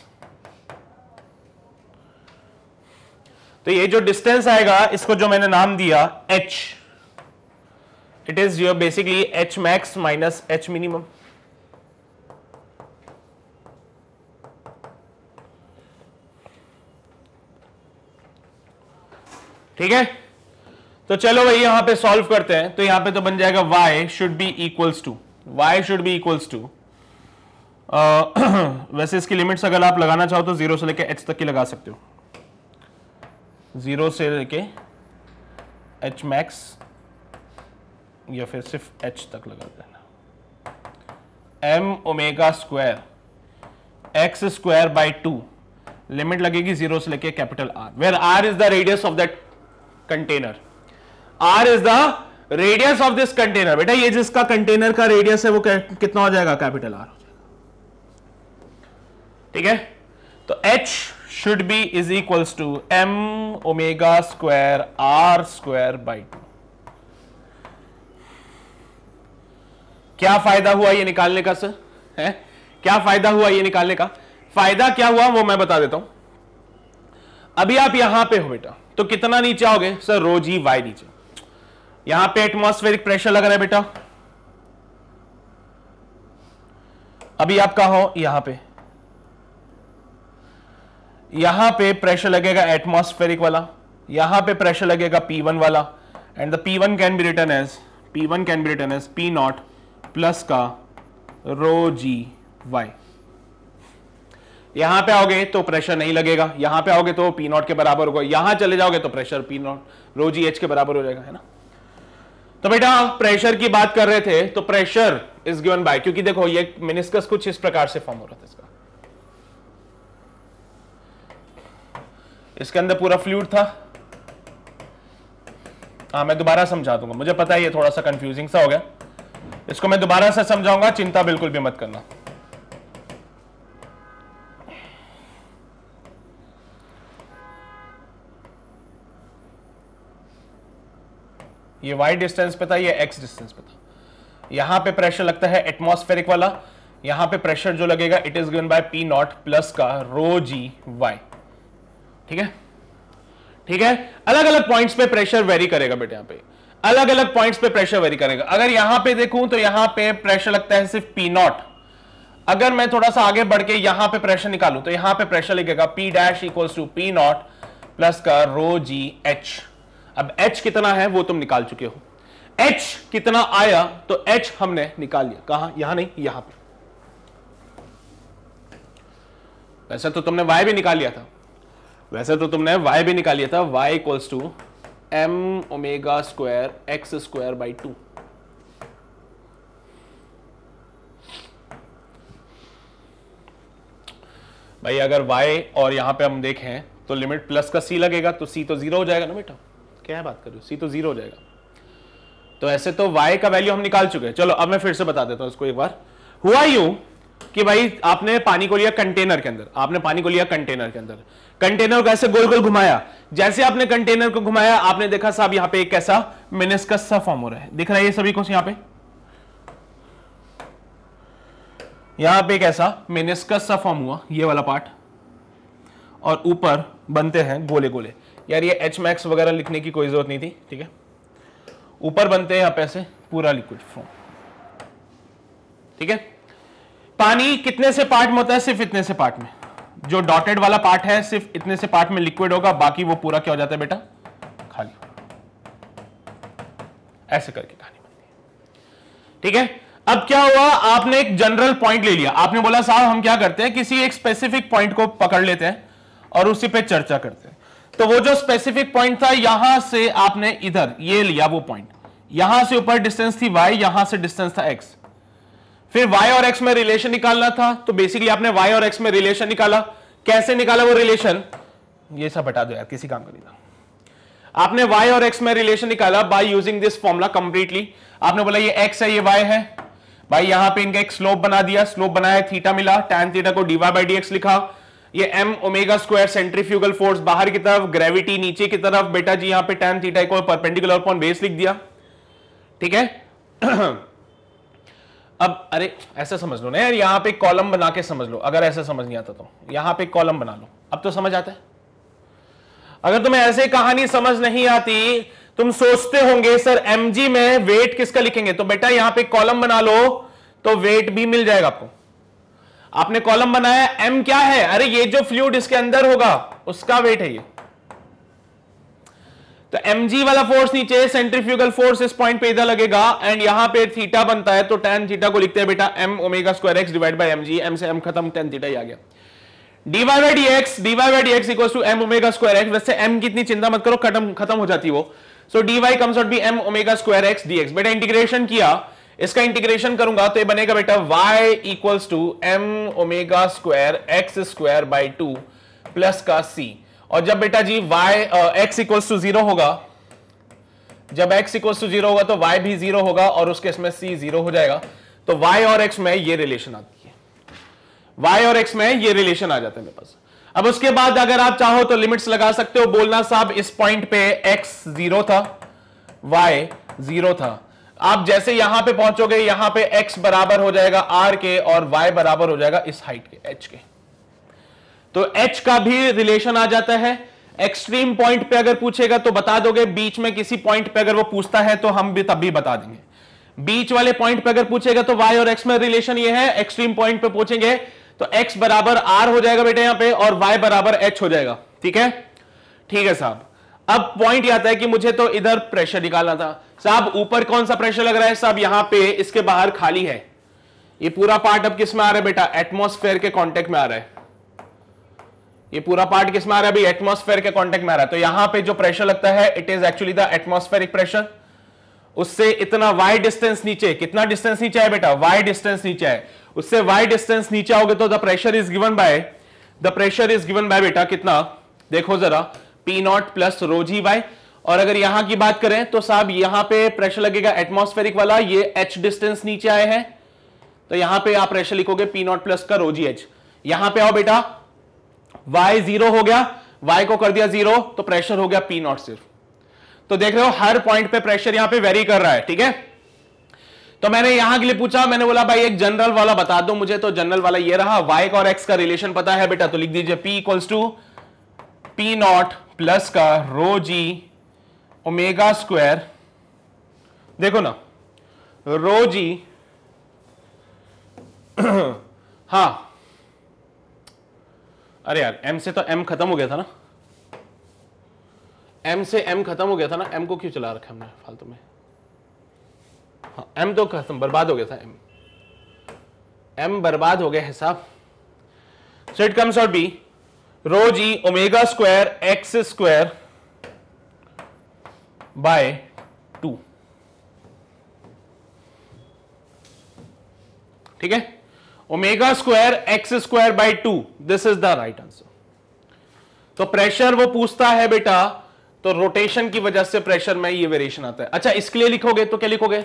S1: तो ये जो डिस्टेंस आएगा इसको जो मैंने नाम दिया H it is your basically H max minus H minimum ठीक है तो चलो भाई यहां पे सॉल्व करते हैं तो यहां पे तो बन जाएगा y should be equals to y should be equals to वैसे इसकी लिमिट्स अगर आप लगाना चाहो तो जीरो से लेके h तक की लगा सकते हो जीरो से लेके h मैक्स या फिर सिर्फ h तक लगा देना m omega square X square by two limit लगेगी जीरो से लेके capital R where R is the radius of that container R is the radius of this container बेटा ये जिसका कंटेनर का रेडियस है वो कितना हो जाएगा कैपिटल आर हो जाएगा ठीक है तो H should be is equals to M omega square R square by two क्या फायदा हुआ ये निकालने का सर है क्या फायदा हुआ ये निकालने का फायदा क्या हुआ वो मैं बता देता हूं अभी आप यहां पे हो बेटा तो कितना नीचे आओगे सर रोजी वाई नीचे यहां पे एटमोस्फेरिक प्रेशर लग रहा है बेटा अभी आप कहा हो यहां पे यहां पे प्रेशर लगेगा एटमोस्फेरिक वाला यहां पे प्रेशर लगेगा P1 वाला and the P1 can be written as P1 can be written as P not plus का रो जी वाई यहां पे आओगे तो प्रेशर नहीं लगेगा यहां पे आओगे तो पी नॉट के बराबर होगा यहां चले जाओगे तो प्रेशर पी नॉट रो जी एच के बराबर हो जाएगा है ना तो बेटा प्रेशर की बात कर रहे थे तो प्रेशर इज गिवन बाय क्योंकि देखो ये मिनिस्कस कुछ इस प्रकार से फॉर्म हो रहा था इसका इसके अंदर पूरा फ्लूड था हाँ मैं दोबारा समझा दूंगा मुझे पता है ये थोड़ा सा कंफ्यूजिंग सा हो गया इसको मैं दोबारा से समझाऊंगा चिंता बिल्कुल भी मत करना ये वाई डिस्टेंस पे था ये एक्स डिस्टेंस पे था यहाँ पे प्रेशर लगता है एटमॉस्फेरिक वाला यहां पे प्रेशर जो लगेगा it is given by P not plus का रो जी वाई ठीक है ठीक है अलग अलग पॉइंट्स पे प्रेशर वेरी करेगा बेटे यहां पे अलग अलग पॉइंट्स पे प्रेशर वेरी करेगा अगर यहां पे देखूं तो यहां पे प्रेशर लगता है सिर्फ पी नॉट अगर मैं थोड़ा सा आगे बढ़ के यहां पे प्रेशर निकालूं तो यहां पे प्रेशर लिखेगा P dash equals to P not plus का रो जी एच अब एच कितना है वो तुम निकाल चुके हो एच कितना आया तो एच हमने निकाल लिया कहा यहां नहीं यहां पर वैसे तो तुमने वाई भी निकाल लिया था वैसे तो तुमने वाई भी निकाल लिया था Y equals to M omega square X square by two भाई अगर y और यहां पे हम देखें तो लिमिट प्लस का c लगेगा तो c तो जीरो हो जाएगा ना बेटा क्या बात कर रहे हो सी तो जीरो हो जाएगा तो ऐसे तो y का वैल्यू हम निकाल चुके हैं चलो अब मैं फिर से बता देता हूं इसको एक बार हुआ यू कि भाई आपने पानी को लिया कंटेनर के अंदर आपने पानी को लिया कंटेनर के अंदर कंटेनर को ऐसे गोल गोल घुमाया जैसे आपने कंटेनर को घुमाया आपने देखा साहब यहां पे एक कैसा मिनिस्कस सा फॉर्म हो रहा है दिख रहा है ये सभी कुछ यहां पे यहां पे ऐसा मिनिस्कस सा फॉर्म हुआ ये वाला पार्ट और ऊपर बनते हैं गोले गोले यार ये एच मैक्स वगैरह लिखने की कोई ज़रूरत नहीं थी ठीक है ऊपर बनते हैं आप ऐसे पूरा लिक्विड फॉर्म ठीक है पानी कितने से पार्ट में होता है सिर्फ इतने से पार्ट में जो डॉटेड वाला पार्ट है सिर्फ इतने से पार्ट में लिक्विड होगा बाकी वो पूरा क्या हो जाता है बेटा खाली ऐसे करके कहानी बनती है ठीक है अब क्या हुआ आपने एक जनरल पॉइंट ले लिया आपने बोला साहब हम क्या करते हैं किसी एक स्पेसिफिक पॉइंट को पकड़ लेते हैं और उसी पे चर्चा करते हैं तो वो जो स्पेसिफिक पॉइंट था यहां से आपने इधर ये लिया वो पॉइंट यहां से ऊपर डिस्टेंस थी वाई यहां से डिस्टेंस था एक्स फिर वाई और एक्स में रिलेशन निकालना था तो बेसिकली आपने वाई और एक्स में रिलेशन निकाला कैसे निकाला वो रिलेशन ये सब हटा दो यार किसी काम का नहीं था आपने y और x में रिलेशन निकाला by using this formula completely आपने बोला ये x है ये y है भाई यहां पे इनका एक स्लोप बना दिया स्लोप बनाया थीटा मिला tan थीटा को dy बाई डी लिखा ये M omega square centrifugal force बाहर की तरफ ग्रेविटी नीचे की तरफ बेटा जी यहां पे tan theta equal perpendicular upon base लिख दिया ठीक है अब अरे ऐसा समझ लो ना यार यहां पे कॉलम बना के समझ लो अगर ऐसा समझ नहीं आता तो यहां पे कॉलम बना लो अब तो समझ आता है अगर तुम्हें ऐसे कहानी समझ नहीं आती तुम सोचते होंगे सर जी में वेट किसका लिखेंगे तो बेटा यहां पर कॉलम बना लो तो वेट भी मिल जाएगा आपको आपने कॉलम बनाया एम क्या है अरे ये जो फ्लूड इसके अंदर होगा उसका वेट है ये तो एम जी वाला फोर्स नीचे सेंट्रीफ्यूगल फोर्स इस पॉइंट पे इधर लगेगा एंड यहां पे थीटा बनता है तो टेन थीटा को लिखते हैं बेटा M omega square X divide by M G M से एम खत्म टेन थीटा ही आ गया D Y by D X D Y by D X equal to M omega square X वैसे एम कितनी चिंता मत करो खत्म खत्म हो जाती वो so D Y comes out be M omega square X D X बेटा इंटीग्रेशन किया इसका इंटीग्रेशन करूंगा तो ये बनेगा बेटा y equals to M omega square X square by two plus का c और जब बेटा जी y x equals to zero होगा जब x इक्वल्स टू जीरो होगा तो y भी जीरो होगा और उसके इसमें c जीरो हो जाएगा तो y और x में ये रिलेशन आती है y और x में ये रिलेशन आ जाता है मेरे पास अब उसके बाद अगर आप चाहो तो लिमिट्स लगा सकते हो बोलना साहब इस पॉइंट पे x जीरो था y जीरो था आप जैसे यहां पे पहुंचोगे यहां पे x बराबर हो जाएगा r के और y बराबर हो जाएगा इस हाइट के h के तो h का भी रिलेशन आ जाता है एक्सट्रीम पॉइंट पे अगर पूछेगा तो बता दोगे बीच में किसी पॉइंट पे अगर वो पूछता है तो हम भी तब भी बता देंगे बीच वाले पॉइंट पे अगर पूछेगा तो y और x में रिलेशन ये है एक्सट्रीम पॉइंट पे पूछेंगे तो x बराबर r हो जाएगा बेटे यहां पे और y बराबर h हो जाएगा ठीक है ठीक है साहब अब पॉइंट याद है कि मुझे तो इधर प्रेशर निकालना था साहब ऊपर कौन सा प्रेशर लग रहा है साहब यहां पे इसके बाहर खाली है ये पूरा पार्ट अब किस में आ रहा है बेटा एटमोस्फेयर के कांटेक्ट में आ रहा है ये पूरा पार्ट किस में आ रहा है अभी एटमोस्फेयर के कांटेक्ट में आ रहा है तो यहां पे जो प्रेशर लगता है it is actually the atmospheric pressure उससे इतना वाई डिस्टेंस नीचे कितना डिस्टेंस नीचे है बेटा वाई डिस्टेंस नीचे है उससे वाई डिस्टेंस नीचे आओगे तो the pressure is given by the pressure is given by बेटा कितना देखो जरा P not plus rho G Y और अगर यहां की बात करें तो साहब यहां पे प्रेशर लगेगा एटमॉस्फेरिक वाला ये एच डिस्टेंस नीचे आए हैं तो यहां पे आप प्रेशर लिखोगे पी नॉट प्लस का रोजी एच यहां पे आओ बेटा वाई जीरो हो गया वाई को कर दिया जीरो तो प्रेशर हो गया पी नॉट सिर्फ तो देख रहे हो हर पॉइंट पे प्रेशर यहां पे वेरी कर रहा है ठीक है तो मैंने यहां के लिए पूछा मैंने बोला भाई एक जनरल वाला बता दो मुझे तो जनरल वाला ये रहा वाई और एक्स का रिलेशन पता है बेटा तो लिख दीजिए P equals to P not plus का रो जी ओमेगा स्क्वायर देखो ना रो जी हाँ अरे यार एम से तो एम खत्म हो गया था ना एम से एम खत्म हो गया था ना एम को क्यों चला रखा हमने फालतू में हाँ एम तो खत्म बर्बाद हो गया था एम एम बर्बाद हो गया हिसाब so it comes out be rho G omega square X square by two ठीक है omega square X square by two this is the right answer तो प्रेशर वो पूछता है बेटा तो रोटेशन की वजह से प्रेशर में ये वेरिएशन आता है अच्छा इसके लिए लिखोगे तो क्या लिखोगे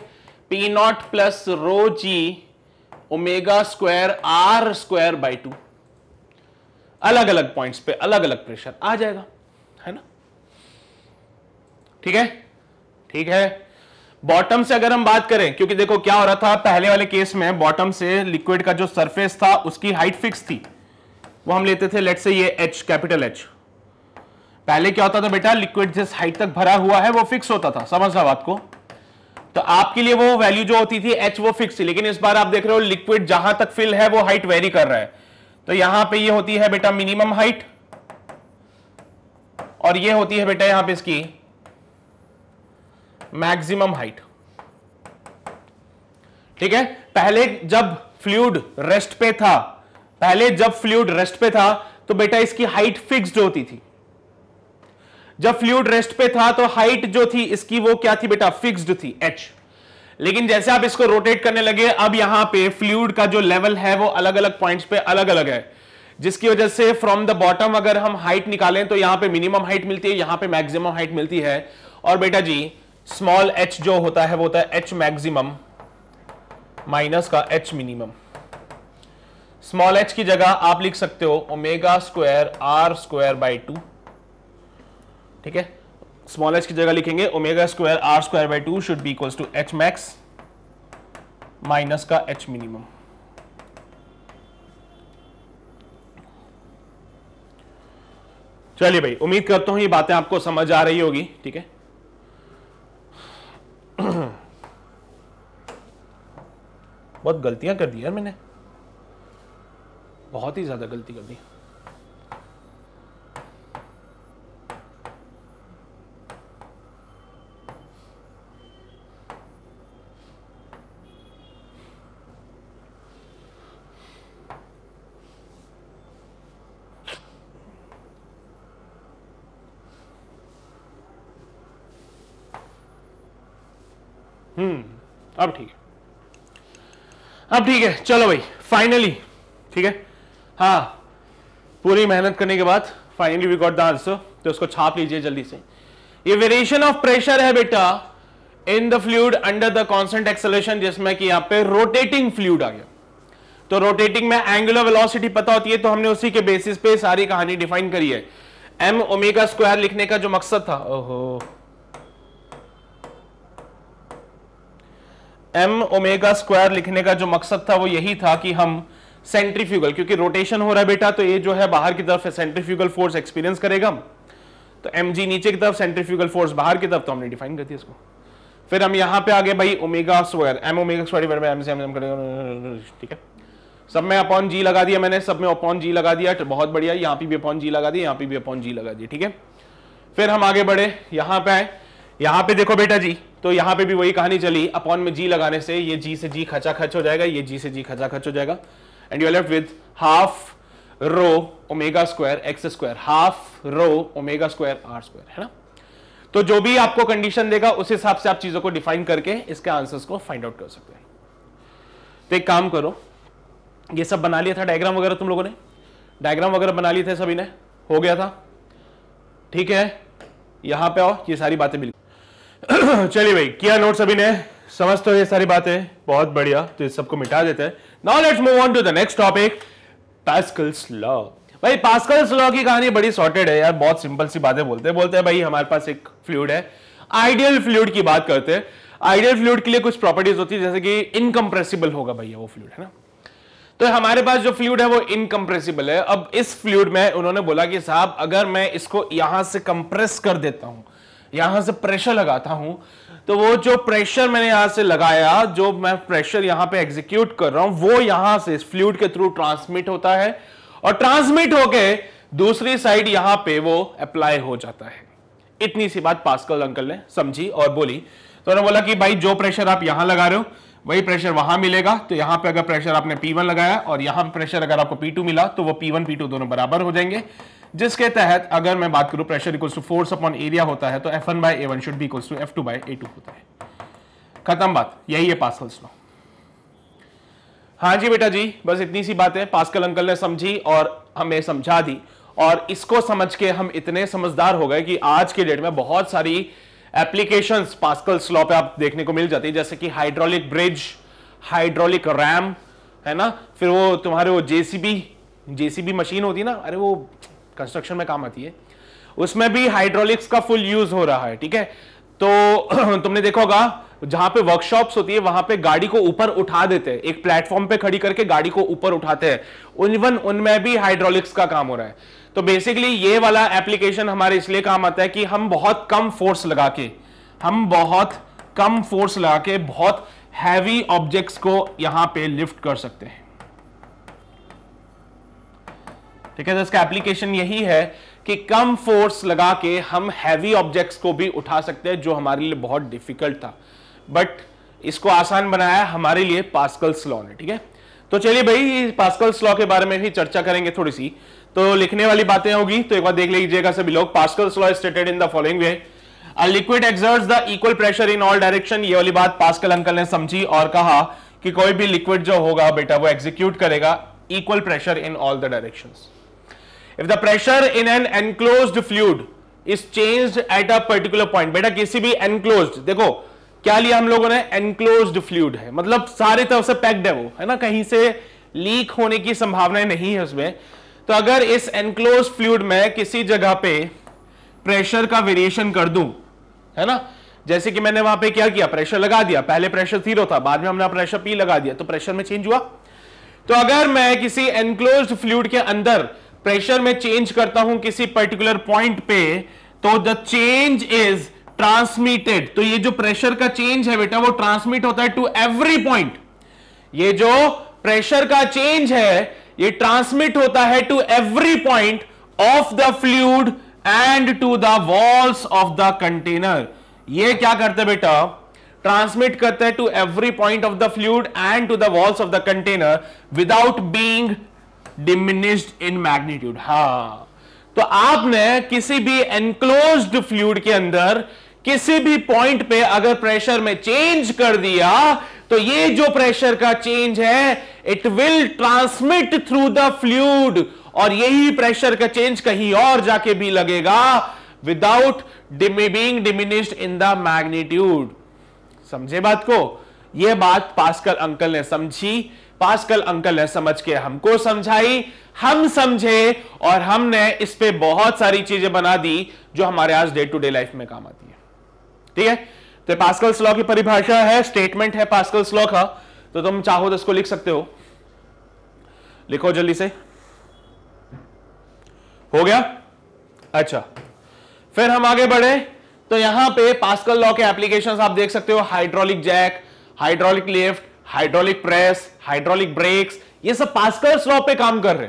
S1: P not plus rho G omega square R square by two अलग अलग पॉइंट्स पे अलग अलग प्रेशर आ जाएगा है ना ठीक है ठीक है बॉटम से अगर हम बात करें क्योंकि देखो क्या हो रहा था पहले वाले केस में बॉटम से लिक्विड का जो सरफेस था उसकी हाइट फिक्स थी वो हम लेते थे लेट से ये एच कैपिटल एच पहले क्या होता था बेटा लिक्विड जिस हाइट तक भरा हुआ है वो फिक्स होता था समझ रहा बात को तो आपके लिए वो वैल्यू जो होती थी एच वो फिक्स थी लेकिन इस बार आप देख रहे हो लिक्विड जहां तक फिल है वो हाइट वेरी कर रहा है तो यहां पे ये होती है बेटा मिनिमम हाइट और ये होती है बेटा यहां पे इसकी मैक्सिमम हाइट ठीक है पहले जब फ्लूड रेस्ट पे था पहले जब फ्लूड रेस्ट पे था तो बेटा इसकी हाइट फिक्स्ड होती थी जब फ्लूड रेस्ट पे था तो हाइट जो थी इसकी वो क्या थी बेटा फिक्स्ड थी एच लेकिन जैसे आप इसको रोटेट करने लगे अब यहां पे फ्लूड का जो लेवल है वो अलग अलग पॉइंट्स पे अलग अलग है जिसकी वजह से फ्रॉम द बॉटम अगर हम हाइट निकालें तो यहां पे मिनिमम हाइट मिलती है यहां पे मैक्सिमम हाइट मिलती है और बेटा जी स्मॉल एच जो होता है वो होता है एच मैक्सिमम माइनस का एच मिनिमम स्मॉल एच की जगह आप लिख सकते हो omega square R square by two ठीक है स्मॉल एच की जगह लिखेंगे omega square R square by two should be equals to H max minus का एच मिनिमम चलिए भाई उम्मीद करता हूं ये बातें आपको समझ आ रही होगी ठीक है बहुत गलतियां कर दी यार मैंने बहुत ही ज्यादा गलती कर दी हम्म अब ठीक है अब ठीक है चलो भाई फाइनली ठीक है हाँ पूरी मेहनत करने के बाद finally we got the answer तो उसको छाप लीजिए जल्दी से ये वेरिएशन ऑफ प्रेशर है बेटा in the fluid under the constant acceleration जिसमें कि यहां पे रोटेटिंग फ्लूड आ गया तो रोटेटिंग में एंगुलर वेलोसिटी पता होती है तो हमने उसी के बेसिस पे सारी कहानी डिफाइन करी है एम ओमेगा स्क्वायर लिखने का जो मकसद था ओहो एम ओमेगा स्क्वायर लिखने का जो मकसद था वो यही था कि हम सेंट्रीफ्यूगल क्योंकि रोटेशन हो रहा है बेटा तो ये जो है बाहर की तरफ सेंट्रीफ्यूगल फोर्स एक्सपीरियंस करेगा तो एम जी नीचे की तरफ सेंट्रीफ्यूगल फोर्स बाहर की तरफ तो हमने डिफाइन कर दिया इसको फिर हम यहां पे आगे भाई omega square M omega square M से एम ठीक है सब में अपॉन जी लगा दिया मैंने सब में अपॉन जी लगा दिया तो बहुत बढ़िया यहाँ पे भी अपॉन जी लगा दिया यहाँ पे भी अपॉन जी लगा दिया ठीक है फिर हम आगे बढ़े यहाँ पे आए यहाँ पे देखो बेटा जी तो यहां पे भी वही कहानी चली अपॉन में जी लगाने से ये जी से जी खचा खच हो जाएगा ये जी से जी खचा खच हो जाएगा and you left with half rho omega square X square half rho omega square R square है ना तो जो भी आपको कंडीशन देगा उस हिसाब से आप चीजों को डिफाइन करके इसके आंसर्स को फाइंड आउट कर सकते हैं तो एक काम करो ये सब बना लिया था डायग्राम वगैरह तुम लोगों ने डायग्राम वगैरह बना लिए थे सभी ने हो गया था ठीक है यहां पे आओ ये सारी बातें मिली चलिए भाई किया नोट सभी ने समझ तो ये सारी बातें बहुत बढ़िया तो इस सबको मिटा देते हैं now let's move on to the next topic Pascal's law भाई पास्कल्स लॉ की कहानी बड़ी सॉर्टेड है यार बहुत सिंपल सी बातें बोलते हैं बोलते हैं भाई हमारे पास एक फ्लूड है आइडियल फ्लूड की बात करते हैं आइडियल फ्लूड के लिए कुछ प्रॉपर्टीज होती है जैसे कि इनकम्प्रेसिबल होगा भैया वो फ्लूड है ना तो हमारे पास जो फ्लूड है वो इनकम्प्रेसिबल है अब इस फ्लूड में उन्होंने बोला कि साहब अगर मैं इसको यहां से कंप्रेस कर देता हूं यहां से प्रेशर लगाता हूं तो वो जो प्रेशर मैंने यहां से लगाया जो मैं प्रेशर यहां पे एग्जीक्यूट कर रहा हूं वो यहां से फ्लूड के थ्रू ट्रांसमिट होता है और ट्रांसमिट होके दूसरी साइड यहां पे वो अप्लाई हो जाता है इतनी सी बात पास्कल अंकल ने समझी और बोली तो उन्होंने बोला कि भाई जो प्रेशर आप यहां लगा रहे हो वही प्रेशर वहां मिलेगा तो यहां पे अगर प्रेशर आपने P1 लगाया और यहां प्रेशर अगर आपको P2 मिला तो वो P1 P2 दोनों बराबर हो जाएंगे जिसके तहत अगर मैं बात करूं pressure equal to force upon area होता है तो F one by A one should be equal to F two by A two होता है खत्म बात यही है पास लॉ हाँ जी बेटा जी बस इतनी सी बात है पास्कल अंकल ने समझी और हमें समझा दी और इसको समझ के हम इतने समझदार हो गए कि आज के डेट में बहुत सारी एप्लीकेशंस पास्कल स्लॉ पे आप देखने को मिल जाती है जैसे कि हाइड्रोलिक ब्रिज हाइड्रोलिक रैम है ना फिर वो तुम्हारे वो जेसीबी जेसीबी मशीन होती ना अरे वो कंस्ट्रक्शन में काम आती है उसमें भी हाइड्रोलिक्स का फुल यूज हो रहा है ठीक है तो तुमने देखोगा जहां पे वर्कशॉप्स होती है वहां पे गाड़ी को ऊपर उठा देते हैं एक प्लेटफॉर्म पे खड़ी करके गाड़ी को ऊपर उठाते हैं इवन उनमें भी हाइड्रोलिक्स का काम हो रहा है तो बेसिकली ये वाला एप्लीकेशन हमारे इसलिए काम आता है कि हम बहुत कम फोर्स लगा के हम बहुत कम फोर्स लगा के बहुत हैवी ऑब्जेक्ट्स को यहां पे लिफ्ट कर सकते हैं ठीक है तो इसका एप्लीकेशन यही है कि कम फोर्स लगा के हम हैवी ऑब्जेक्ट्स को भी उठा सकते हैं जो हमारे लिए बहुत डिफिकल्ट था बट इसको आसान बनाया हमारे लिए पास्कल्स लॉ ने ठीक है तो चलिए भाई पास्कल्स लॉ के बारे में भी चर्चा करेंगे थोड़ी सी तो लिखने वाली बातें होगी तो एक बार देख लीजिएगा सभी लोग Pascal's law stated in the following way a liquid exerts the equal pressure in all direction ये वाली बात पास्कल अंकल ने समझी और कहा कि कोई भी लिक्विड जो होगा बेटा वो एग्जीक्यूट करेगा equal pressure in all the directions if the pressure in an enclose fluid is change at a particular point बेटा किसी भी एनक्लोज देखो क्या लिया हम लोगों ने एनक्लोज फ्लूड है मतलब सारे तरफ से पैक्ड है वो है ना कहीं से लीक होने की संभावनाएं नहीं है उसमें तो अगर इस एनक्लोज फ्लूड में किसी जगह पे प्रेशर का वेरिएशन कर दू है ना जैसे कि मैंने वहां पे क्या किया प्रेशर लगा दिया पहले प्रेशर जीरो था बाद में हमने प्रेशर पी लगा दिया तो प्रेशर में चेंज हुआ तो अगर मैं किसी एनक्लोज फ्लूड के अंदर प्रेशर में चेंज करता हूं किसी पर्टिकुलर पॉइंट पे तो द चेंज इज ट्रांसमिटेड तो ये जो प्रेशर का चेंज है बेटा वो ट्रांसमिट होता है टू एवरी पॉइंट ये जो प्रेशर का चेंज है ये ट्रांसमिट होता है to every point of the fluid and to the walls of the container ये क्या करते हैं बेटा ट्रांसमिट करते हैं to every point of the fluid and to the walls of the container without being diminished in magnitude हा तो आपने किसी भी एनक्लोज फ्लूड के अंदर किसी भी पॉइंट पे अगर प्रेशर में चेंज कर दिया तो ये जो प्रेशर का चेंज है it will transmit through the fluid और यही प्रेशर का चेंज कहीं और जाके भी लगेगा without being diminished in the magnitude समझे बात को यह बात पास्कल अंकल ने समझी पास्कल अंकल ने समझ के हमको समझाई हम समझे और हमने इस पे बहुत सारी चीजें बना दी जो हमारे आज डे टू डे लाइफ में काम आती है ठीक है तो पास्कल स्लॉ की परिभाषा है स्टेटमेंट है पास्कल स्लॉ का तो तुम चाहो तो इसको लिख सकते हो लिखो जल्दी से हो गया अच्छा फिर हम आगे बढ़े तो यहां पे पास्कल लॉ के एप्लीकेशंस आप देख सकते हो hydraulic jack hydraulic lift hydraulic press hydraulic brakes ये सब पास्कर्स लॉ पे काम कर रहे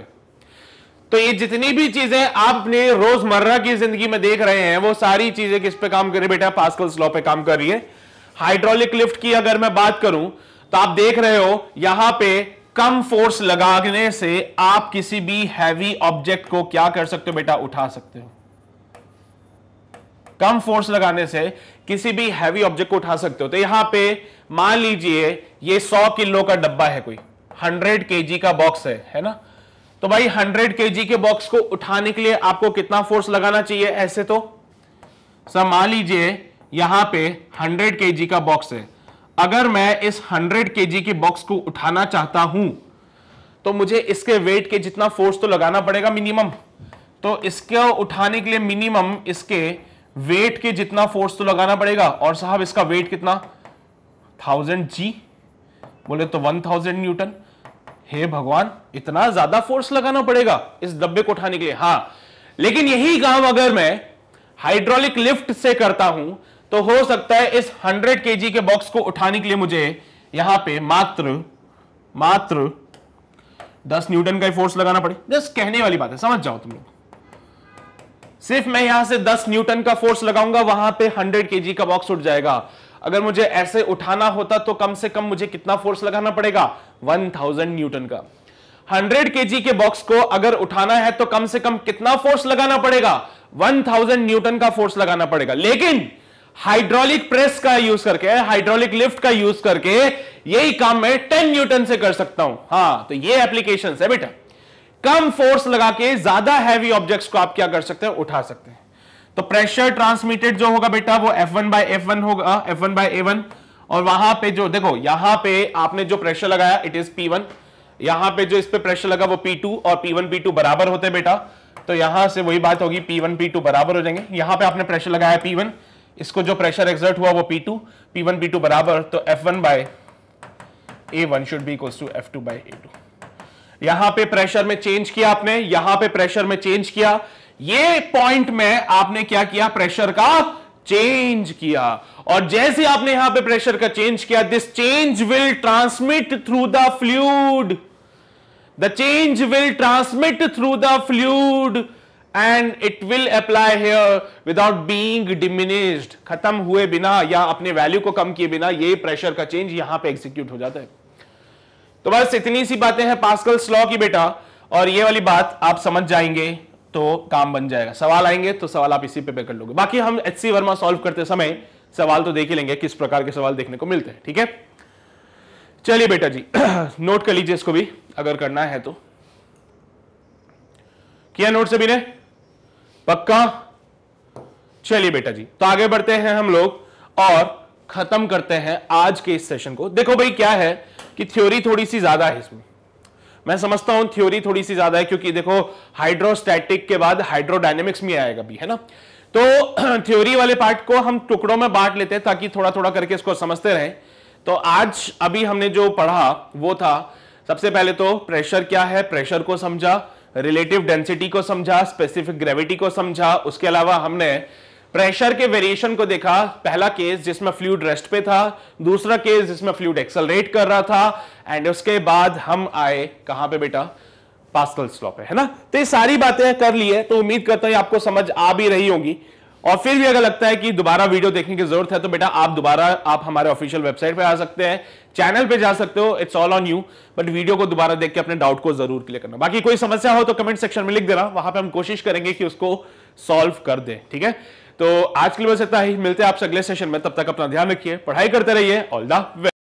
S1: तो ये जितनी भी चीजें आप अपने रोजमर्रा की जिंदगी में देख रहे हैं वो सारी चीजें किस पे काम कर रही बेटा पास्कल स्लॉ पे काम कर रही है हाइड्रोलिक लिफ्ट की अगर मैं बात करूं तो आप देख रहे हो यहां पे कम फोर्स लगाने से आप किसी भी हैवी ऑब्जेक्ट को क्या कर सकते हो बेटा उठा सकते हो कम फोर्स लगाने से किसी भी हैवी ऑब्जेक्ट को उठा सकते हो तो यहां पे मान लीजिए ये 100 किलो का डब्बा है कोई 100 के का बॉक्स है है ना तो भाई 100 के के बॉक्स को उठाने के लिए आपको कितना फोर्स लगाना चाहिए ऐसे तो सर मान लीजिए यहां पे 100 के का बॉक्स है अगर मैं इस 100 के के बॉक्स को उठाना चाहता हूं तो मुझे इसके वेट के जितना फोर्स तो लगाना पड़ेगा मिनिमम तो इसको उठाने के लिए मिनिमम इसके वेट के जितना फोर्स तो लगाना पड़ेगा और साहब इसका वेट कितना थाउजेंड जी बोले तो वन थाउजेंड न्यूटन हे भगवान इतना ज्यादा फोर्स लगाना पड़ेगा इस डब्बे को उठाने के लिए हाँ लेकिन यही काम अगर मैं हाइड्रोलिक लिफ्ट से करता हूं तो हो सकता है इस हंड्रेड के के बॉक्स को उठाने के लिए मुझे यहां पर मात्र मात्र दस न्यूटन का ही फोर्स लगाना पड़े जस्ट कहने वाली बात है समझ जाओ तुम लोग सिर्फ मैं यहां से 10 न्यूटन का फोर्स लगाऊंगा वहां पे 100 के का बॉक्स उठ जाएगा अगर मुझे ऐसे उठाना होता तो कम से कम मुझे कितना फोर्स लगाना पड़ेगा 1000 न्यूटन का 100 के के बॉक्स को अगर उठाना है तो कम से कम कितना फोर्स लगाना पड़ेगा 1000 न्यूटन का फोर्स लगाना पड़ेगा लेकिन हाइड्रोलिक प्रेस का यूज करके हाइड्रोलिक लिफ्ट का यूज करके यही काम मैं टेन न्यूटन से कर सकता हूं हाँ तो ये एप्लीकेशन है बेटा कम फोर्स लगा के ज्यादा हैवी ऑब्जेक्ट्स को आप क्या कर सकते हैं उठा सकते हैं तो प्रेशर ट्रांसमिटेड जो होगा बेटा वो F one by F one होगा F one by A one और वहां पे जो देखो यहां पे आपने जो प्रेशर लगाया इट इज पी वन यहां पर जो इस पे प्रेशर लगा वो P2 और P1 P2 बराबर होते हैं बेटा तो यहां से वही बात होगी P1 P2 बराबर हो जाएंगे यहां पे आपने प्रेशर लगाया P1 इसको जो प्रेशर एक्सर्ट हुआ वो P2 P1 P2 बराबर तो F1 by A1 should be equal to F2 by A2 यहां पे प्रेशर में चेंज किया आपने यहां पे प्रेशर में चेंज किया ये पॉइंट में आपने क्या किया प्रेशर का चेंज किया और जैसे आपने यहां पे प्रेशर का चेंज किया this change will transmit through the fluid the change will transmit through the fluid and it will apply here without being diminished खत्म हुए बिना या अपने वैल्यू को कम किए बिना ये प्रेशर का चेंज यहां पे एग्जीक्यूट हो जाता है तो बस इतनी सी बातें हैं पास्कल स्लॉ की बेटा और ये वाली बात आप समझ जाएंगे तो काम बन जाएगा सवाल आएंगे तो सवाल आप इसी पे पे कर लोगे बाकी हम एच सी वर्मा सॉल्व करते समय सवाल तो देख ही लेंगे किस प्रकार के सवाल देखने को मिलते हैं ठीक है चलिए बेटा जी नोट कर लीजिए इसको भी अगर करना है तो किया नोट सभी ने पक्का चलिए बेटा जी तो आगे बढ़ते हैं हम लोग और खत्म करते हैं आज के इस सेशन को देखो भाई क्या है कि थ्योरी थोड़ी सी ज्यादा है इसमें मैं समझता हूं थ्योरी थोड़ी सी ज्यादा है क्योंकि देखो हाइड्रोस्टैटिक के बाद हाइड्रोडायनेमिक्स में आएगा भी है ना तो थ्योरी वाले पार्ट को हम टुकड़ों में बांट लेते हैं ताकि थोड़ा थोड़ा करके इसको समझते रहें तो आज अभी हमने जो पढ़ा वो था सबसे पहले तो प्रेशर क्या है प्रेशर को समझा रिलेटिव डेंसिटी को समझा स्पेसिफिक ग्रेविटी को समझा उसके अलावा हमने प्रेशर के वेरिएशन को देखा पहला केस जिसमें फ्लूड रेस्ट पे था दूसरा केस जिसमें फ्लूड एक्सलरेट कर रहा था एंड उसके बाद हम आए कहां पे बेटा पास्कल स्लॉप है ना तो ये सारी बातें कर ली है तो उम्मीद करता हूं आपको समझ आ भी रही होगी और फिर भी अगर लगता है कि दोबारा वीडियो देखने की जरूरत है तो बेटा आप दोबारा आप हमारे ऑफिशियल वेबसाइट पे आ सकते हैं चैनल पे जा सकते हो it's all on you but video को दोबारा देख के अपने डाउट को जरूर क्लियर करना बाकी कोई समस्या हो तो कमेंट सेक्शन में लिख देना वहां पे हम कोशिश करेंगे कि उसको सॉल्व कर दें ठीक है तो आज के लिए बस इतना ही मिलते हैं आपसे अगले सेशन में तब तक अपना ध्यान रखिए पढ़ाई करते रहिए ऑल द